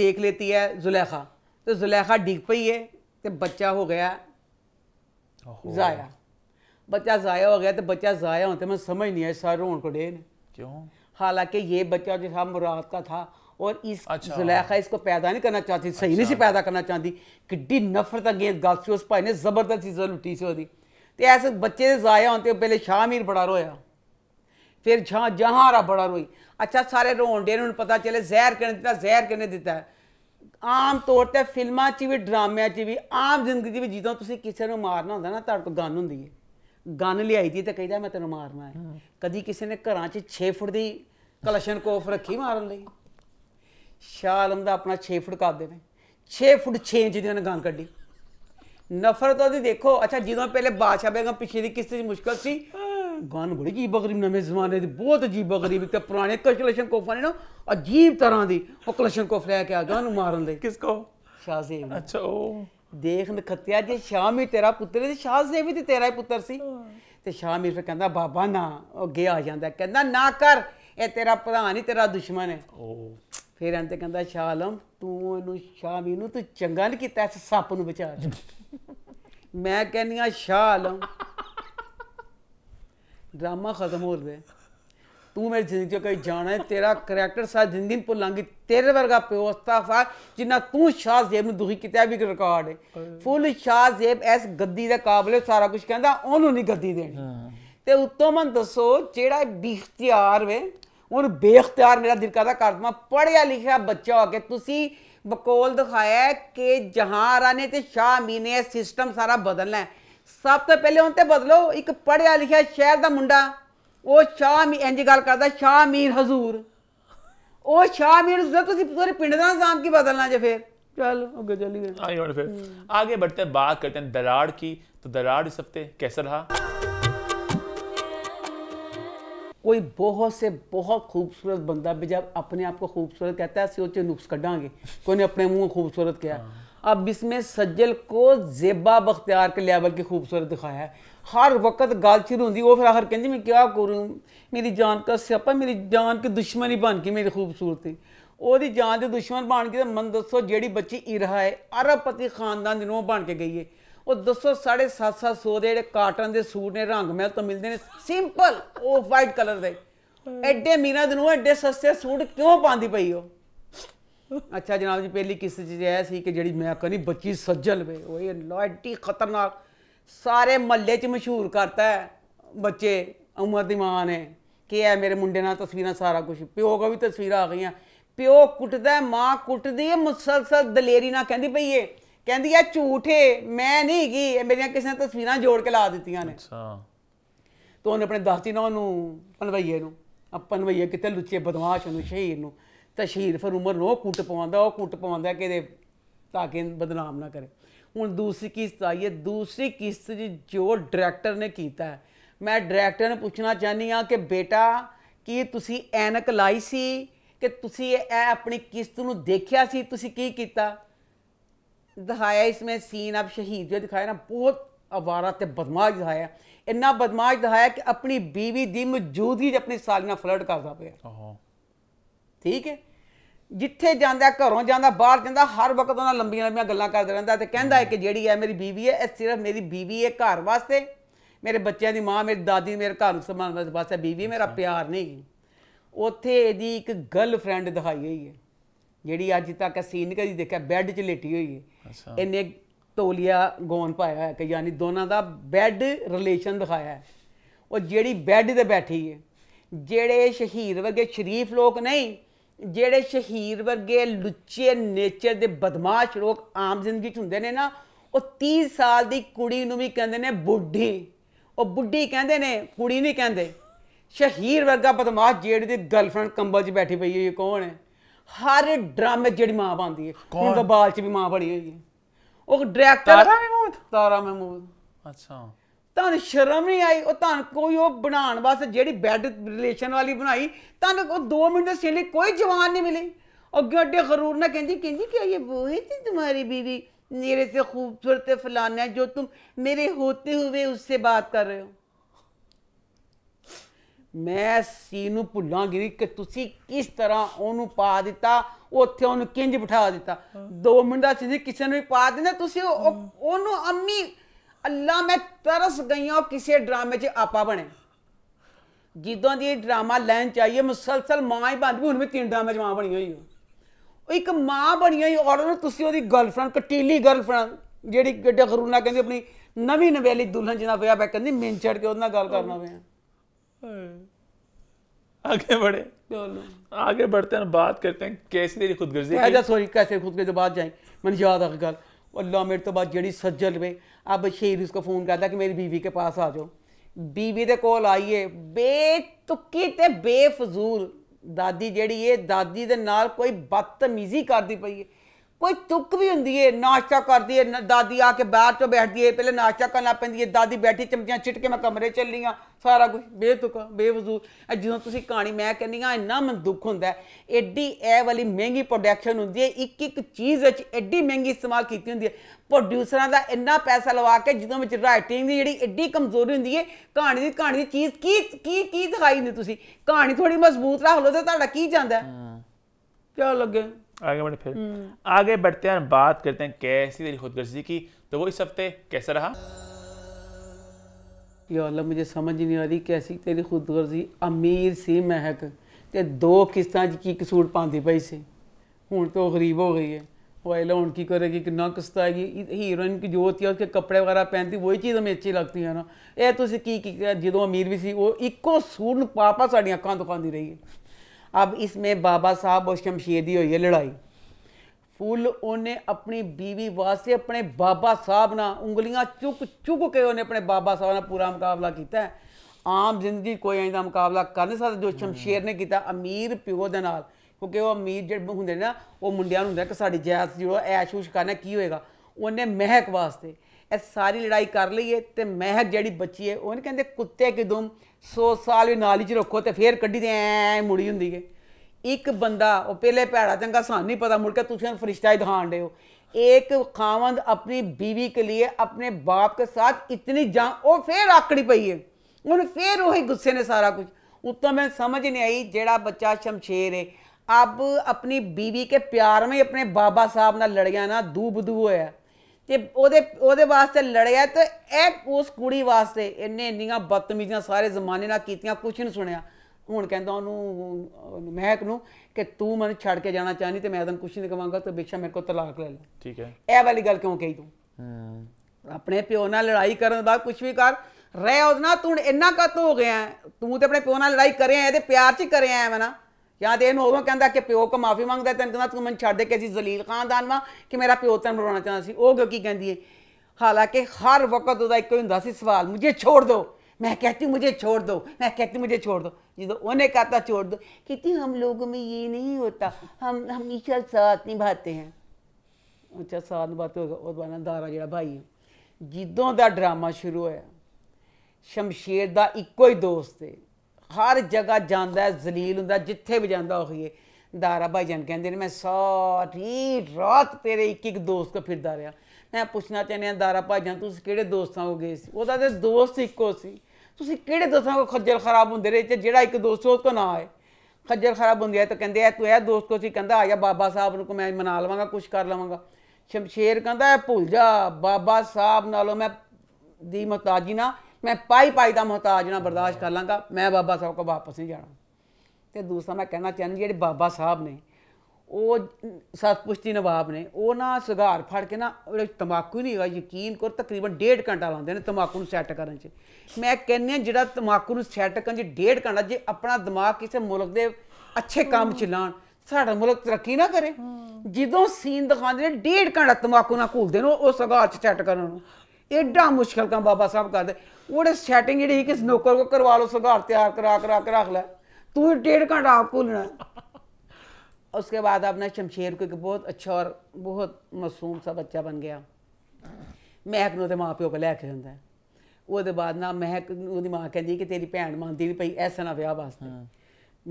देख लेती है जुलेखा तो जुलेखा डिग पी है तो बच्चा हो गया ज़ाया बच्चा ज़ाया हो गया तो बच्चा ज़ाया होते मैं समझ नहीं आया सर रोन को डेन क्यों हालांकि ये बच्चा जो था मुराद का था ਔਰ ਇਸ ਜ਼ੁਲੈਖਾ ਇਸ ਕੋ ਪੈਦਾ ਨਹੀਂ ਕਰਨਾ ਚਾਹਤੀ ਸਹੀ ਨਹੀਂ ਸੀ ਪੈਦਾ ਕਰਨਾ ਚਾਹਦੀ ਕਿੱਡੀ ਨਫ਼ਰਤ ਅਗੇ ਗਾਸਿਓਸ ਭਾਈ ਨੇ ਜ਼ਬਰਦਸਤ ਚੀਜ਼ ਲੁੱਟੀ ਸੀ ਉਹਦੀ ਤੇ ਐਸੇ ਬੱਚੇ ਦੇ ਜ਼ਾਇਆ ਹੁੰਦੇ ਪਹਿਲੇ ਸ਼ਾਮੀਰ ਬੜਾ ਰੋਇਆ ਫਿਰ ਜਹਾਂ ਜਹਾਂ ਰਾ ਬੜਾ ਰੋਈ ਅੱਛਾ ਸਾਰੇ ਰੋਣ ਦੇ ਨੂੰ ਪਤਾ ਚੱਲੇ ਜ਼ਹਿਰ ਕਿਨੇ ਦਿੱਤਾ ਜ਼ਹਿਰ ਕਿਨੇ ਦਿੱਤਾ ਆਮ ਤੌਰ ਤੇ ਫਿਲਮਾਂ ਚ ਵੀ ਡਰਾਮਿਆਂ ਚ ਵੀ ਆਮ ਜ਼ਿੰਦਗੀ ਚ ਵੀ ਜਦੋਂ ਤੁਸੀਂ ਕਿਸੇ ਨੂੰ ਮਾਰਨਾ ਹੁੰਦਾ ਨਾ ਤੁਹਾਡੇ ਕੋਲ ਗਨ ਹੁੰਦੀ ਹੈ ਗਨ ਲਿਆਈ ਦੀ ਤੇ ਕਹਿੰਦਾ ਮੈਂ ਤੈਨੂੰ ਮਾਰਨਾ ਹੈ ਕਦੀ ਕਿਸੇ ਨੇ ਘਰਾਂ ਚ 6 ਫੁੱਟ ਦੀ ਕਲਸ਼ਨ ਕੋਫ ਰੱਖੀ ਮਾਰਨ ਲਈ ਸ਼ਾਹ ਦਾ ਆਪਣਾ 6 ਫੁੱਟ ਕੱਦ ਨੇ 6 ਫੁੱਟ 6 ਇੰਚ ਦੀ ਉਹਨੇ ਗਾਂ ਕੱਢੀ ਨਫ਼ਰਤ ਉਹਦੀ ਦੇਖੋ ਅੱਛਾ ਜਦੋਂ ਪਹਿਲੇ ਬਾਦਸ਼ਾਹ ਬੇਗਮ ਪਿੱਛੇ ਦੀ ਕਿਸ ਦੀ ਮੁਸ਼ਕਲ ਸੀ ਗਾਨ ਬੜੀ ਕੀ ਬਗਰੀ ਨਵੇਂ ਜ਼ਮਾਨੇ ਦੀ ਬਹੁਤ ਅਜੀਬ ਬਗਰੀ ਤੇ ਪੁਰਾਣੇ ਕਸ਼ਲਸ਼ਨ ਕੋਫਾ ਨੇ ਨਾ ਅਜੀਬ ਤਰ੍ਹਾਂ ਦੀ ਉਹ ਕਲਸ਼ਨ ਕੋਫ ਲੈ ਕੇ ਆ ਗਿਆ ਉਹਨੂੰ ਮਾਰਨ ਦੇ ਕਿਸ ਕੋ ਸ਼ਾਹ ਜ਼ੇਬ ਅੱਛਾ ਉਹ ਦੇਖ ਖੱਤਿਆ ਜੇ ਸ਼ਾਮ ਹੀ ਤੇਰਾ ਪੁੱਤਰ ਸੀ ਸ਼ਾਹ ਜ਼ੇਬ ਵੀ ਤੇ ਤੇਰਾ ਹੀ ਪੁੱਤਰ ਸੀ ਤੇ ਸ਼ਾਹ ਮੀਰ ਫਿਰ ਕਹਿੰਦਾ ਬਾਬਾ ਨਾ ਉਹ ਗਿਆ ਆ ਜਾਂਦਾ ਕਹਿੰਦਾ ਨਾ ਕਰ ਇਹ ਤੇਰਾ ਭਰਾ ਨਹੀਂ ਤੇਰਾ ਦੁਸ਼ਮਣ ਹੈ ਉਹ ਫਿਰ ਅੰਤੇ ਕਹਿੰਦਾ ਸ਼ਾਹ ਤੂੰ ਇਹਨੂੰ ਸ਼ਾਮੀ ਨੂੰ ਤੂੰ ਚੰਗਾ ਨਹੀਂ ਕੀਤਾ ਇਸ ਸੱਪ ਨੂੰ ਬਚਾ ਮੈਂ ਕਹਿੰਨੀ ਆ ਸ਼ਾਹ ਡਰਾਮਾ ਖਤਮ ਹੋ ਰਿਹਾ ਤੂੰ ਮੇਰੀ ਜ਼ਿੰਦਗੀ ਚੋਂ ਕਈ ਜਾਣਾ ਹੈ ਤੇਰਾ ਕੈਰੈਕਟਰ ਸਾ ਜ਼ਿੰਦਗੀ ਭੁੱਲਾਂਗੀ ਤੇਰੇ ਵਰਗਾ ਪਿਓਸਤਾਫਾ ਜਿੰਨਾ ਤੂੰ ਸ਼ਾਹ ਜ਼ੇਬ ਨੂੰ ਦੁਖੀ ਕੀਤਾ ਵੀ ਰਿਕਾਰਡ ਹੈ ਫੁੱਲ ਸ਼ਾਹ ਜ਼ੇਬ ਇਸ ਗੱਦੀ ਦੇ ਕਾਬਲੇ ਸਾਰਾ ਕੁਝ ਕਹਿੰਦਾ ਉਹਨੂੰ ਨਹੀਂ ਗੱਦੀ ਦੇਣੀ ਤੇ ਉੱਤੋਂ ਮਨ ਦੱਸੋ ਜਿਹੜਾ ਬਿਖਤਿਆਰ ਵੇ ਹੁਣ ਬੇਖਤਿਆਰ ਮੇਰਾ ਦਿਲ ਕਰਦਾ ਕਰਦਮਾ ਪੜਿਆ ਲਿਖਿਆ ਬੱਚਾ ਹੋ ਕੇ ਤੁਸੀਂ ਬਕੋਲ ਦਿਖਾਇਆ ਕਿ ਜਹਾਰਾ ਨੇ ਤੇ ਸ਼ਾਹ ਮੀਨੇ ਸਿਸਟਮ ਸਾਰਾ ਬਦਲਣਾ ਸਭ ਤੋਂ ਪਹਿਲੇ ਉਹਨਾਂ ਤੇ ਬਦਲੋ ਇੱਕ ਪੜਿਆ ਲਿਖਿਆ ਸ਼ਹਿਰ ਦਾ ਮੁੰਡਾ ਉਹ ਸ਼ਾਹ ਮੀ ਇੰਜ ਗੱਲ ਕਰਦਾ ਸ਼ਾਹ ਮੀਰ ਹਜ਼ੂਰ ਉਹ ਸ਼ਾਹ ਮੀਰ ਹਜ਼ੂਰ ਤੁਸੀਂ ਪੂਰੇ ਪਿੰਡ ਦਾ ਨਿਜ਼ਾਮ ਕੀ ਬਦਲਣਾ ਜੇ ਫਿਰ चलो आगे चलिए आगे बढ़ते बात करते हैं दराड़ की तो दराड़ इस हफ्ते कैसा रहा ਕੋਈ ਬਹੁਤ ਸੇ ਬਹੁਤ ਖੂਬਸੂਰਤ ਬੰਦਾ ਵੀ ਜਦ ਆਪਣੇ ਆਪ ਕੋ ਖੂਬਸੂਰਤ ਕਹਤਾ ਹੈ ਸੀ ਉਹ ਚ ਨੁਕਸ ਕੱਢਾਂਗੇ ਕੋਈ ਨੇ ਆਪਣੇ ਮੂੰਹ ਖੂਬਸੂਰਤ ਕਿਹਾ ਅਬ ਇਸਮੇ ਸੱਜਲ ਕੋ ਜ਼ੇਬਾ ਬਖਤਿਆਰ ਕੇ ਲੈਵਲ ਕੀ ਖੂਬਸੂਰਤ ਦਿਖਾਇਆ ਹੈ ਹਰ ਵਕਤ ਗੱਲ ਚਿਰ ਹੁੰਦੀ ਉਹ ਫਿਰ ਆਖਰ ਕਹਿੰਦੀ ਮੈਂ ਕੀ ਕਰੂੰ ਮੇਰੀ ਜਾਨ ਕਾ ਸਿਆਪਾ ਮੇਰੀ ਜਾਨ ਕੀ ਦੁਸ਼ਮਣੀ ਬਣ ਕੇ ਮੇਰੀ ਖੂਬਸੂਰਤੀ ਉਹਦੀ ਜਾਨ ਦੇ ਦੁਸ਼ਮਣ ਬਣ ਕੇ ਮਨ ਦੱਸੋ ਜਿਹੜੀ ਬੱਚੀ ਇਰਹਾ ਹੈ ਅਰਬਪਤੀ ਖਾਨਦਾਨ ਦੀ ਨੂੰ ਬਣ ਕੇ ਗਈ ਹੈ ਉਹ ਦੱਸੋ 750 ਦੇ ਜਿਹੜੇ ਕਾਟਨ ਦੇ ਸੂਟ ਨੇ ਰੰਗ ਮੈਂ ਤੋਂ ਮਿਲਦੇ ਨੇ ਸਿੰਪਲ ਉਹ ਵਾਈਟ ਕਲਰ ਦੇ ਐਡੇ ਮੀਨਾ ਦੇ ਨੂੰ ਐਡੇ ਸਸਤੇ ਸੂਟ ਕਿਉਂ ਪਾਉਂਦੀ ਪਈ ਹੋ ਅੱਛਾ ਜਨਾਬ ਜੀ ਪਹਿਲੀ ਕਿਸ ਚ ਇਹ ਸੀ ਕਿ ਜਿਹੜੀ ਮੈਂ ਕਹਿੰਦੀ ਬੱਚੀ ਸੱਜਲ ਵੇ ਇਹ ਲਾਡੀ ਖਤਰਨਾਕ ਸਾਰੇ ਮੱਲੇ ਚ ਮਸ਼ਹੂਰ ਕਰਤਾ ਬੱਚੇ ਉਮਰ ਦੀ ਮਾਂ ਨੇ ਕਿ ਐ ਮੇਰੇ ਮੁੰਡੇ ਨਾਲ ਤਸਵੀਰਾਂ ਸਾਰਾ ਕੁਝ ਪਿਓ ਕੋ ਵੀ ਤਸਵੀਰਾਂ ਆ ਗਈਆਂ ਪਿਓ ਕੁੱਟਦਾ ਮਾਂ ਕੁੱਟਦੀ ਹੈ ਮੁਸਲਸਲ ਦਲੇਰੀ ਨਾਲ ਕਹਿੰਦੀ ਪਈ ਏ ਕਹਿੰਦੀ ਆ ਝੂਠੇ ਮੈਂ ਨਹੀਂ ਗਈ ਇਹ ਮੇਰੀਆਂ ਕਿਸੇ ਨੇ ਤਸਵੀਰਾਂ ਜੋੜ ਕੇ ਲਾ ਦਿੱਤੀਆਂ ਨੇ ਅੱਛਾ ਤੋਂ ਉਹਨੇ ਆਪਣੇ ਦਾਸੀ ਨਾਲ ਨੂੰ ਪਨਵਈਏ ਨੂੰ ਆ ਪਨਵਈਏ ਕਿਤੇ ਲੁੱਚੇ ਬਦਮਾਸ਼ ਨੂੰ ਸ਼ਹੀਰ ਨੂੰ ਤਸ਼ਹੀਰ ਫਿਰ ਉਮਰ ਨੂੰ ਕੁੱਟ ਪਵਾਉਂਦਾ ਉਹ ਕੁੱਟ ਪਵਾਉਂਦਾ ਕਿ ਇਹਦੇ ਤਾਂ ਕਿ ਬਦਨਾਮ ਨਾ ਕਰੇ ਹੁਣ ਦੂਸਰੀ ਕਿਸ਼ਤ ਆਈ ਹੈ ਦੂਸਰੀ ਕਿਸ਼ਤ ਜੋ ਡਾਇਰੈਕਟਰ ਨੇ ਕੀਤਾ ਮੈਂ ਡਾਇਰੈਕਟਰ ਨੂੰ ਪੁੱਛਣਾ ਚਾਹਨੀ ਆ ਕਿ ਬੇਟਾ ਕੀ ਤੁਸੀਂ ਐਨਕ ਲਾਈ ਸੀ ਕਿ ਤੁਸੀਂ ਇਹ ਆਪਣੀ ਕਿਸ਼ਤ ਨੂੰ ਦੇਖਿਆ ਸੀ ਤੁਸੀਂ ਕੀ ਕੀਤਾ ਦਿਖਾਇਆ ਇਸਮੇ ਸੀਨ ਆਪ ਸ਼ਹੀਦ ਜੋ ਦਿਖਾਇਆ ਨਾ ਬਹੁਤ ਅਵਾਰਾ ਤੇ ਬਦਮਾਸ਼ ਦਿਖਾਇਆ ਇੰਨਾ ਬਦਮਾਸ਼ ਦਿਖਾਇਆ ਕਿ ਆਪਣੀ بیوی ਦੀ ਮੌਜੂਦਗੀ 'ਚ ਆਪਣੇ ਸਾਲੀ ਨਾਲ ਫਲਰਟ ਕਰਦਾ ਪਿਆ ਠੀਕ ਹੈ ਜਿੱਥੇ ਜਾਂਦਾ ਘਰੋਂ ਜਾਂਦਾ ਬਾਹਰ ਜਾਂਦਾ ਹਰ ਵਕਤ ਉਹਨਾਂ ਲੰਬੀਆਂ ਲੰਬੀਆਂ ਗੱਲਾਂ ਕਰਦੇ ਰਹਿੰਦਾ ਤੇ ਕਹਿੰਦਾ ਕਿ ਜਿਹੜੀ ਹੈ ਮੇਰੀ بیوی ਹੈ ਇਹ ਸਿਰਫ ਮੇਰੀ بیوی ਹੈ ਘਰ ਵਾਸਤੇ ਮੇਰੇ ਬੱਚਿਆਂ ਦੀ ਮਾਂ ਮੇਰੀ ਦਾਦੀ ਮੇਰੇ ਘਰ ਨੂੰ ਸੰਭਾਲਣ ਵਾਸਤੇ بیوی ਮੇਰਾ ਪਿਆਰ ਨਹੀਂ ਉੱਥੇ ਇਹਦੀ ਇੱਕ ਗਰਲਫ੍ਰੈਂਡ ਦਿਖਾਈ ਗਈ ਹੈ ਜਿਹੜੀ ਅੱਜ ਤੱਕ ਅਸੀਂ ਨਹੀਂ ਕਦੀ ਦੇਖਿਆ ਬੈੱਡ 'ਚ ਲੇਟੀ ਹੋਈ ਹੈ ਇਹਨੇ ਤੋਲੀਆ ਗੋਨ ਪਾਇਆ ਹੈ ਕਿ ਯਾਨੀ ਦੋਨਾਂ ਦਾ ਬੈੱਡ ਰਿਲੇਸ਼ਨ ਦਿਖਾਇਆ ਹੈ ਉਹ ਜਿਹੜੀ ਬੈੱਡ ਤੇ ਬੈਠੀ ਹੈ ਜਿਹੜੇ ਸ਼ਹੀਦ ਵਰਗੇ ਸ਼ਰੀਫ ਲੋਕ ਨਹੀਂ ਜਿਹੜੇ ਸ਼ਹੀਦ ਵਰਗੇ ਲੁੱਚੇ ਨੇਚਰ ਦੇ ਬਦਮਾਸ਼ ਲੋਕ ਆਮ ਜ਼ਿੰਦਗੀ 'ਚ ਹੁੰਦੇ ਨੇ ਨਾ ਉਹ 30 ਸਾਲ ਦੀ ਕੁੜੀ ਨੂੰ ਵੀ ਕਹਿੰਦੇ ਨੇ ਬੁੱਢੀ ਉਹ ਬੁੱਢੀ ਕਹਿੰਦੇ ਨੇ ਕੁੜੀ ਨਹੀਂ ਕਹਿੰਦੇ ਸ਼ਹੀਰ ਵਰਗਾ ਬਦਮਾਸ਼ ਜਿਹੜੀ ਦੀ ਗਰਲਫ੍ਰੈਂਡ ਕੰਬਲ 'ਚ ਬੈਠੀ ਪਈ ਹੈ ਇਹ ਕੌਣ ਹੈ ਹਰ ਡਰਾਮੇ ਜਿਹੜੀ ਮਾਂ ਬਣਦੀ ਹੈ ਹੁਣ ਗਬਾਲ ਚ ਵੀ ਮਾਂ ਬਣੀ ਹੋਈ ਹੈ ਉਹ ਡਾਇਰੈਕਟਰ ਤਾਰਾ ਮਹਿਮੂਦ ਤਾਰਾ ਮਹਿਮੂਦ ਅੱਛਾ ਤਾਂ ਸ਼ਰਮ ਨਹੀਂ ਆਈ ਉਹ ਤਾਂ ਕੋਈ ਉਹ ਬਣਾਉਣ ਵਾਸਤੇ ਜਿਹੜੀ ਬੈਡ ਰਿਲੇਸ਼ਨ ਵਾਲੀ ਬਣਾਈ ਤਾਂ ਉਹ 2 ਮਿੰਟ ਦੇ ਸੀਨ ਲਈ ਕੋਈ ਜਵਾਨ ਨਹੀਂ ਮਿਲੀ ਉਹ ਗੱਡੇ ਗਰੂਰ ਨਾ ਕਹਿੰਦੀ ਕਹਿੰਦੀ ਕਿ ਇਹ ਬੂਹੀ ਸੀ ਤੁਹਾਡੀ ਬੀਵੀ ਨੀਰੇ ਸੇ ਖੂਬਸੂਰਤ ਫਲਾਨਾ ਜੋ ਤੁਮ ਮੇਰੇ ਹੋਤੇ ਹੋਏ ਉਸਸੇ ਬਾਤ ਕਰ ਰਹੇ ਹੋ ਮੈਂ ਸੀ ਨੂੰ ਭੁੱਲਾਂਗੀ ਨਹੀਂ ਕਿ ਤੁਸੀਂ ਕਿਸ ਤਰ੍ਹਾਂ ਉਹਨੂੰ ਪਾ ਦਿੱਤਾ ਉੱਥੇ ਉਹਨੂੰ ਕਿੰਜ ਬਿਠਾ ਦਿੱਤਾ 2 ਮਿੰਟ ਦਾ ਸੀ ਕਿਸੇ ਨੂੰ ਵੀ ਪਾ ਦੇਣਾ ਤੁਸੀਂ ਉਹਨੂੰ ਅੰਮੀ ਅੱਲਾ ਮੈਂ ਤਰਸ ਗਈਆਂ ਕਿਸੇ ਡਰਾਮੇ 'ਚ ਆਪਾ ਬਣੇ ਜਿੱਦੋਂ ਦੀ ਡਰਾਮਾ ਲੈਣ ਚਾਹੀਏ ਮੁਸਲਸਲ ਮਾਂ ਹੀ ਬਣਦੀ ਹੁਣ ਵੀ ਤਿੰਨ ਡਰਾਮੇ 'ਚ ਮਾਂ ਬਣੀ ਹੋਈ ਹੈ ਉਹ ਇੱਕ ਮਾਂ ਬਣੀ ਹੋਈ ਔਰ ਉਹਨੂੰ ਤੁਸੀਂ ਉਹਦੀ ਗਰਲਫ੍ਰੈਂਡ ਕਟੀਲੀ ਗਰਲਫ੍ਰੈਂਡ ਜਿਹੜੀ ਗੱਡਾ ਖਰੂਨਾ ਕਹਿੰਦੀ ਆਪਣੀ ਨਵੀਂ ਨਵੇਲੀ ਦੁਲਹਨ ਜਿਹਨਾਂ ਵਿਆਹ ਬੈ ਕਹਿੰਦੀ ਮਿੰਚੜ ਕੇ ਉਹਦੇ ਨਾਲ ਗੱਲ ਕਰਨਾ ਪਿਆ आगे बढ़े आगे बढ़ते हैं बात करते हैं कैसे मेरी खुदगर्जी कैसा तो सॉरी कैसे खुद के जो बात जाए मैंने याद आ गल अल्लाह मेरे तो बाद जड़ी सज्जल में अब शेर उसको फ़ोन करता कि मेरी बीवी के पास आ जाओ बीवी के कोल आइए बेतुकी तो बेफजूल दादी जड़ी है दादी के नाल कोई बदतमीजी करती पई है ਕੋਈ ਚੁੱਕ ਵੀ ਹੁੰਦੀ ਏ ਨਾਸ਼ਤਾ ਕਰਦੀ ਏ ਦਾਦੀ ਆ ਕੇ ਬਾਹਰ ਤੋਂ ਬੈਠਦੀ ਏ ਪਹਿਲੇ ਨਾਸ਼ਤਾ ਕਰਨਾ ਪੈਂਦੀ ਏ ਦਾਦੀ ਬੈਠੀ ਚਮਚੀਆਂ ਚਿਟਕੇ ਕੇ ਮੈਂ ਕਮਰੇ ਚੱਲੀ ਆ ਸਾਰਾ ਕੁਝ ਬੇਤੁਕਾ ਬੇਵਜ਼ੂ ਜਦੋਂ ਤੁਸੀਂ ਕਹਾਣੀ ਮੈਂ ਕਹਿੰਦੀ ਆ ਇੰਨਾ ਮਨ ਦੁੱਖ ਹੁੰਦਾ ਐਡੀ ਇਹ ਵਾਲੀ ਮਹਿੰਗੀ ਪ੍ਰੋਡਕਸ਼ਨ ਹੁੰਦੀ ਏ ਇੱਕ ਇੱਕ ਚੀਜ਼ ਵਿੱਚ ਐਡੀ ਮਹਿੰਗੀ ਇਸਤੇਮਾਲ ਕੀਤੀ ਹੁੰਦੀ ਏ ਪ੍ਰੋਡਿਊਸਰਾਂ ਦਾ ਇੰਨਾ ਪੈਸਾ ਲਵਾ ਕੇ ਜਦੋਂ ਵਿੱਚ ਰਾਈਟਿੰਗ ਦੀ ਜਿਹੜੀ ਐਡੀ ਕਮਜ਼ੋਰੀ ਹੁੰਦੀ ਏ ਕਹਾਣੀ ਦੀ ਕਹਾਣੀ ਦੀ ਚੀਜ਼ ਕੀ ਕੀ ਕੀ ਦਿਖਾਈ ਨਹੀਂ ਤੁਸੀਂ ਕਹਾਣੀ ਥੋੜੀ ਮਜ਼ਬੂਤ ਰੱਖ ਲਓ ਤੇ ਤੁਹਾਡਾ ਕੀ ਜਾਂਦਾ ਕਿਆ ਲੱਗੇ आगे बढ़े फिर आगे बढ़ते हैं बात करते हैं कैसी तेरी खुदगर्जी की तो वो इस हफ्ते कैसा रहा ये अल्लाह मुझे समझ नहीं आ रही कैसी तेरी ਖੁਦਗਰਜ਼ੀ ਅਮੀਰ ਸੀ ਮਹਿਕ ਤੇ ਦੋ ਕਿਸ਼ਤਾਂ की कसूर ਕਸੂਰ ਪਾਉਂਦੀ ਪਈ ਸੀ तो गरीब हो गई है ਹੈ वाइला उनकी करेगी कि ना किस्त आएगी हीरोइन की जो होती है उसके कपड़े वगैरह पहनती वही चीज़ हमें अच्छी लगती है ना ये तो की, की जो अमीर भी सी वो इको सूट पापा साड़िया अखा दुखाती रही है अब इसमें बाबा साहब और शमशेर की हुई है लड़ाई ਫੁੱਲ ਉਹਨੇ ਆਪਣੀ بیوی ਵਾਸਤੇ ਆਪਣੇ ਬਾਬਾ ਸਾਹਿਬ ਨਾਲ ਉਂਗਲੀਆਂ ਚੁੱਕ ਚੁੱਕ ਕੇ ਉਹਨੇ ਆਪਣੇ ਬਾਬਾ ਸਾਹਿਬ ਨਾਲ ਪੂਰਾ ਮੁਕਾਬਲਾ ਕੀਤਾ ਆਮ ਜ਼ਿੰਦਗੀ ਕੋਈ ਇਹਦਾ ਮੁਕਾਬਲਾ ਕਰ ਨਹੀਂ ਸਕਦਾ ਜੋ ਸ਼ਮਸ਼ੇਰ ਨੇ ਕੀਤਾ ਅਮੀਰ ਪਿਓ ਦੇ ਨਾਲ ਕਿਉਂਕਿ ਉਹ ਅਮੀਰ ਜਿਹੜੇ ਹੁੰਦੇ ਨੇ ਨਾ ਉਹ ਮੁੰਡਿਆਂ ਨੂੰ ਹੁੰਦਾ ਕਿ ਸਾਡੀ ਜਾਇਦਾਦ ਜਿਹੜਾ ਐਸ਼ੂਸ਼ ਕਰਨਾ ਕੀ ਹੋਏਗਾ ਉਹਨੇ ਮਹਿਕ ਵਾਸਤੇ ਇਹ ਸਾਰੀ ਲੜਾਈ ਕਰ ਲਈਏ ਤੇ ਮਹਿਕ ਜਿਹੜੀ ਬੱਚੀ ਹੈ ਉਹ ਨਹੀਂ ਕਹਿੰਦੇ ਕੁੱਤੇ ਕਿਦੋਂ 100 ਸਾਲ ਵੀ ਨਾਲ ਹੀ ਚ ਰੱਖੋ ਤੇ ਫੇਰ ਕੱਢੀ ਦੇ ਐ ਮੁੜੀ ਹੁੰਦੀ ਏ ਇੱਕ ਬੰਦਾ ਉਹ ਪਹਿਲੇ ਭੈੜਾ ਚੰਗਾ ਸਾਨੂੰ ਨਹੀਂ ਪਤਾ ਮੁੜ ਕੇ ਤੁਸੀਂ ਫਰਿਸ਼ਤਾ ਹੀ ਦਿਖਾਣ ਰਹੇ ਹੋ ਇੱਕ ਖਾਵੰਦ ਆਪਣੀ ਬੀਵੀ ਕੇ ਲਈ ਆਪਣੇ ਬਾਪ ਕੇ ਸਾਥ ਇਤਨੀ ਜਾਂ ਉਹ ਫੇਰ ਆਕੜੀ ਪਈ ਏ ਉਹਨੂੰ ਫੇਰ ਉਹ ਹੀ ਗੁੱਸੇ ਨੇ ਸਾਰਾ ਕੁਝ ਉਤੋਂ ਮੈਂ ਸਮਝ ਨਹੀਂ ਆਈ ਜਿਹੜਾ ਬੱਚਾ ਸ਼ਮਸ਼ੇਰ ਹੈ ਅਬ ਆਪਣੀ ਬੀਵੀ ਕੇ ਪਿਆਰ ਮੇ ਆਪਣੇ ਬਾਬਾ ਸਾਹਿਬ ਨਾਲ ਲੜਿਆ ਨਾ ਦੂਬਦੂ ਹੋਇਆ ਤੇ ਉਹਦੇ ਉਹਦੇ ਵਾਸਤੇ ਲੜਿਆ ਤੇ ਇਹ ਉਸ ਕੁੜੀ ਵਾਸਤੇ ਇੰਨੇ ਇੰਨੀਆਂ ਬਦਤਮੀਜ਼ੀਆਂ ਸਾਰੇ ਜ਼ਮਾਨੇ ਨਾਲ ਕੀਤੀਆਂ ਕੁਝ ਨਹੀਂ ਸੁਣਿਆ ਹੁਣ ਕਹਿੰਦਾ ਉਹਨੂੰ ਮਹਿਕ ਨੂੰ ਕਿ ਤੂੰ ਮੈਨੂੰ ਛੱਡ ਕੇ ਜਾਣਾ ਚਾਹਨੀ ਤੇ ਮੈਂ ਤਾਂ ਕੁਝ ਨਹੀਂ ਕਵਾਂਗਾ ਤੇ ਬੇਸ਼ੱਕ ਮੇਰੇ ਕੋਲ ਤਲਾਕ ਲੈ ਲੈ ਠੀਕ ਹੈ ਇਹ ਵਾਲੀ ਗੱਲ ਕਿਉਂ ਕਹੀ ਤੂੰ ਆਪਣੇ ਪਿਓ ਨਾਲ ਲੜਾਈ ਕਰਨ ਬਾਅਦ ਕੁਝ ਵੀ ਕਰ ਰਹਿ ਉਹ ਨਾਲ ਤੂੰ ਇੰਨਾ ਕਤ ਹੋ ਗਿਆ ਤੂੰ ਤੇ ਆਪਣੇ ਪਿਓ ਨਾਲ ਲੜਾਈ ਕਰਿਆ ਇਹਦੇ ਪਿਆਰ 'ਚ ਕਰਿਆ ਮੈਂ ਨਾ याद इन होरों कहता कि प्यो को माफ़ी मंगता तेन तो कहना तू मैं छड़ के असी जलील खानदान वा कि मेरा प्यो तेन मरवाना चाहता सी वो क्योंकि कहती है हालांकि हर वक्त वह एक हों सवाल मुझे छोड़ दो मैं कहती हूँ मुझे छोड़ दो मैं कहती हूँ मुझे छोड़ दो जो उन्हें कहा था छोड़ दो कहती हम लोगों में ये नहीं होता हम हमेशा साथ निभाते हैं अच्छा साथ निभाते हो दारा जरा भाई है जिदों का ड्रामा शुरू होया शमशेर का इको ही दोस्त है ਹਰ ਜਗ੍ਹਾ ਜਾਂਦਾ ਜ਼ਲੀਲ ਹੁੰਦਾ ਜਿੱਥੇ ਵੀ ਜਾਂਦਾ ਹੋਈਏ ਦਾਰਾ ਭਾਈ ਜਾਨ ਕਹਿੰਦੇ ਨੇ ਮੈਂ ਸਾਰੀ ਰਾਤ ਤੇਰੇ ਇੱਕ ਇੱਕ ਦੋਸਤ ਕੋ ਫਿਰਦਾ ਰਿਹਾ ਮੈਂ ਪੁੱਛਣਾ ਚਾਹੁੰਦਾ ਦਾਰਾ ਭਾਈ ਜਾਨ ਤੁਸੀਂ ਕਿਹੜੇ ਦੋਸਤਾਂ ਕੋ ਗਏ ਸੀ ਉਹਦਾ ਤੇ ਦੋਸਤ ਇੱਕੋ ਸੀ ਤੁਸੀਂ ਕਿਹੜੇ ਦੋਸਤਾਂ ਕੋ ਖੱਜਲ ਖਰਾਬ ਹੁੰਦੇ ਰਹੇ ਤੇ ਜਿਹੜਾ ਇੱਕ ਦੋਸਤ ਉਹ ਤੋਂ ਨਾ ਆਏ ਖੱਜਲ ਖਰਾਬ ਹੁੰਦੀ ਹੈ ਤਾਂ ਕਹਿੰਦੇ ਆ ਤੂੰ ਇਹ ਦੋਸਤ ਕੋ ਸੀ ਕਹਿੰਦਾ ਆ ਜਾ ਬਾਬਾ ਸਾਹਿਬ ਨੂੰ ਕੋ ਮੈਂ ਮਨਾ ਲਵਾਂਗਾ ਕੁਝ ਕਰ ਲਵਾਂਗਾ ਸ਼ਮਸ਼ੇਰ ਕਹਿੰਦਾ ਇਹ ਭੁੱਲ ਜਾ ਬਾਬਾ ਸਾਹਿਬ ਨਾਲੋਂ ਮੈਂ ਦੀ ਮਤਾਜੀ ਨਾ ਮੈਂ ਪਾਈ ਪਾਈ ਦਾ ਮਹਤਾਜ ਨਾ ਬਰਦਾਸ਼ਤ ਕਰ ਲਾਂਗਾ ਮੈਂ ਬਾਬਾ ਸਾਹਿਬ ਕੋ ਵਾਪਸ ਨਹੀਂ ਜਾਣਾ ਤੇ ਦੂਸਰਾ ਮੈਂ ਕਹਿਣਾ ਚਾਹੁੰਦਾ ਜਿਹੜੇ ਬਾਬਾ ਸਾਹਿਬ ਨੇ ਉਹ ਸਤਪੁਸ਼ਤੀ ਨਵਾਬ ਨੇ ਉਹ ਨਾ ਸਿਗਾਰ ਫੜ ਕੇ ਨਾ ਤਮਾਕੂ ਨਹੀਂ ਹੈਗਾ ਯਕੀਨ ਕਰ ਤਕਰੀਬਨ ਡੇਢ ਘੰਟਾ ਲਾਉਂਦੇ ਨੇ ਤਮਾਕੂ ਨੂੰ ਸੈੱਟ ਕਰਨ 'ਚ ਮੈਂ ਕਹਿੰਨੀ ਜਿਹੜਾ ਤਮਾਕੂ ਨੂੰ ਸੈੱਟ ਕਰਨ 'ਚ ਡੇਢ ਘੰਟਾ ਜੇ ਆਪਣਾ ਦਿਮਾਗ ਕਿਸੇ ਮੁਲਕ ਦੇ ਅੱਛੇ ਕੰਮ 'ਚ ਲਾਣ ਸਾਡਾ ਮੁਲਕ ਤਰੱਕੀ ਨਾ ਕਰੇ ਜਦੋਂ ਸੀਨ ਦਿਖਾਉਂਦੇ ਨੇ ਡੇਢ ਘੰਟਾ ਤਮਾਕੂ ਨਾਲ ਘੁਲਦੇ ਨੇ ਉਹ ਸਿਗਾਰ 'ਚ ਸੈੱਟ ਕਰਨ ਨੂੰ ਐਡਾ ਮੁਸ਼ਕਲ ਕੰਮ ਬਾਬਾ ਸਾਹਿਬ ਕਰਦੇ ਉਹਦੇ ਸੈਟਿੰਗ ਜਿਹੜੀ ਕਿ ਸਨੋਕਰ ਕੋ ਕਰਵਾ ਲੋ ਸੁਧਾਰ ਤਿਆਰ ਕਰਾ ਕਰਾ ਕੇ ਰੱਖ ਲੈ ਤੂੰ ਘੰਟਾ ਆਪ ਕੋ ਲੈਣਾ ਉਸਕੇ ਬਾਅਦ अपना शमशेर ਕੋ ਇੱਕ ਬਹੁਤ ਅੱਛਾ ਔਰ ਬਹੁਤ ਮਾਸੂਮ ਸਾ ਬੱਚਾ ਬਣ ਗਿਆ ਮਹਿਕ ਨੂੰ ਤੇ ਮਾਂ ਪਿਓ ਲੈ ਕੇ ਜਾਂਦਾ ਉਹਦੇ ਬਾਅਦ ਨਾ ਮਹਿਕ ਉਹਦੀ ਮਾਂ ਕਹਿੰਦੀ ਕਿ ਤੇਰੀ ਭੈਣ ਮੰਨਦੀ ਵੀ ਪਈ ਐਸਾ ਨਾ ਵਿਆਹ ਵਾਸਤੇ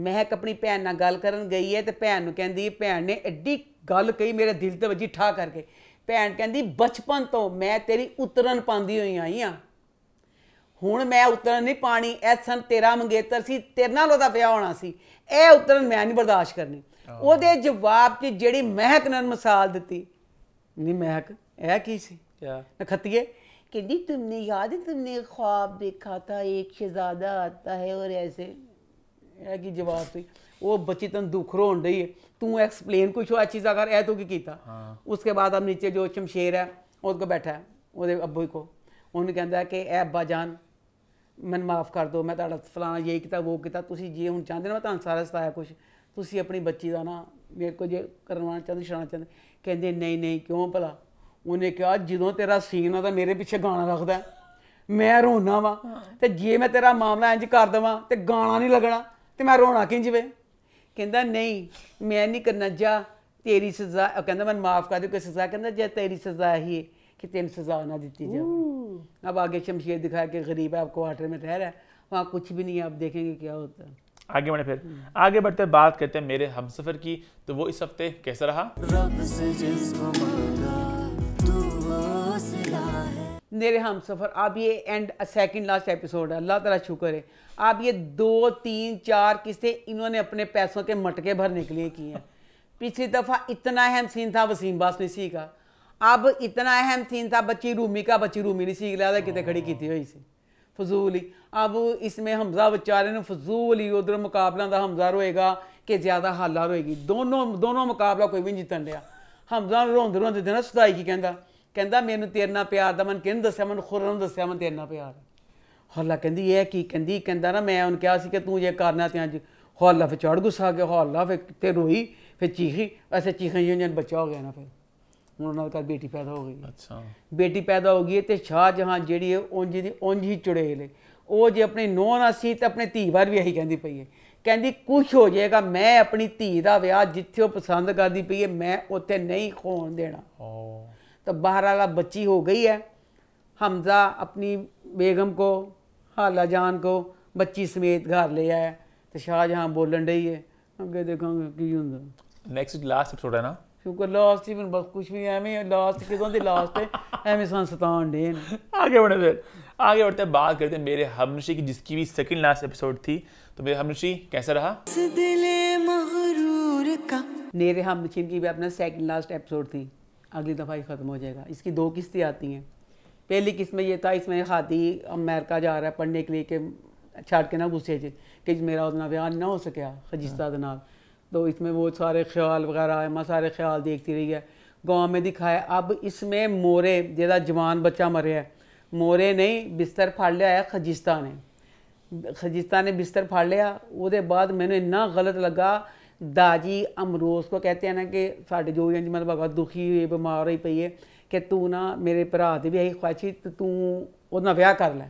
ਮਹਿਕ ਆਪਣੀ ਭੈਣ ਨਾਲ ਗੱਲ ਕਰਨ ਗਈ ਹੈ ਤੇ ਭੈਣ ਨੂੰ ਕਹਿੰਦੀ ਭੈਣ ਨੇ ਐਡੀ ਗੱਲ ਕਹੀ ਮੇਰੇ ਦਿਲ ਤੇ ਵੱਜੀ ਠਾ ਕਰਕੇ ਭੈਣ ਕਹਿੰਦੀ ਬਚਪਨ ਤੋਂ ਮੈਂ ਤੇਰੀ ਉਤਰਨ ਪਾਉਂਦੀ ਹੋਈ ਆਈ ਆ ਹੁਣ ਮੈਂ ਉਤਰਨ ਨਹੀਂ ਪਾਣੀ ਐਸਨ ਤੇਰਾ ਮੰਗੇਤਰ ਸੀ ਤੇਰੇ ਨਾਲ ਉਹਦਾ ਵਿਆਹ ਹੋਣਾ ਸੀ ਇਹ ਉਤਰਨ ਮੈਂ ਨਹੀਂ ਬਰਦਾਸ਼ਤ ਕਰਨੀ ਉਹਦੇ ਜਵਾਬ 'ਚ ਜਿਹੜੀ ਮਹਿਕ ਨਾਲ ਮਿਸਾਲ ਦਿੱਤੀ ਨਹੀਂ ਮਹਿਕ ਇਹ ਕੀ ਸੀ ਖੱਤੀਏ ਕਹਿੰਦੀ ਤੁਮਨੇ ਯਾਦ ਹੈ ਤੁਮਨੇ ख्वाब ਦੇਖਾ था ਇੱਕ ਸ਼ਹਿਜ਼ਾਦਾ ਆਤਾ ਹੈ ਔਰ ਐਸੇ ਇਹ ਕੀ ਜਵਾਬ ਸੀ ਉਹ ਬੱਚੀ तन ਦੁੱਖ ਰੋਣ रही ਤੂੰ ਐਕਸਪਲੇਨ ਕੁਛ कुछ हो अच्छी अगर ए तो की ਕੀਤਾ ਉਸਕੇ ਬਾਅਦ अब ਨੀਚੇ ਜੋ ਚਮਸ਼ੇਰ ਹੈ ਉਹਦੇ ਕੋ ਬੈਠਾ ਹੈ ਉਹਦੇ ਅੱਬੂ ਕੋ ਉਹਨੂੰ ਕਹਿੰਦਾ ਕਿ ਐ ਅੱਬਾ ਜਾਨ ਮੈਨ ਮਾਫ ਕਰ ਦੋ ਮੈਂ ਤੁਹਾਡਾ ਫਲਾਣਾ ਇਹ ਕੀਤਾ ਉਹ ਕੀਤਾ ਤੁਸੀਂ ਜੇ ਹੁਣ ਚਾਹੁੰਦੇ ਨਾ ਮੈਂ ਤੁਹਾਨੂੰ ਸਾਰਾ ਸਤਾਇਆ ਕੁਛ ਤੁਸੀਂ ਆਪਣੀ ਬੱਚੀ ਦਾ ਨਾ ਮੇਰੇ ਕੋ ਜੇ ਕਰਵਾਉਣਾ ਚਾਹੁੰਦੇ ਛਾਣਾ ਚਾਹੁੰਦੇ ਕਹਿੰਦੇ ਨਹੀਂ ਨਹੀਂ ਕਿਉਂ ਭਲਾ ਉਹਨੇ ਕਿਹਾ ਜਦੋਂ ਤੇਰਾ ਸੀਨ ਆ ਤਾਂ ਮੇਰੇ ਪਿੱਛੇ ਗਾਣਾ ਰੱਖਦਾ ਮੈਂ ਰੋਣਾ ਵਾ ਤੇ ਜੇ ਮੈਂ ਤੇਰਾ ਮਾਮਲਾ ਇੰਜ ਕਰ ਦਵਾਂ ਤੇ ਗਾਣਾ ਨਹੀਂ ਲੱਗਣਾ ਤੇ ਮੈਂ ਰੋਣਾ ਕਿੰਜ ਵੇ ਕਹਿੰਦਾ ਨਹੀਂ ਮੈਂ ਨਹੀਂ ਕਰਨਾ ਜਾ ਤੇਰੀ ਸਜ਼ਾ ਉਹ ਕਹਿੰਦਾ ਮੈਨੂੰ ਮਾਫ ਕਰ ਦੇ ਕੋਈ ਸਜ਼ਾ ਕਹਿੰਦਾ ਜੇ ਤੇਰੀ ਸਜ਼ਾ ਹੀ कि तेन सजा ना दी जाए अब आगे शमशेर दिखा के गरीब है आप क्वार्टर में रह रहा है वहाँ कुछ भी नहीं है आप देखेंगे क्या होता है आगे बढ़े फिर आगे बढ़ते बात करते हैं मेरे सफर की तो वो इस हफ्ते कैसा रहा रब से जिसको मांगा मेरे हम सफ़र अब ये एंड सेकंड लास्ट एपिसोड है अल्लाह तला शुक्र है अब ये दो तीन चार किस्तें इन्होंने अपने पैसों के मटके भरने के लिए किए हैं पिछली दफ़ा इतना अहम सीन था वसीम बासनिसी का अब इतना अहम सीन था बच्ची रूमी का बच्ची रूमी नहीं सीख लिया था कितने खड़ी की हुई सी फजूल ही अब इसमें हमजा बेचारे ने फजूल ही उधर मुकाबला का हमजा रोएगा कि ज़्यादा हाला रोएगी दोनों दोनों मुकाबला कोई भी नहीं जितन रहा हमजा रोंद रोंद देना सुधाई की कहता ਕਹਿੰਦਾ ਮੈਨੂੰ ਤੇਰੇ ਨਾਲ ਪਿਆਰ ਦਾ ਮਨ ਕਿਹਨੂੰ ਦੱਸਿਆ ਮਨ ਖੁਰਨ ਦੱਸਿਆ ਮਨ ਤੇਰੇ ਨਾਲ ਪਿਆਰ ਹੌਲਾ ਕਹਿੰਦੀ ਇਹ ਕੀ ਕਹਿੰਦੀ ਕਹਿੰਦਾ ਨਾ ਮੈਂ ਉਹਨੂੰ ਕਿਹਾ ਸੀ ਕਿ ਤੂੰ ਇਹ ਕਰਨਾ ਤੇ ਅੱਜ ਹੌਲਾ ਫੇ ਚੜ ਗੁੱਸਾ ਆ ਗਿਆ ਹੌਲਾ ਫੇ ਤੇ ਰੋਈ ਫੇ ਚੀਖੀ ਐਸੇ ਚੀਖਾਂ ਜਨ ਬੱਚਾ ਹੋ ਗਿਆ ਨਾ ਫੇ ਹੁਣ ਉਹਨਾਂ ਦਾ ਬੇਟੀ ਪੈਦਾ ਹੋ ਗਈ ਅੱਛਾ ਬੇਟੀ ਪੈਦਾ ਹੋ ਗਈ ਤੇ ਸ਼ਾਹ ਜਹਾਂ ਜਿਹੜੀ ਹੈ ਉਂਝ ਦੀ ਉਂਝ ਹੀ ਚੁੜੇਲ ਉਹ ਜੇ ਆਪਣੀ ਨੋਹ ਨਾ ਸੀ ਤੇ ਆਪਣੇ ਧੀ ਵਾਰ ਵੀ ਇਹੀ ਕਹਿੰਦੀ ਪਈ ਹੈ ਕਹਿੰਦੀ ਕੁਝ ਹੋ ਜਾਏਗਾ ਮੈਂ ਆਪਣੀ ਧੀ ਦਾ ਵਿਆਹ ਜਿੱਥੇ ਉਹ ਪਸੰਦ ਕਰਦੀ ਪਈ ਹੈ ਮੈਂ ਉੱਥੇ ਨਹੀਂ ਖੋਣ ਦੇਣਾ ਓ तो बहरहाल अब बच्ची हो गई है हमज़ा अपनी बेगम को हाला जान को बच्ची समेत घर ले आया तो शाहजहाँ बोलन डी है हम देखा की होंगे ਨੈਕਸਟ लास्ट एपिसोड है ना ਸ਼ੁਕਰ लास्ट ही ਮੈਨੂੰ ਬਸ ਕੁਝ ਵੀ ਐਵੇਂ ਲਾਸਟ ਕਿਦੋਂ ਦੀ ਲਾਸਟ है ਐਵੇਂ ਸਾਂ ਸਤਾਉਣ आगे बढ़े फिर आगे बढ़ते बात करते मेरे हमशी की जिसकी भी सेकंड लास्ट एपिसोड थी तो मेरे हमशी कैसा रहा दिले का मेरे हमशी की भी अपना सेकंड लास्ट एपिसोड थी अगली दफ़ा ही ख़त्म हो जाएगा इसकी दो किस्तें आती हैं पहली किस्त में ये था इसमें खाती अमेरिका जा रहा है पढ़ने के लिए कि छाड़ के ना गुस्से च कि मेरा उतना ब्याह ना हो सकया खजिस्ता के हाँ। नाल तो इसमें वो सारे ख्याल वगैरह मैं सारे ख्याल देखती रही है गाँव में दिखाया अब इसमें मोरे जैसा जवान बच्चा मरे है मोरे नहीं बिस्तर फाड़ लिया है खजिस्ता ने खजिस्ता ने बिस्तर फाड़ लिया वो बाद मैंने इन्ना गलत लगा ਦਾਜੀ ਅਮਰੋਸ ਕੋ ਕਹਤੇ ਹਨ ਕਿ ਸਾਡੇ ਜੋ ਜੰਜ ਮਤਲਬ मतलब ਦੁਖੀ ਹੋਈ ਬਿਮਾਰ ਹੋਈ ਪਈ ਹੈ ਕਿ ਤੂੰ ਨਾ ਮੇਰੇ ਭਰਾ ਦੀ ਵੀ ਆਈ ਖਾਚੀ ਤੂੰ ਉਹਨਾਂ ਵਿਆਹ ਕਰ ਲੈ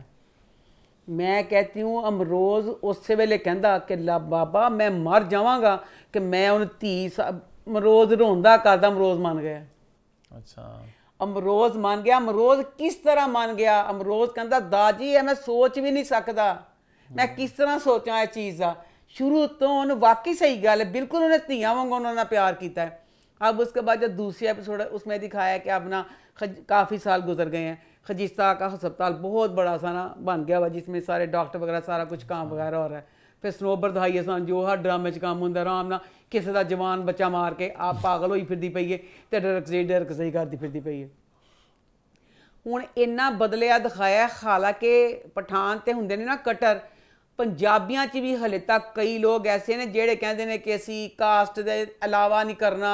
ਮੈਂ ਕਹਤੀ ਹੂੰ ਅਮਰੋਜ਼ ਉਸੇ ਵੇਲੇ ਕਹਿੰਦਾ ਕਿ ਲਾ ਬਾਬਾ ਮੈਂ ਮਰ ਜਾਵਾਂਗਾ ਕਿ ਮੈਂ ਉਹਨ ਧੀ ਅਮਰੋਜ਼ ਰੋਂਦਾ ਕਰਦਾ ਅਮਰੋਜ਼ ਮੰਨ ਗਿਆ ਅੱਛਾ ਅਮਰੋਜ਼ ਮੰਨ ਗਿਆ ਅਮਰੋਜ਼ ਕਿਸ ਤਰ੍ਹਾਂ ਮੰਨ ਗਿਆ ਅਮਰੋਜ਼ ਕਹਿੰਦਾ ਦਾਜੀ ਇਹ ਮੈਂ ਸੋਚ ਵੀ ਨਹੀਂ ਸਕਦਾ ਮੈਂ ਕਿਸ ਤਰ੍ਹਾਂ ਸੋਚਾਂ ਇਹ ਚੀਜ਼ ਦਾ शुरू तो ਉਹਨੂੰ वाकई सही गल ਹੈ ਬਿਲਕੁਲ ਉਹਨੇ ਧੀਆਂ ਵਾਂਗ ਉਹਨਾਂ ਨਾਲ ਪਿਆਰ ਕੀਤਾ अब उसके बाद जब दूसरा एपिसोड है उसमें दिखाया कि अब ना काफ़ी साल गुजर गए हैं खजिस्ता का हस्पताल बहुत बड़ा सा ना बन गया वा जिसमें सारे डॉक्टर वगैरह सारा कुछ काम वगैरह हो रहा है फिर सनोबर दिखाइए सन जो हर ड्रामे काम होंगे आराम ना किसी का जवान बच्चा मार के आप पागल होई फिरती पई है तो डरकसई डरकसई करती फिर पई है हूँ इन्ना बदलिया दिखाया हालांकि पठान तो होंगे ने ना कटर ਪੰਜਾਬੀਆਂ 'ਚ ਵੀ ਹਲੇ ਤੱਕ ਕਈ ਲੋਕ ਐਸੇ ਨੇ ਜਿਹੜੇ ਕਹਿੰਦੇ ਨੇ ਕਿ ਅਸੀਂ ਕਾਸਟ ਦੇ ਇਲਾਵਾ ਨਹੀਂ ਕਰਨਾ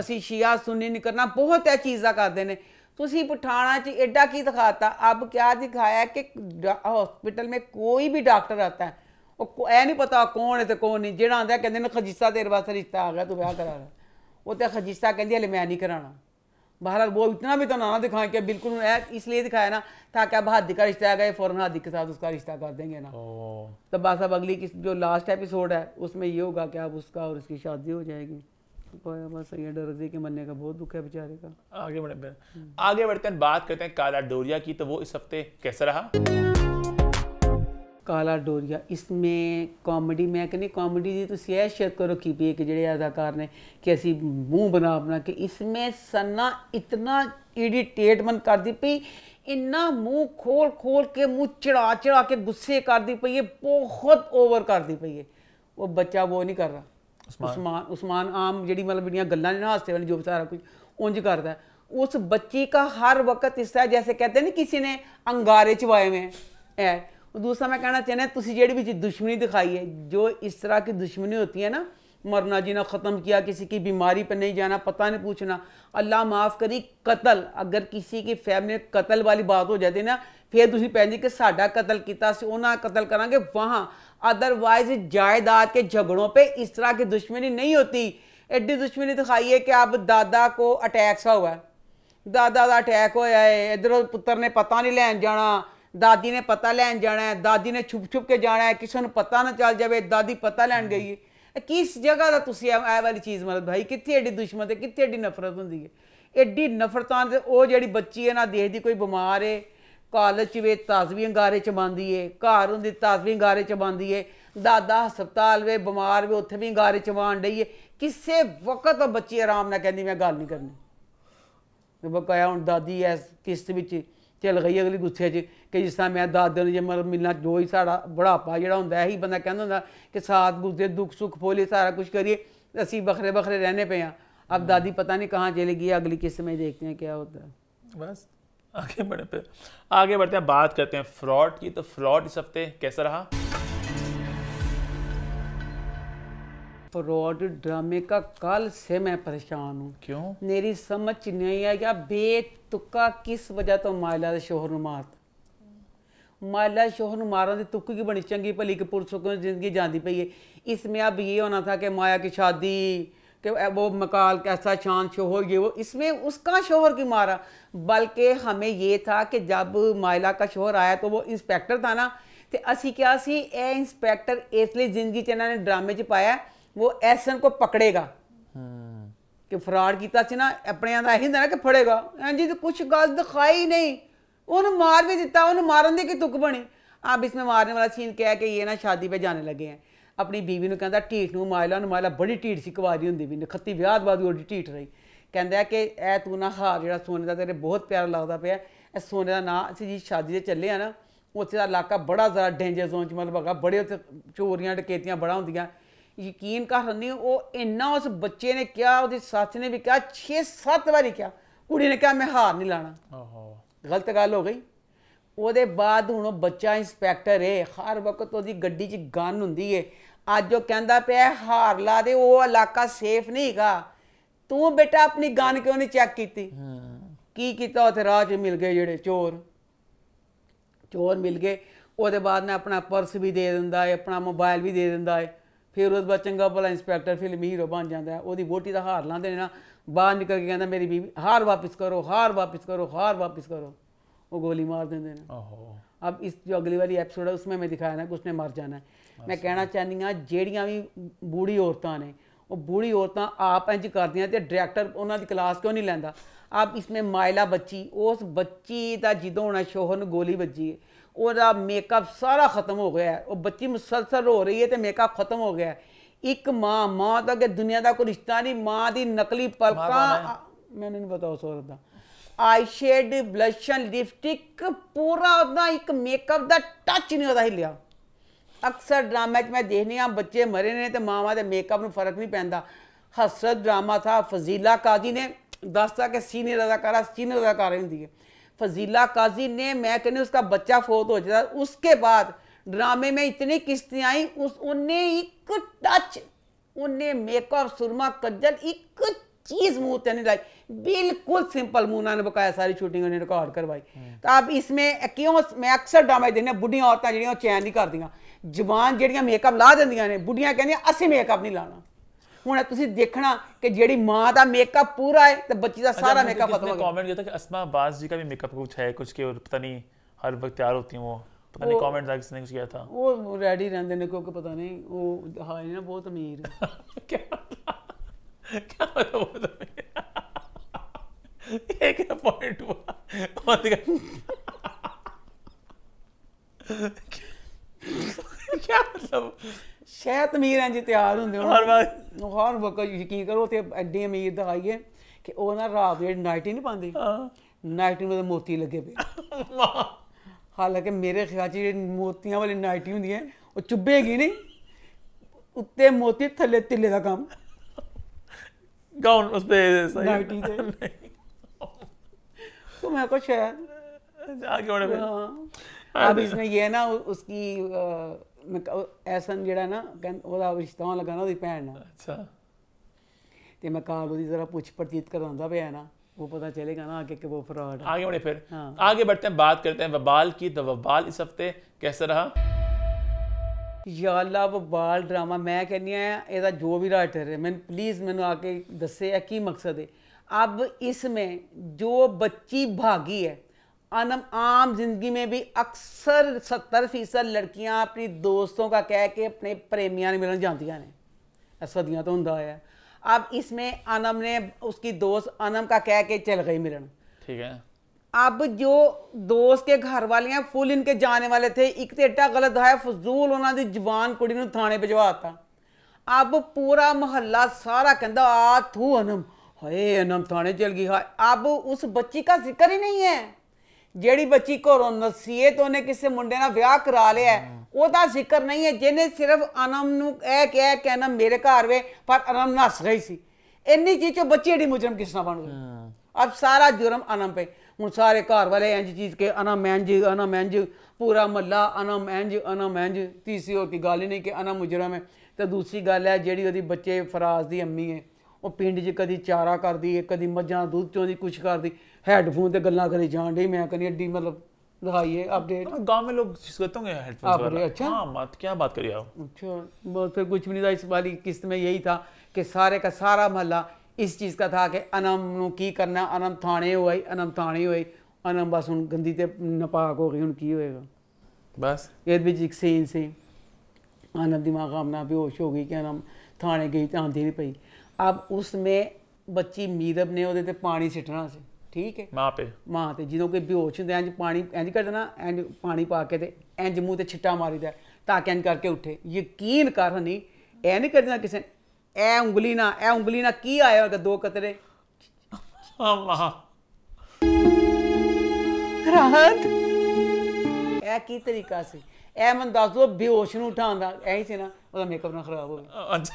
ਅਸੀਂ ਸ਼ੀਆ ਸੁੰਨੀ ਨਹੀਂ ਕਰਨਾ ਬਹੁਤ ਐ ਚੀਜ਼ਾਂ ਕਰਦੇ ਨੇ ਤੁਸੀਂ ਪਠਾਣਾ 'ਚ ਐਡਾ ਕੀ ਦਿਖਾਤਾ ਅਬ ਕਿਆ ਦਿਖਾਇਆ ਕਿ ਹਸਪੀਟਲ ਮੇ ਕੋਈ ਵੀ ਡਾਕਟਰ ਆਤਾ ਹੈ ਉਹ ਐ ਨਹੀਂ ਪਤਾ ਕੌਣ ਹੈ ਤੇ ਕੌਣ ਨਹੀਂ ਜਿਹੜਾ ਆਂਦਾ ਕਹਿੰਦੇ ਨੇ ਖਜੀਸਾ ਤੇਰੇ ਵਾਸਤੇ ਰਿਸ਼ਤਾ ਆ ਗਿਆ ਤੂੰ ਵਿਆਹ ਕਰਾ ਲੈ ਉਹ ਤੇ ਖਜੀਸਾ ਕਹਿੰਦੀ ਹਲੇ ਮੈਂ ਨਹੀਂ ਕਰਾਣਾ बहरहाल वो इतना भी तो ना दिखाए कि बिल्कुल इसलिए दिखाया ना ताकि क्या हाथी का रिश्ता आ गए फ़ौरन हाथी के साथ उसका रिश्ता कर देंगे ना तो बस अब अगली किस जो लास्ट एपिसोड है उसमें ये होगा कि अब उसका और उसकी शादी हो जाएगी बस ये के मरने का बहुत दुख है बेचारे का आगे बढ़ आगे बढ़कर बात करते हैं काला डोरिया की तो वो इस हफ्ते कैसा रहा ਕਾਲਾ ਡੋਰੀਆ ਇਸ ਮੇ ਕਾਮੇਡੀ ਮੈਂ ਕਹਿੰਦੀ ਕਾਮੇਡੀ ਦੀ ਤੁਸੀਂ ਇਹ ਸ਼ੇਅਰ ਕਰੋ ਕਿ ਵੀ ਇੱਕ ਜਿਹੜੇ ਅਦਾਕਾਰ ਨੇ ਕਿ ਅਸੀਂ ਮੂੰਹ ਬਣਾ ਆਪਣਾ ਕਿ ਮੇ ਸਨਾ ਇਤਨਾ ਇਰੀਟੇਟਮੈਂਟ ਕਰਦੀ ਪਈ ਇੰਨਾ ਮੂੰਹ ਖੋਲ ਖੋਲ ਕੇ ਮੂੰਹ ਚੜਾ ਚੜਾ ਕੇ ਗੁੱਸੇ ਕਰਦੀ ਪਈ ਇਹ ਬਹੁਤ ਓਵਰ ਕਰਦੀ ਪਈ ਹੈ ਉਹ ਬੱਚਾ ਉਹ ਨਹੀਂ ਕਰ ਰਹਾ ਉਸਮਾਨ ਉਸਮਾਨ ਆਮ ਜਿਹੜੀ ਮਤਲਬ ਜਿਹੜੀਆਂ ਗੱਲਾਂ ਨੇ ਨਾ ਹਾਸੇ ਵਾਲੀ ਜੋ ਸਾਰਾ ਕੁਝ ਉੰਜ ਕਰਦਾ ਉਸ ਬੱਚੀ ਦਾ ਹਰ ਵਕਤ ਇਸ ਤਰ੍ਹਾਂ ਜੈਸੇ ਕਹਿੰਦੇ ਨੇ ਕਿਸੇ ਨੇ ਅੰਗਾਰੇ ਚਵਾਏ ਹੋਏ ਐ दूसरा मैं कहना चाहना तुम जी भी दुश्मनी दिखाई है जो इस तरह की दुश्मनी होती है ना मरना जीना ख़त्म किया किसी की बीमारी पर नहीं जाना पता नहीं पूछना अल्लाह माफ़ करी कतल अगर किसी की फैमिली कतल वाली बात हो जाती ना फिर तुम पैंदी कि साढ़ा कतल किया उन्हें कतल करा वहाँ अदरवाइज जायदाद के झगड़ों पर इस तरह की दुश्मनी नहीं होती एड्डी दुश्मनी दिखाई है कि अब दादा को अटैक सा हुआ है दादा का अटैक होया है इधर पुत्र ने पता नहीं लैन जाना ਦਾਦੀ ਨੇ ਪਤਾ ਲੈਣ ਜਾਣਾ ਹੈ ਦਾਦੀ ਨੇ ਛੁਪ ਛੁਪ ਕੇ ਜਾਣਾ ਹੈ ਕਿਸੇ ਨੂੰ ਪਤਾ ਨਾ ਚੱਲ ਜਾਵੇ ਦਾਦੀ ਪਤਾ ਲੈਣ ਗਈ ਹੈ ਕਿਸ ਜਗ੍ਹਾ ਦਾ ਤੁਸੀਂ ਆ ਵਾਲੀ ਚੀਜ਼ ਮਤਲਬ ਭਾਈ ਕਿੱਥੇ ਐਡੀ ਦੁਸ਼ਮਣ ਤੇ ਕਿੱਥੇ ਐਡੀ ਨਫ਼ਰਤ ਹੁੰਦੀ ਹੈ ਐਡੀ ਨਫ਼ਰਤਾਂ ਦੇ ਉਹ ਜਿਹੜੀ ਬੱਚੀ ਹੈ ਨਾ ਦੇਖਦੀ ਕੋਈ ਬਿਮਾਰ ਹੈ ਕਾਲਜ 'ਚ ਵੇ ਤਾਜ਼ਵੀ ਅੰਗਾਰੇ 'ਚ ਬੰਦੀ ਏ ਘਰ ਹੁੰਦੀ ਤਾਜ਼ਵੀ ਅੰਗਾਰੇ 'ਚ ਬੰਦੀ ਏ ਦਾਦਾ ਹਸਪਤਾਲ ਵੇ ਬਿਮਾਰ ਵੇ ਉੱਥੇ ਵੀ ਅੰਗਾਰੇ 'ਚ ਬਾਣ ਡਈ ਏ ਕਿਸੇ ਵਕਤ ਉਹ ਬੱਚੀ ਆਰਾਮ ਨਾਲ ਕਹਿੰਦੀ ਮੈਂ ਗੱਲ ਨਹੀਂ ਕਰਨੀ ਬਕਾਇਆ ਹੁਣ ਦਾਦੀ ਐ ਕਿਸ਼ਤ ਵਿੱਚ चल गई अगली गुस्से कि जिस तरह मैं दस दिन जो मतलब मिलना जो ही सा बुढ़ापा जोड़ा होंगे यही बंदा कहना हों कि साथ गुस्से दुख सुख फोले सारा कुछ करिए असी बखरे बखरे रहने पे हाँ अब हम्म। दादी पता नहीं कहाँ चली गई अगली किस्त में देखते हैं क्या होता है बस आगे बढ़े पे आगे बढ़ते हैं बात करते हैं फ्रॉड की तो फ्रॉड इस हफ्ते कैसा रहा ਫਰਾਡ ਡਰਾਮੇ ਕਾ ਕੱਲ ਸੇ ਮੈਂ ਪਰੇਸ਼ਾਨ ਹੂੰ ਕਿਉਂ ਮੇਰੀ ਸਮਝ ਨਹੀਂ ਆਇਆ ਬੇਤੁਕਾ ਕਿਸ ਵਜ੍ਹਾ ਤੋਂ ਮਾਇਲਾ ਦੇ ਸ਼ੋਹਰ ਨੂੰ ਮਾਰਤ ਮਾਇਲਾ ਸ਼ੋਹਰ ਨੂੰ ਮਾਰਨ ਦੀ ਤੁੱਕ ਕੀ ਬਣੀ ਚੰਗੀ ਭਲੀ ਕਿ ਪੁਰਸ਼ੋ ਕੋ ਜ਼ਿੰਦਗੀ ਜਾਂਦੀ ਪਈ ਏ ਇਸ ਮੇ ਅਬ ਇਹ ਹੋਣਾ ਥਾ ਕਿ ਮਾਇਆ ਕੀ ਸ਼ਾਦੀ ਕਿ ਉਹ ਮਕਾਲ ਕੈਸਾ ਸ਼ਾਨ ਸ਼ੋਹਰ ਇਹ ਉਹ ਇਸ ਮੇ ਉਸ ਕਾ ਸ਼ੋਹਰ ਕੀ ਮਾਰਾ ਬਲਕਿ ਹਮੇ ਇਹ ਥਾ ਕਿ ਜਬ ਮਾਇਲਾ ਕਾ ਸ਼ੋਹਰ ਆਇਆ ਤੋ ਉਹ ਇਨਸਪੈਕਟਰ ਥਾ ਨਾ ਤੇ ਅਸੀਂ ਕਿਹਾ ਸੀ ਇਹ ਇਨਸਪੈਕਟਰ ਇਸ ਲਈ ਜ਼ਿੰਦਗੀ ਚ ਇਹਨਾਂ ਨੇ ਡਰਾਮੇ ਚ ਪਾਇਆ ਉਹ ਐਸਨ ਕੋ ਪਕੜੇਗਾ ਕਿ ਫਰਾਡ ਕੀਤਾ ਸੀ ਨਾ ਆਪਣਿਆਂ ਦਾ ਇਹਦਾ ਨਾ ਕਿ ਫੜੇਗਾ ਹਾਂਜੀ ਤੇ ਕੁਝ ਗੱਲ ਦਿਖਾਈ ਨਹੀਂ ਉਹਨੂੰ ਮਾਰ ਵੀ ਦਿੱਤਾ ਉਹਨੂੰ ਮਾਰਨ ਦੀ ਕਿ ਤੁਕ ਬਣੀ ਆਪ ਇਸ ਵਿੱਚ ਮਾਰਨੇ ਵਾਲਾ ਸੀਨ ਕਹਿ ਕਿ ਇਹ ਨਾ ਸ਼ਾਦੀ 'ਤੇ ਜਾਣੇ ਲੱਗੇ ਆ ਆਪਣੀ ਬੀਵੀ ਨੂੰ ਕਹਿੰਦਾ ਢੀਠ ਨੂੰ ਮਾਇਲਾ ਨੂੰ ਮਾਇਲਾ ਬੜੀ ਢੀਠ ਸੀ ਕੁਵਾਰੀ ਹੁੰਦੀ ਵੀ ਨਖੱਤੀ ਵਿਆਹ ਬਾਅਦ ਉਹਦੀ ਢੀਠ ਰਹੀ ਕਹਿੰਦਾ ਕਿ ਐ ਤੂੰ ਨਾ ਹਾਰ ਜਿਹੜਾ ਸੋਨੇ ਦਾ ਤੇਰੇ ਬਹੁਤ ਪਿਆਰਾ ਲੱਗਦਾ ਪਿਆ ਐ ਸੋਨੇ ਦਾ ਨਾਂ ਅਸੀਂ ਜੀ ਸ਼ਾਦੀ ਦੇ ਚੱਲੇ ਆ ਨਾ ਉੱਥੇ ਦਾ ਇਲਾਕਾ ਬੜਾ ਜ਼ਰਾ ਡੇਂਜਰ ਜ਼ੋਨ ਚ ਮਤਲਬ ਹੈਗਾ ਬੜੇ ਉੱਥੇ ਚੋਰੀਆਂ ਡਕੈਤੀਆਂ ਬੜਾ ਹੁੰਦੀਆਂ ਯਕੀਨ ਕਰ ਰਹੀ ਉਹ ਇੰਨਾ ਉਸ ਬੱਚੇ ਨੇ ਕਿਹਾ ਉਹਦੀ ਸੱਸ ਨੇ ਵੀ ਕਿਹਾ 6-7 ਵਾਰੀ ਕਿਹਾ ਕੁੜੀ ਨੇ ਕਿਹਾ ਮੈਂ ਹਾਰ ਨਹੀਂ ਲਾਣਾ ਆਹੋ ਗਲਤ ਗੱਲ ਹੋ ਗਈ ਉਹਦੇ ਬਾਅਦ ਹੁਣ ਉਹ ਬੱਚਾ ਇੰਸਪੈਕਟਰ ਏ ਹਰ ਵਕਤ ਉਹਦੀ ਗੱਡੀ 'ਚ ਗਨ ਹੁੰਦੀ ਏ ਅੱਜ ਉਹ ਕਹਿੰਦਾ ਪਿਆ ਹਾਰ ਲਾ ਦੇ ਉਹ ਇਲਾਕਾ ਸੇਫ ਨਹੀਂ ਹੈਗਾ ਤੂੰ ਬੇਟਾ ਆਪਣੀ ਗਨ ਕਿਉਂ ਨਹੀਂ ਚੈੱਕ ਕੀਤੀ ਕੀ ਕੀਤਾ ਉਹ ਤੇ ਰਾਹ 'ਚ ਮਿਲ ਗਏ ਜਿਹੜੇ ਚੋਰ ਚੋਰ ਮਿਲ ਗਏ ਉਹਦੇ ਬਾਅਦ ਨਾ ਆਪਣਾ ਪਰਸ ਵੀ ਦੇ ਦਿੰਦਾ ਏ ਆਪਣਾ ਮੋਬਾਈਲ ਵੀ ਦੇ ਦਿੰਦਾ ਏ ਫਿਰ ਉਹਦੇ ਬਾਅਦ ਚੰਗਾ ਭਲਾ ਇੰਸਪੈਕਟਰ ਫਿਲਮ ਹੀਰੋ ਬਣ ਜਾਂਦਾ ਉਹਦੀ ਵੋਟੀ ਦਾ ਹਾਰ ਲਾਂਦੇ ਨੇ ਨਾ ਬਾਹਰ ਨਿਕਲ ਕੇ ਕਹਿੰਦਾ ਮੇਰੀ ਬੀਬੀ ਹਾਰ ਵਾਪਸ ਕਰੋ ਹਾਰ ਵਾਪਸ ਕਰੋ ਹਾਰ ਵਾਪਸ ਕਰੋ ਉਹ ਗੋਲੀ ਮਾਰ ਦਿੰਦੇ ਨੇ ਆਹੋ ਅਬ ਇਸ ਜੋ ਅਗਲੀ ਵਾਲੀ ਐਪੀਸੋਡ ਹੈ ਉਸਮੇ ਮੈਂ ਦਿਖਾਇਆ ਨਾ ਕਿ ਉਸਨੇ ਮਰ ਜਾਣਾ ਮੈਂ ਕਹਿਣਾ ਚਾਹਨੀ ਆ ਜਿਹੜੀਆਂ ਵੀ ਬੂੜੀ ਔਰਤਾਂ ਨੇ ਉਹ ਬੂੜੀ ਔਰਤਾਂ ਆਪ ਇੰਜ ਕਰਦੀਆਂ ਤੇ ਡਾਇਰੈਕਟਰ ਉਹਨਾਂ ਦੀ ਕਲਾਸ ਕਿਉਂ ਨਹੀਂ ਲੈਂਦਾ ਆਪ ਇਸਮੇ ਮਾਇਲਾ ਬੱਚੀ ਉਸ ਬੱਚੀ ਦਾ ਜਦੋਂ ਹੋਣਾ ਸ਼ੋਹਰ ਨੂੰ ਗੋਲੀ ਵੱਜੀ ਹੈ ਉਹਦਾ ਮੇਕਅਪ ਸਾਰਾ ਖਤਮ ਹੋ ਗਿਆ ਉਹ ਬੱਚੀ ਮੁਸਲਸਲ ਹੋ ਰਹੀ ਹੈ ਤੇ ਮੇਕਅਪ ਖਤਮ ਹੋ ਗਿਆ ਇੱਕ ਮਾਂ ਮਾਂ ਤਾਂ ਕਿ ਦੁਨੀਆ ਦਾ ਕੋਈ ਰਿਸ਼ਤਾ ਨਹੀਂ ਮਾਂ ਦੀ ਨਕਲੀ ਪਲਕਾਂ ਮੈਨੂੰ ਨਹੀਂ ਪਤਾ ਉਸ ਔਰਤ ਦਾ ਆਈ ਸ਼ੇਡ ਬਲਸ਼ਨ ਲਿਪਸਟਿਕ ਪੂਰਾ ਉਹਦਾ ਇੱਕ ਮੇਕਅਪ ਦਾ ਟੱਚ ਨਹੀਂ ਉਹਦਾ ਹਿੱਲਿਆ ਅਕਸਰ ਡਰਾਮੇ 'ਚ ਮੈਂ ਦੇਖਨੀ ਆ ਬੱਚੇ ਮਰੇ ਨੇ ਤੇ ਮਾਵਾਂ ਦੇ ਮੇਕਅਪ ਨੂੰ ਫਰਕ ਨਹੀਂ ਪੈਂਦਾ ਹਸਰਤ ਡਰਾਮਾ ਥਾ ਫਜ਼ੀਲਾ ਕਾਜ਼ੀ ਨੇ ਦੱਸਤਾ ਕਿ ਸੀਨੀਅਰ ਅਦਾਕਾਰਾ ਸੀਨੀਅਰ ਅਦਾਕਾਰਾ ਹੁੰਦੀ ਹੈ फजीला काजी ने मैं कहने उसका बच्चा फोत हो जाता उसके बाद ड्रामे में इतनी किस्तियां आई उस उन्हें एक टच उन्हें मेकअप सुरमा कज्जल एक चीज मुंह ते नहीं लाई बिल्कुल सिंपल मुंह ने बकाया सारी शूटिंग उन्हें रिकॉर्ड करवाई हम्म। तो अब इसमें क्यों मैं अक्सर ड्रामे देखने बुढ़िया औरतें जो चैन नहीं कर दी जवान जेडिया मेकअप ला दें ने बुढ़िया कहें असं मेकअप नहीं लाना ਹੁਣ ਤੁਸੀਂ ਦੇਖਣਾ ਕਿ ਜਿਹੜੀ ਮਾਂ ਦਾ ਮੇਕਅਪ ਪੂਰਾ ਹੈ ਤੇ ਬੱਚੀ ਦਾ ਸਾਰਾ ਮੇਕਅਪ ਖਤਮ ਹੋ ਗਿਆ ਕਮੈਂਟ ਕਿ ਅਸਮਾ ਬਾਸ ਜੀ का भी मेकअप कुछ है कुछ के पता नहीं हर वक्त तैयार होती हैं बहुत अमीर क्या मतलब शह तमीर इंज तैयार होंगे हर वक्त यकीन करो उत एडी अमीर दिखाइए कि वह ना रात नाइट ही नहीं पाते नाइटी में मोती लगे पे हालांकि मेरे ख्याल जो मोती वाली नाइटी होंगी है वह चुभेगी नहीं उत्ते मोती थले तिले का कम गाउन अब इसमें ये ना उसकी ਮੈਂ ਐਸਨ ਜਿਹੜਾ ਨਾ ਉਹਦਾ ਰਿਸ਼ਤਾ ਹੋਣ ਉਹਦੀ ਭੈਣ ਨਾਲ ਅੱਛਾ ਤੇ ਮੈਂ ਕਾਲ ਉਹਦੀ ਜ਼ਰਾ ਪੁੱਛ ਪੜਚੀਤ ਕਰਾਉਂਦਾ ਪਿਆ ਨਾ ਉਹ ਪਤਾ चलेगा ਨਾ आगे ਕਿ ਉਹ ਫਰਾਡ आगे बढ़े फिर हाँ। आगे बढ़ते हैं बात करते हैं वबाल की तो वबाल इस हफ्ते कैसे रहा ਯਾਲਾ ਵਬਾਲ ਡਰਾਮਾ ਮੈਂ ਕਹਿੰਨੀ ਆ ਇਹਦਾ ਜੋ ਵੀ ਰਾਈਟਰ ਹੈ ਮੈਨ ਪਲੀਜ਼ ਮੈਨੂੰ ਆ ਕੇ ਦੱਸੇ ਇਹ ਕੀ ਮਕਸਦ ਹੈ ਅਬ ਇਸ ਮੇ ਜੋ ਬੱਚੀ ਭਾਗੀ ਹੈ आनम आम जिंदगी में भी अक्सर सत्तर फीसद लड़कियाँ अपनी दोस्तों का कह के अपने प्रेमिया ने मिलन जाती ने असदियाँ तो होंगे है अब इसमें अनम ने उसकी दोस्त अनम का कह के चल गई मिलन ठीक है अब जो दोस्त के घर वाले हैं फुल इनके जाने वाले थे एक तो एटा गलत है फजूल उन्होंने जवान कुड़ी ने थाने भिजवाता अब पूरा मोहल्ला सारा कहता आ थू अनम हाय अनम थाने चल गई हाय अब उस बच्ची का जिक्र ही नहीं है ਜਿਹੜੀ ਬੱਚੀ ਘਰੋਂ ਨਸੀਏ ਤੋਂ ਨੇ ਕਿਸੇ ਮੁੰਡੇ ਨਾਲ ਵਿਆਹ ਕਰਾ ਲਿਆ ਉਹਦਾ ਜ਼ਿਕਰ ਨਹੀਂ ਹੈ ਜਿਹਨੇ ਸਿਰਫ ਅਨਮ ਨੂੰ ਇਹ ਕਿਹਾ ਕਿ ਅਨਮ ਮੇਰੇ ਘਰ ਵੇ ਪਰ ਅਨਮ ਨਸ ਗਈ ਸੀ ਇੰਨੀ ਚੀਜ਼ ਚੋਂ ਬੱਚੀ ਏਡੀ ਮੁਜਰਮ ਕਿਸ ਤਰ੍ਹਾਂ ਬਣ ਗਈ ਅਬ ਸਾਰਾ ਜੁਰਮ ਅਨਮ ਪੇ ਹੁਣ ਸਾਰੇ ਘਰ ਵਾਲੇ ਇੰਜ ਚੀਜ਼ ਕੇ ਅਨਮ ਇੰਜ ਅਨਮ ਇੰਜ ਪੂਰਾ ਮੱਲਾ ਅਨਮ ਇੰਜ ਅਨਮ ਇੰਜ ਤੀਸੀ ਹੋਰ ਦੀ ਗੱਲ ਹੀ ਨਹੀਂ ਕਿ ਅਨਮ ਮੁਜਰਮ ਹੈ ਤੇ ਦੂਸਰੀ ਗੱਲ ਹੈ ਜਿਹੜੀ ਉਹਦੀ ਬੱਚੇ ਫਰਾਜ਼ ਦੀ ਅੰਮੀ ਹੈ ਉਹ ਪਿੰਡ 'ਚ ਕਦੀ ਚਾਰਾ ਕਰਦੀ ਹੈ ਕਦੀ ਮੱਝਾਂ ਦੁੱਧ ਚੋਂ ਦੀ ਕੁਛ ਕਰਦੀ ਹੈਡਫੋਨ ਤੇ गल करी ਜਾਣ ਢੀ ਮੈਂ ਕਹਿੰਦੀ ਐਡੀ ਮਤਲਬ लगाइए अपडेट गांव में लोग होंगे अच्छा हाँ बात क्या बात करिए अच्छा फिर कुछ भी नहीं था इस वाली किस्त में यही था कि सारे का सारा महला इस चीज़ का था कि अनम नु की करना अनम थाने हो अनम थाने हो अनम बस हूँ गंदी तो नपाक हो गई हूँ की होएगा बस ये बिच एक सीन से अनम दिमाग अपना बेहोश हो गई कि अनम थाने गई तो आंधी पई अब उसमें बच्ची मीरब ने पानी सीटना से ਠੀਕ ਹੈ ਮਾਂ ਤੇ ਮਾਂ ਤੇ ਜਦੋਂ ਕੋਈ ਬੇਹੋਸ਼ ਹੁੰਦਾ ਇੰਜ ਪਾਣੀ ਇੰਜ ਕਰ ਦੇਣਾ ਇੰਜ ਪਾਣੀ ਪਾ ਕੇ ਤੇ ਇੰਜ ਮੂੰਹ ਤੇ ਛਿੱਟਾ ਮਾਰੀਦਾ ਤਾਂ ਕਿ ਇੰਜ ਕਰਕੇ ਉੱਠੇ ਯਕੀਨ ਕਰ ਹਨੀ ਐ ਨਹੀਂ ਕਰ ਦੇਣਾ ਕਿਸੇ ਐ ਉਂਗਲੀ ਨਾ ਐ ਉਂਗਲੀ ਨਾ ਕੀ ਆਇਆ ਹੋਗਾ ਦੋ ਕਤਰੇ ਅੱਲਾਹ ਰਾਹਤ ਐ ਕੀ ਤਰੀਕਾ ਸੀ ਐ ਮਨ ਦੱਸ ਦੋ ਬੇਹੋਸ਼ ਨੂੰ ਉਠਾਉਂਦਾ ਐ ਹੀ ਸੀ ਨਾ ਉਹਦਾ ਮੇਕਅਪ ਨਾ ਖਰਾਬ ਹੋਵੇ ਅੱਛਾ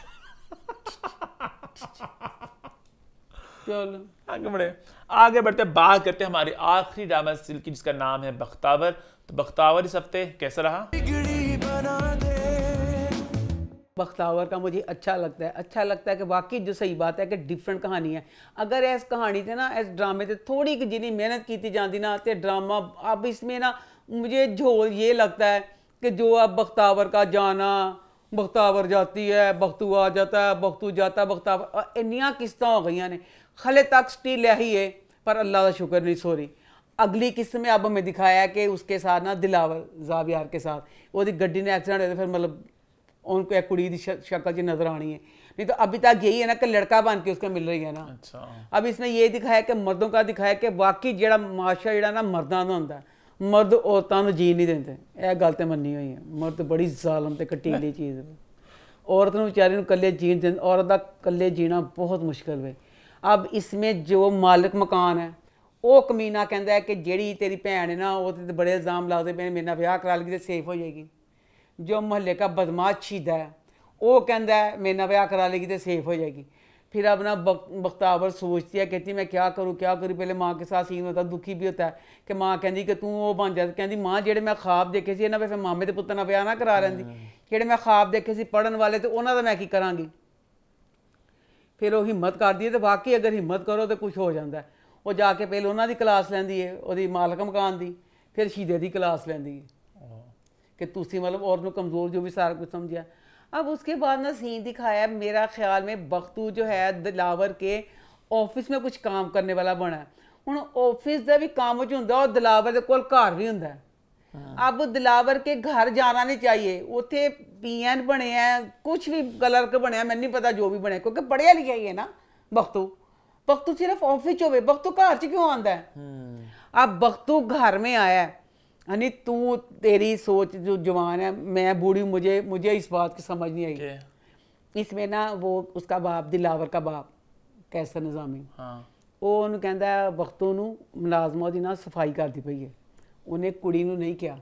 आगे बढ़े आगे बढ़ते बात करते हैं हमारी आखिरी ड्रामा सीरीज की जिसका नाम है बख्तावर तो बख्तावर इस हफ्ते कैसा रहा बख्तावर का मुझे अच्छा लगता है अच्छा लगता है कि वाकई जो सही बात है कि डिफरेंट कहानी है अगर इस कहानी से ना इस ड्रामे से थोड़ी जिनी मेहनत की जाती ना तो ड्रामा अब इसमें ना मुझे झोल ये लगता है कि जो अब बख्तावर का जाना बख्तावर जाती है बख्तू आ जाता है बख्तू जाता है बख्तावर इन किस्तें हो गई ने हले तक स्टिल यही है पर अल्लाह का शुक्र नहीं सॉरी ਅਗਲੀ ਕਿਸਮ ਵਿੱਚ ਆਬ ਮੈਂ ਦਿਖਾਇਆ ਕਿ ਉਸਕੇ ਸਾਥ ਨਾ ਦਿਲਾਵਰ ਜ਼ਾਬਿਆਰ ਕੇ ਸਾਥ ਉਹਦੀ ਗੱਡੀ ਨੇ ਐਕਸੀਡੈਂਟ ਹੋਇਆ ਫਿਰ ਮਤਲਬ उनको एक कुड़ी की शक्ल जी नजर आनी है नहीं तो अभी तक यही है ना कि लड़का बन के उसको मिल रही है ना अच्छा अब इसने ये दिखाया कि मर्दों का दिखाया कि वाकई जो माशा जोड़ा ना मर्दा का होंगे मर्द औरतों को जी नहीं देंगे यह गल तो मनी हुई है मर्द बड़ी जालम तो कटीली चीज़ है औरत ਨੂੰ ਵਿਚਾਰੀ ਨੂੰ ਇਕੱਲੇ ਜੀਣ ਦੇ ਔਰਤ ਦਾ ਇਕੱਲੇ ਜੀਣਾ ਬਹੁਤ ਮੁਸ਼ਕਲ ਵੇ अब इसमें जो मालक मकान है ਉਹ ਕਮੀਨਾ ਕਹਿੰਦਾ ਕਿ ਜਿਹੜੀ ਤੇਰੀ ਭੈਣ ਹੈ ਨਾ ਉਹ ਤੇ ਬੜੇ ਇਲਜ਼ਾਮ ਲਾਉਂਦੇ ਪਏ ਮੇਰੇ ਨਾਲ ਵਿਆਹ ਕਰਾ ਲਗੀ ਤੇ ਸੇਫ ਹੋ ਜਾਏਗੀ ਜੋ ਮਹੱਲੇ ਦਾ ਬਦਮਾਸ਼ ਛੀਦਾ ਹੈ ਉਹ ਕਹਿੰਦਾ ਮੇਰੇ ਨਾਲ ਵਿਆਹ ਕਰਾ ਲगी तो सेफ हो जाएगी फिर अपना बख्तावर सोचती है कहती मैं क्या करूँ क्या करूँ पहले माँ के साथ सीन होता दुखी भी होता है कि माँ कहती कि तू वो बन जा कहती माँ ਜਿਹੜੇ ਮੈਂ ਖਾਬ ਦੇਖੇ ਸੀ ਇਹਨਾਂ ਵੇ ਮਾਮੇ ਦੇ ਪੁੱਤਾਂ ਨਾਲ ਵਿਆਹ ਨਾ ਕਰਾ ਲੈਂਦੀ ਜਿਹੜੇ ਮੈਂ ਖਾਬ ਦੇਖੇ ਸੀ ਪੜਨ ਵਾਲੇ ਤੇ ਉਹਨਾਂ ਦਾ ਮੈਂ ਕੀ ਕਰਾਂਗੀ ਫਿਰ ਉਹ ਹਿੰਮਤ ਕਰਦੀ ਹੈ ਤੇ ਵਾਕਈ ਅਗਰ ਹਿੰਮਤ ਕਰੋ ਤੇ ਕੁਝ ਹੋ ਜਾਂਦਾ ਉਹ ਜਾ ਕੇ ਪਹਿਲ ਉਹਨਾਂ ਦੀ ਕਲਾਸ ਲੈਂਦੀ ਹੈ ਉਹਦੀ ਮਾਲਕ ਮਕਾਨ ਦੀ ਫਿਰ ਸ਼ੀਦੇ ਦੀ ਕਲਾਸ ਲੈਂਦੀ ਹੈ ਕਿ ਤੁਸੀਂ ਮਤਲਬ ਔਰ ਨੂੰ ਕਮਜ਼ੋਰ ਜੋ ਵੀ ਸਾਰਾ ਕੁਝ ਸਮਝਿਆ ਅਬ ਉਸਕੇ ਬਾਅਦ ਨਾ ਸੀਨ ਦਿਖਾਇਆ ਮੇਰਾ ਖਿਆਲ ਮੇ ਬਖਤੂ ਜੋ ਹੈ ਦਲਾਵਰ ਕੇ ਆਫਿਸ ਮੇ ਕੁਝ ਕੰਮ ਕਰਨੇ ਵਾਲਾ ਬਣਾ ਹੁਣ ਆਫਿਸ ਦਾ ਵੀ ਕੰਮ ਚ ਹੁੰਦਾ ਉਹ ਦਲਾਵਰ ਦੇ ਕੋਲ ਘਰ ਵੀ ਹੁੰਦਾ ਅਬ ਦਿਲਾਵਰ ਕੇ ਘਰ ਜਾਣਾ ਨਹੀਂ ਚਾਹੀਏ ਉਥੇ ਪੀਐਨ ਬਣਿਆ ਹੈ ਕੁਝ ਵੀ ਕਲਰ ਬਣਿਆ ਮੈਨੂੰ ਨਹੀਂ ਪਤਾ ਜੋ ਵੀ ਬਣਿਆ ਕਿਉਂਕਿ ਪੜਿਆ ਲਿਖਿਆ ਹੀ ਹੈ ਨਾ ਬਖਤੂ ਬਖਤੂ ਸਿਰਫ ਆਫਿਸ ਹੋਵੇ ਬਖਤੂ ਘਰ ਚ ਕਿਉਂ ਆਂਦਾ ਹੈ ਹੂੰ ਆ ਬਖਤੂ ਘਰ ਮੇ ਆਇਆ ਹੈ ਅਨੀ ਤੂੰ ਤੇਰੀ ਸੋਚ ਜੋ ਜਵਾਨ ਹੈ ਮੈਂ ਬੂੜੀ ਮੁਝੇ ਮੁਝੇ ਇਸ ਬਾਤ ਕੀ ਸਮਝ ਨਹੀਂ ਆਈ ਇਸ ਮੇ ਨਾ ਉਹ ਉਸਕਾ ਬਾਪ ਦਿਲਾਵਰ ਕਾ ਬਾਪ ਕੈਸਾ ਨਿਜ਼ਾਮੀ ਹਾਂ ਉਹ ਉਹਨੂੰ ਕਹਿੰਦਾ ਬਖਤੂ ਨੂੰ ਮਲਾਜ਼ਮਾਂ ਦੀ ਨਾ ਸਫਾਈ ਕਰਦੀ ਪਈ ਹੈ ਉਹਨੇ ਕੁੜੀ ਨੂੰ ਨਹੀਂ ਕਿਹਾ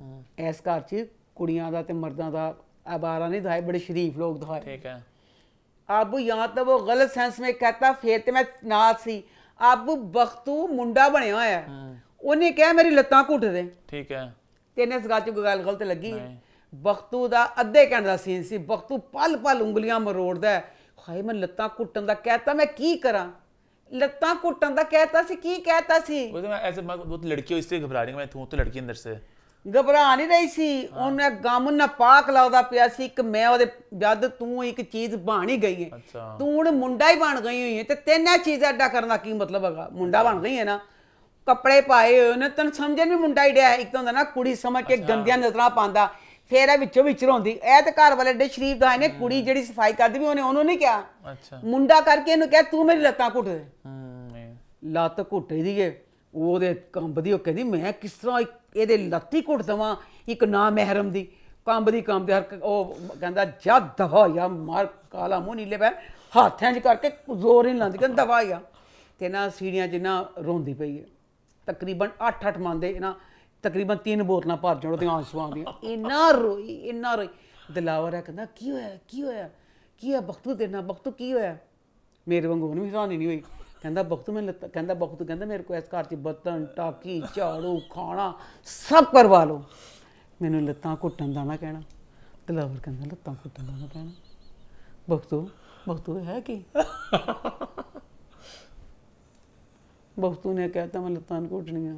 ਹਾਂ ਇਸ ਘਰ 'ਚ ਕੁੜੀਆਂ ਦਾ ਤੇ ਮਰਦਾਂ ਦਾ ਆਬਾਰਾ ਨਹੀਂ ਦਾਏ ਬੜੇ ਸ਼ਰੀਫ ਲੋਕ ਦਾਏ ਠੀਕ ਹੈ ਆਬੂ ਯਾਂ ਤਾਂ ਉਹ ਗਲਤ ਸੈਂਸ ਵਿੱਚ ਕਹਤਾ ਫੇਰ ਤੇ ਮੈਂ ਨਾ ਸੀ ਆਬੂ ਬਖਤੂ ਮੁੰਡਾ ਬਣਿਆ ਹੋਇਆ ਹਾਂ ਉਹਨੇ ਕਿਹਾ ਮੇਰੀ ਲੱਤਾਂ ਘੁੱਟ ਦੇ ਠੀਕ ਹੈ ਤੇਨੇ ਇਸ ਗੱਲ 'ਚ ਗੱਲ ਗਲਤ ਲੱਗੀ ਹੈ ਬਖਤੂ ਦਾ ਅੱਧੇ ਕਹਿੰਦਾ ਸੀ ਬਖਤੂ ਪਲ ਪਲ ਉਂਗਲੀਆਂ ਮਰੋੜਦਾ ਹੈ ਖਾਏ ਮੈਂ ਲੱਤਾਂ ਘੁੱਟਣ ਦਾ ਕਹਤਾ ਮੈਂ ਕੀ ਕਰਾਂ ਲੱਤਾਂ ਕੁੱਟਣ ਦਾ ਕਹਿਤਾ ਸੀ ਕੀ ਕਹਿਤਾ ਸੀ ਉਹ ਤਾਂ ਮੈਂ ਐਸੇ ਮੈਂ ਉਹ ਲੜਕੀ ਹੋ ਇਸ ਘਬਰਾ ਰਹੀ ਮੈਂ ਤੂੰ ਤਾਂ ਲੜਕੀ ਅੰਦਰ ਸੇ ਘਬਰਾ ਨਹੀਂ ਰਹੀ ਸੀ ਉਹਨੇ ਗਮ ਨਪਾਕ ਲਾਉਦਾ ਪਿਆ ਸੀ ਕਿ ਮੈਂ ਉਹਦੇ ਜਦ ਤੂੰ ਇੱਕ ਚੀਜ਼ ਬਾਣੀ ਗਈ ਹੈ ਤੂੰ ਹੁਣ ਮੁੰਡਾ ਹੀ ਬਣ ਗਈ ਹੋਈ ਹੈ ਤੇ ਤੈਨਾਂ ਚੀਜ਼ਾਂ ਐਡਾ ਕਰਨ ਦਾ ਕੀ ਮਤਲਬ ਹੈਗਾ ਮੁੰਡਾ ਬਣ ਗਈ ਹੈ ਨਾ ਕੱਪੜੇ ਪਾਏ ਹੋਏ ਨੇ ਤਨ ਸਮਝਣ ਵੀ ਮੁੰਡਾ ਹੀ ਡਿਆ ਇੱਕ ਤਾਂ ਹੁੰਦਾ ਨਾ ਕੁੜੀ ਸਮਝ ਕੇ ਗੰਦੀਆਂ ਨਜ਼ਰਾਂ ਪਾਉਂਦਾ ਫੇਰ ਇਹ ਵਿੱਚੋਂ ਵਿੱਚ ਰੋਂਦੀ ਇਹ ਤੇ ਘਰ ਵਾਲੇ ਡੇ ਸ਼ਰੀਫ ਦਾ ਇਹਨੇ ਕੁੜੀ ਜਿਹੜੀ ਸਫਾਈ ਕਰਦੀ ਵੀ ਉਹਨੇ ਉਹਨੂੰ ਨਹੀਂ ਕਿਹਾ ਅੱਛਾ ਮੁੰਡਾ ਕਰਕੇ ਇਹਨੂੰ ਕਿਹਾ ਤੂੰ ਮੇਰੀ ਲੱਤਾਂ ਘੁੱਟ ਦੇ ਲੱਤ ਘੁੱਟੇ ਦੀ ਏ ਉਹਦੇ ਕੰਬਦੀ ਉਹ ਕਹਿੰਦੀ ਮੈਂ ਕਿਸ ਤਰ੍ਹਾਂ ਇਹਦੇ ਲੱਤੀ ਘੁੱਟ ਦਵਾਂ ਇੱਕ ਨਾ ਮਹਿਰਮ ਦੀ ਕੰਬਦੀ ਕੰਬਦੇ ਹਰ ਉਹ ਕਹਿੰਦਾ ਜਦ ਦਵਾ ਯਾ ਮਾਰ ਕਾਲਾ ਮੂੰਹ ਨੀਲੇ ਪੈ ਹੱਥਾਂ 'ਚ ਕਰਕੇ ਜ਼ੋਰ ਨਹੀਂ ਲਾਉਂਦੀ ਕਹਿੰਦਾ ਦਵਾ ਯਾ ਤੇ ਨਾ ਸੀੜੀਆਂ 'ਚ ਨਾ ਰੋਂਦੀ ਪਈ ਹੈ ਤਕਰੀਬਨ 8-8 ਮੰਦੇ ਇਹਨਾਂ ਤਕਰੀਬਨ ਤਿੰਨ ਬੋਤਲਾਂ ਭਰ ਜਾਣ ਉਹਦੇ ਆਂਸੂਆਂ ਦੀਆਂ ਇੰਨਾ ਰੋਈ ਇੰਨਾ ਰੋਈ ਦਿਲਾਵਰ ਹੈ ਕਹਿੰਦਾ ਕੀ ਹੋਇਆ ਕੀ ਹੋਇਆ ਕੀ ਹੈ ਬਖਤੂ ਤੇਰੇ ਨਾਲ ਬਖਤੂ ਕੀ ਹੋਇਆ ਮੇਰੇ ਵਾਂਗੂ ਉਹਨੂੰ ਹੈਰਾਨੀ ਨਹੀਂ ਹੋਈ ਕਹਿੰਦਾ ਬਖਤੂ ਮੈਂ ਕਹਿੰਦਾ ਬਖਤੂ ਕਹਿੰਦਾ ਮੇਰੇ ਕੋਲ ਇਸ ਘਰ 'ਚ ਬਰਤਨ ਟਾਕੀ ਝਾੜੂ ਖਾਣਾ ਸਭ ਕਰਵਾ ਲਓ ਮੈਨੂੰ ਲੱਤਾਂ ਘੁੱਟਣ ਦਾ ਨਾ ਕਹਿਣਾ ਦਿਲਾਵਰ ਕਹਿੰਦਾ ਲੱਤਾਂ ਘੁੱਟਣ ਦਾ ਨਾ ਕਹਿਣਾ ਬਖਤੂ ਬਖਤੂ ਹੈ ਕੀ ਬਖਤੂ ਨੇ ਕਹਿਤਾ ਮੈਂ ਲੱਤਾਂ ਘੁੱਟਣੀਆਂ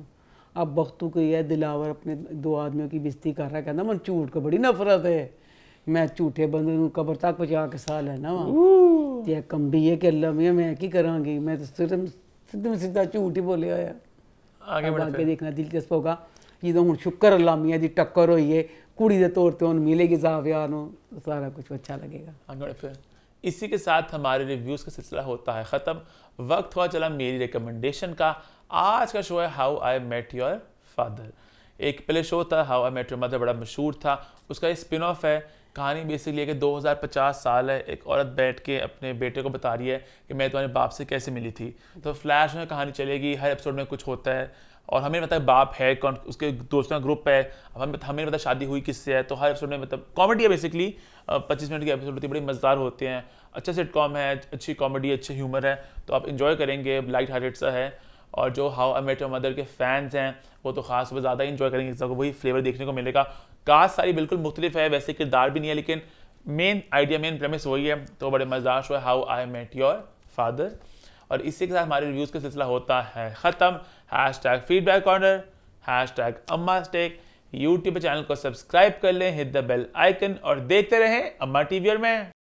अब बख्तू को यह दिलावर अपने दो आदमियों की बिस्ती कर रहा है कहना मन झूठ को बड़ी नफरत है मैं झूठे बंदे ਨੂੰ ਕਬਰ ਤੱਕ ਪਹੁੰਚਾ ਕੇ ਸਾਹ ਲੈਣਾ ਵਾ ਤੇ ਕੰਬੀਏ ਕਿ ਅੱਲਾ ਮੀਆਂ ਮੈਂ ਕੀ ਕਰਾਂਗੀ ਮੈਂ ਤਾਂ ਸਿਰਮ ਸਿੱਧਮ सिद्धा झूठ ही बोले ਆ आगे ਬੜਾ ਅੱਗੇ ਦੇਖਣਾ ਦਿਲਚਸਪ ਹੋਗਾ ਜਦੋਂ ਹੁਣ ਸ਼ੁਕਰ ਅੱਲਾ ਮੀਆਂ ਦੀ ਟੱਕਰ ਹੋਈ ਏ ਕੁੜੀ ਦੇ ਤੌਰ ਤੇ ਉਹਨੂੰ ਮਿਲੇਗੀ ਜ਼ਾਵਿਆ ਨੂੰ अच्छा लगेगा आगे फिर इसी के साथ हमारे रिव्यूज़ का सिलसिला होता है ख़त्म वक्त हुआ चला मेरी रिकमेंडेशन का आज का शो है how I met your father एक पहले शो था how I met your mother बड़ा मशहूर था उसका एक स्पिन ऑफ है कहानी बेसिकली है कि 2050 साल है एक औरत बैठ के अपने बेटे को बता रही है कि मैं तुम्हारे बाप से कैसे मिली थी तो फ्लैश में कहानी चलेगी हर एपिसोड में कुछ होता है और हमें पता है बाप है कौन उसके दोस्तों का ग्रुप है अब हमें हमें पता शादी हुई किससे है तो हर एपिसोड में मतलब कॉमेडी है बेसिकली पच्चीस मिनट की एपिसोड होती है बड़ी मज़ेदार होते हैं अच्छा सेट कॉम है अच्छी कॉमेडी अच्छे ह्यूमर है तो आप इन्जॉय करेंगे लाइट हार्टेड सा है और जो how I met your mother के फैंस हैं वो तो खास पर ज़्यादा इन्जॉय करेंगे सबको वही फ्लेवर देखने को मिलेगा कास्ट सारी बिल्कुल मुख्तलिफ है वैसे किरदार भी नहीं है लेकिन मेन आइडिया मेन प्रेमिस वही है तो बड़े मज़ेदार शो है how I met your father और इसी के साथ हमारे रिव्यूज़ का सिलसिला होता है ख़त्म hashtag feedback order hashtag Amma स्टेक यूट्यूब चैनल को सब्सक्राइब कर लें हिट द बेल आइकन और देखते रहें अम्मा टीवी और मैं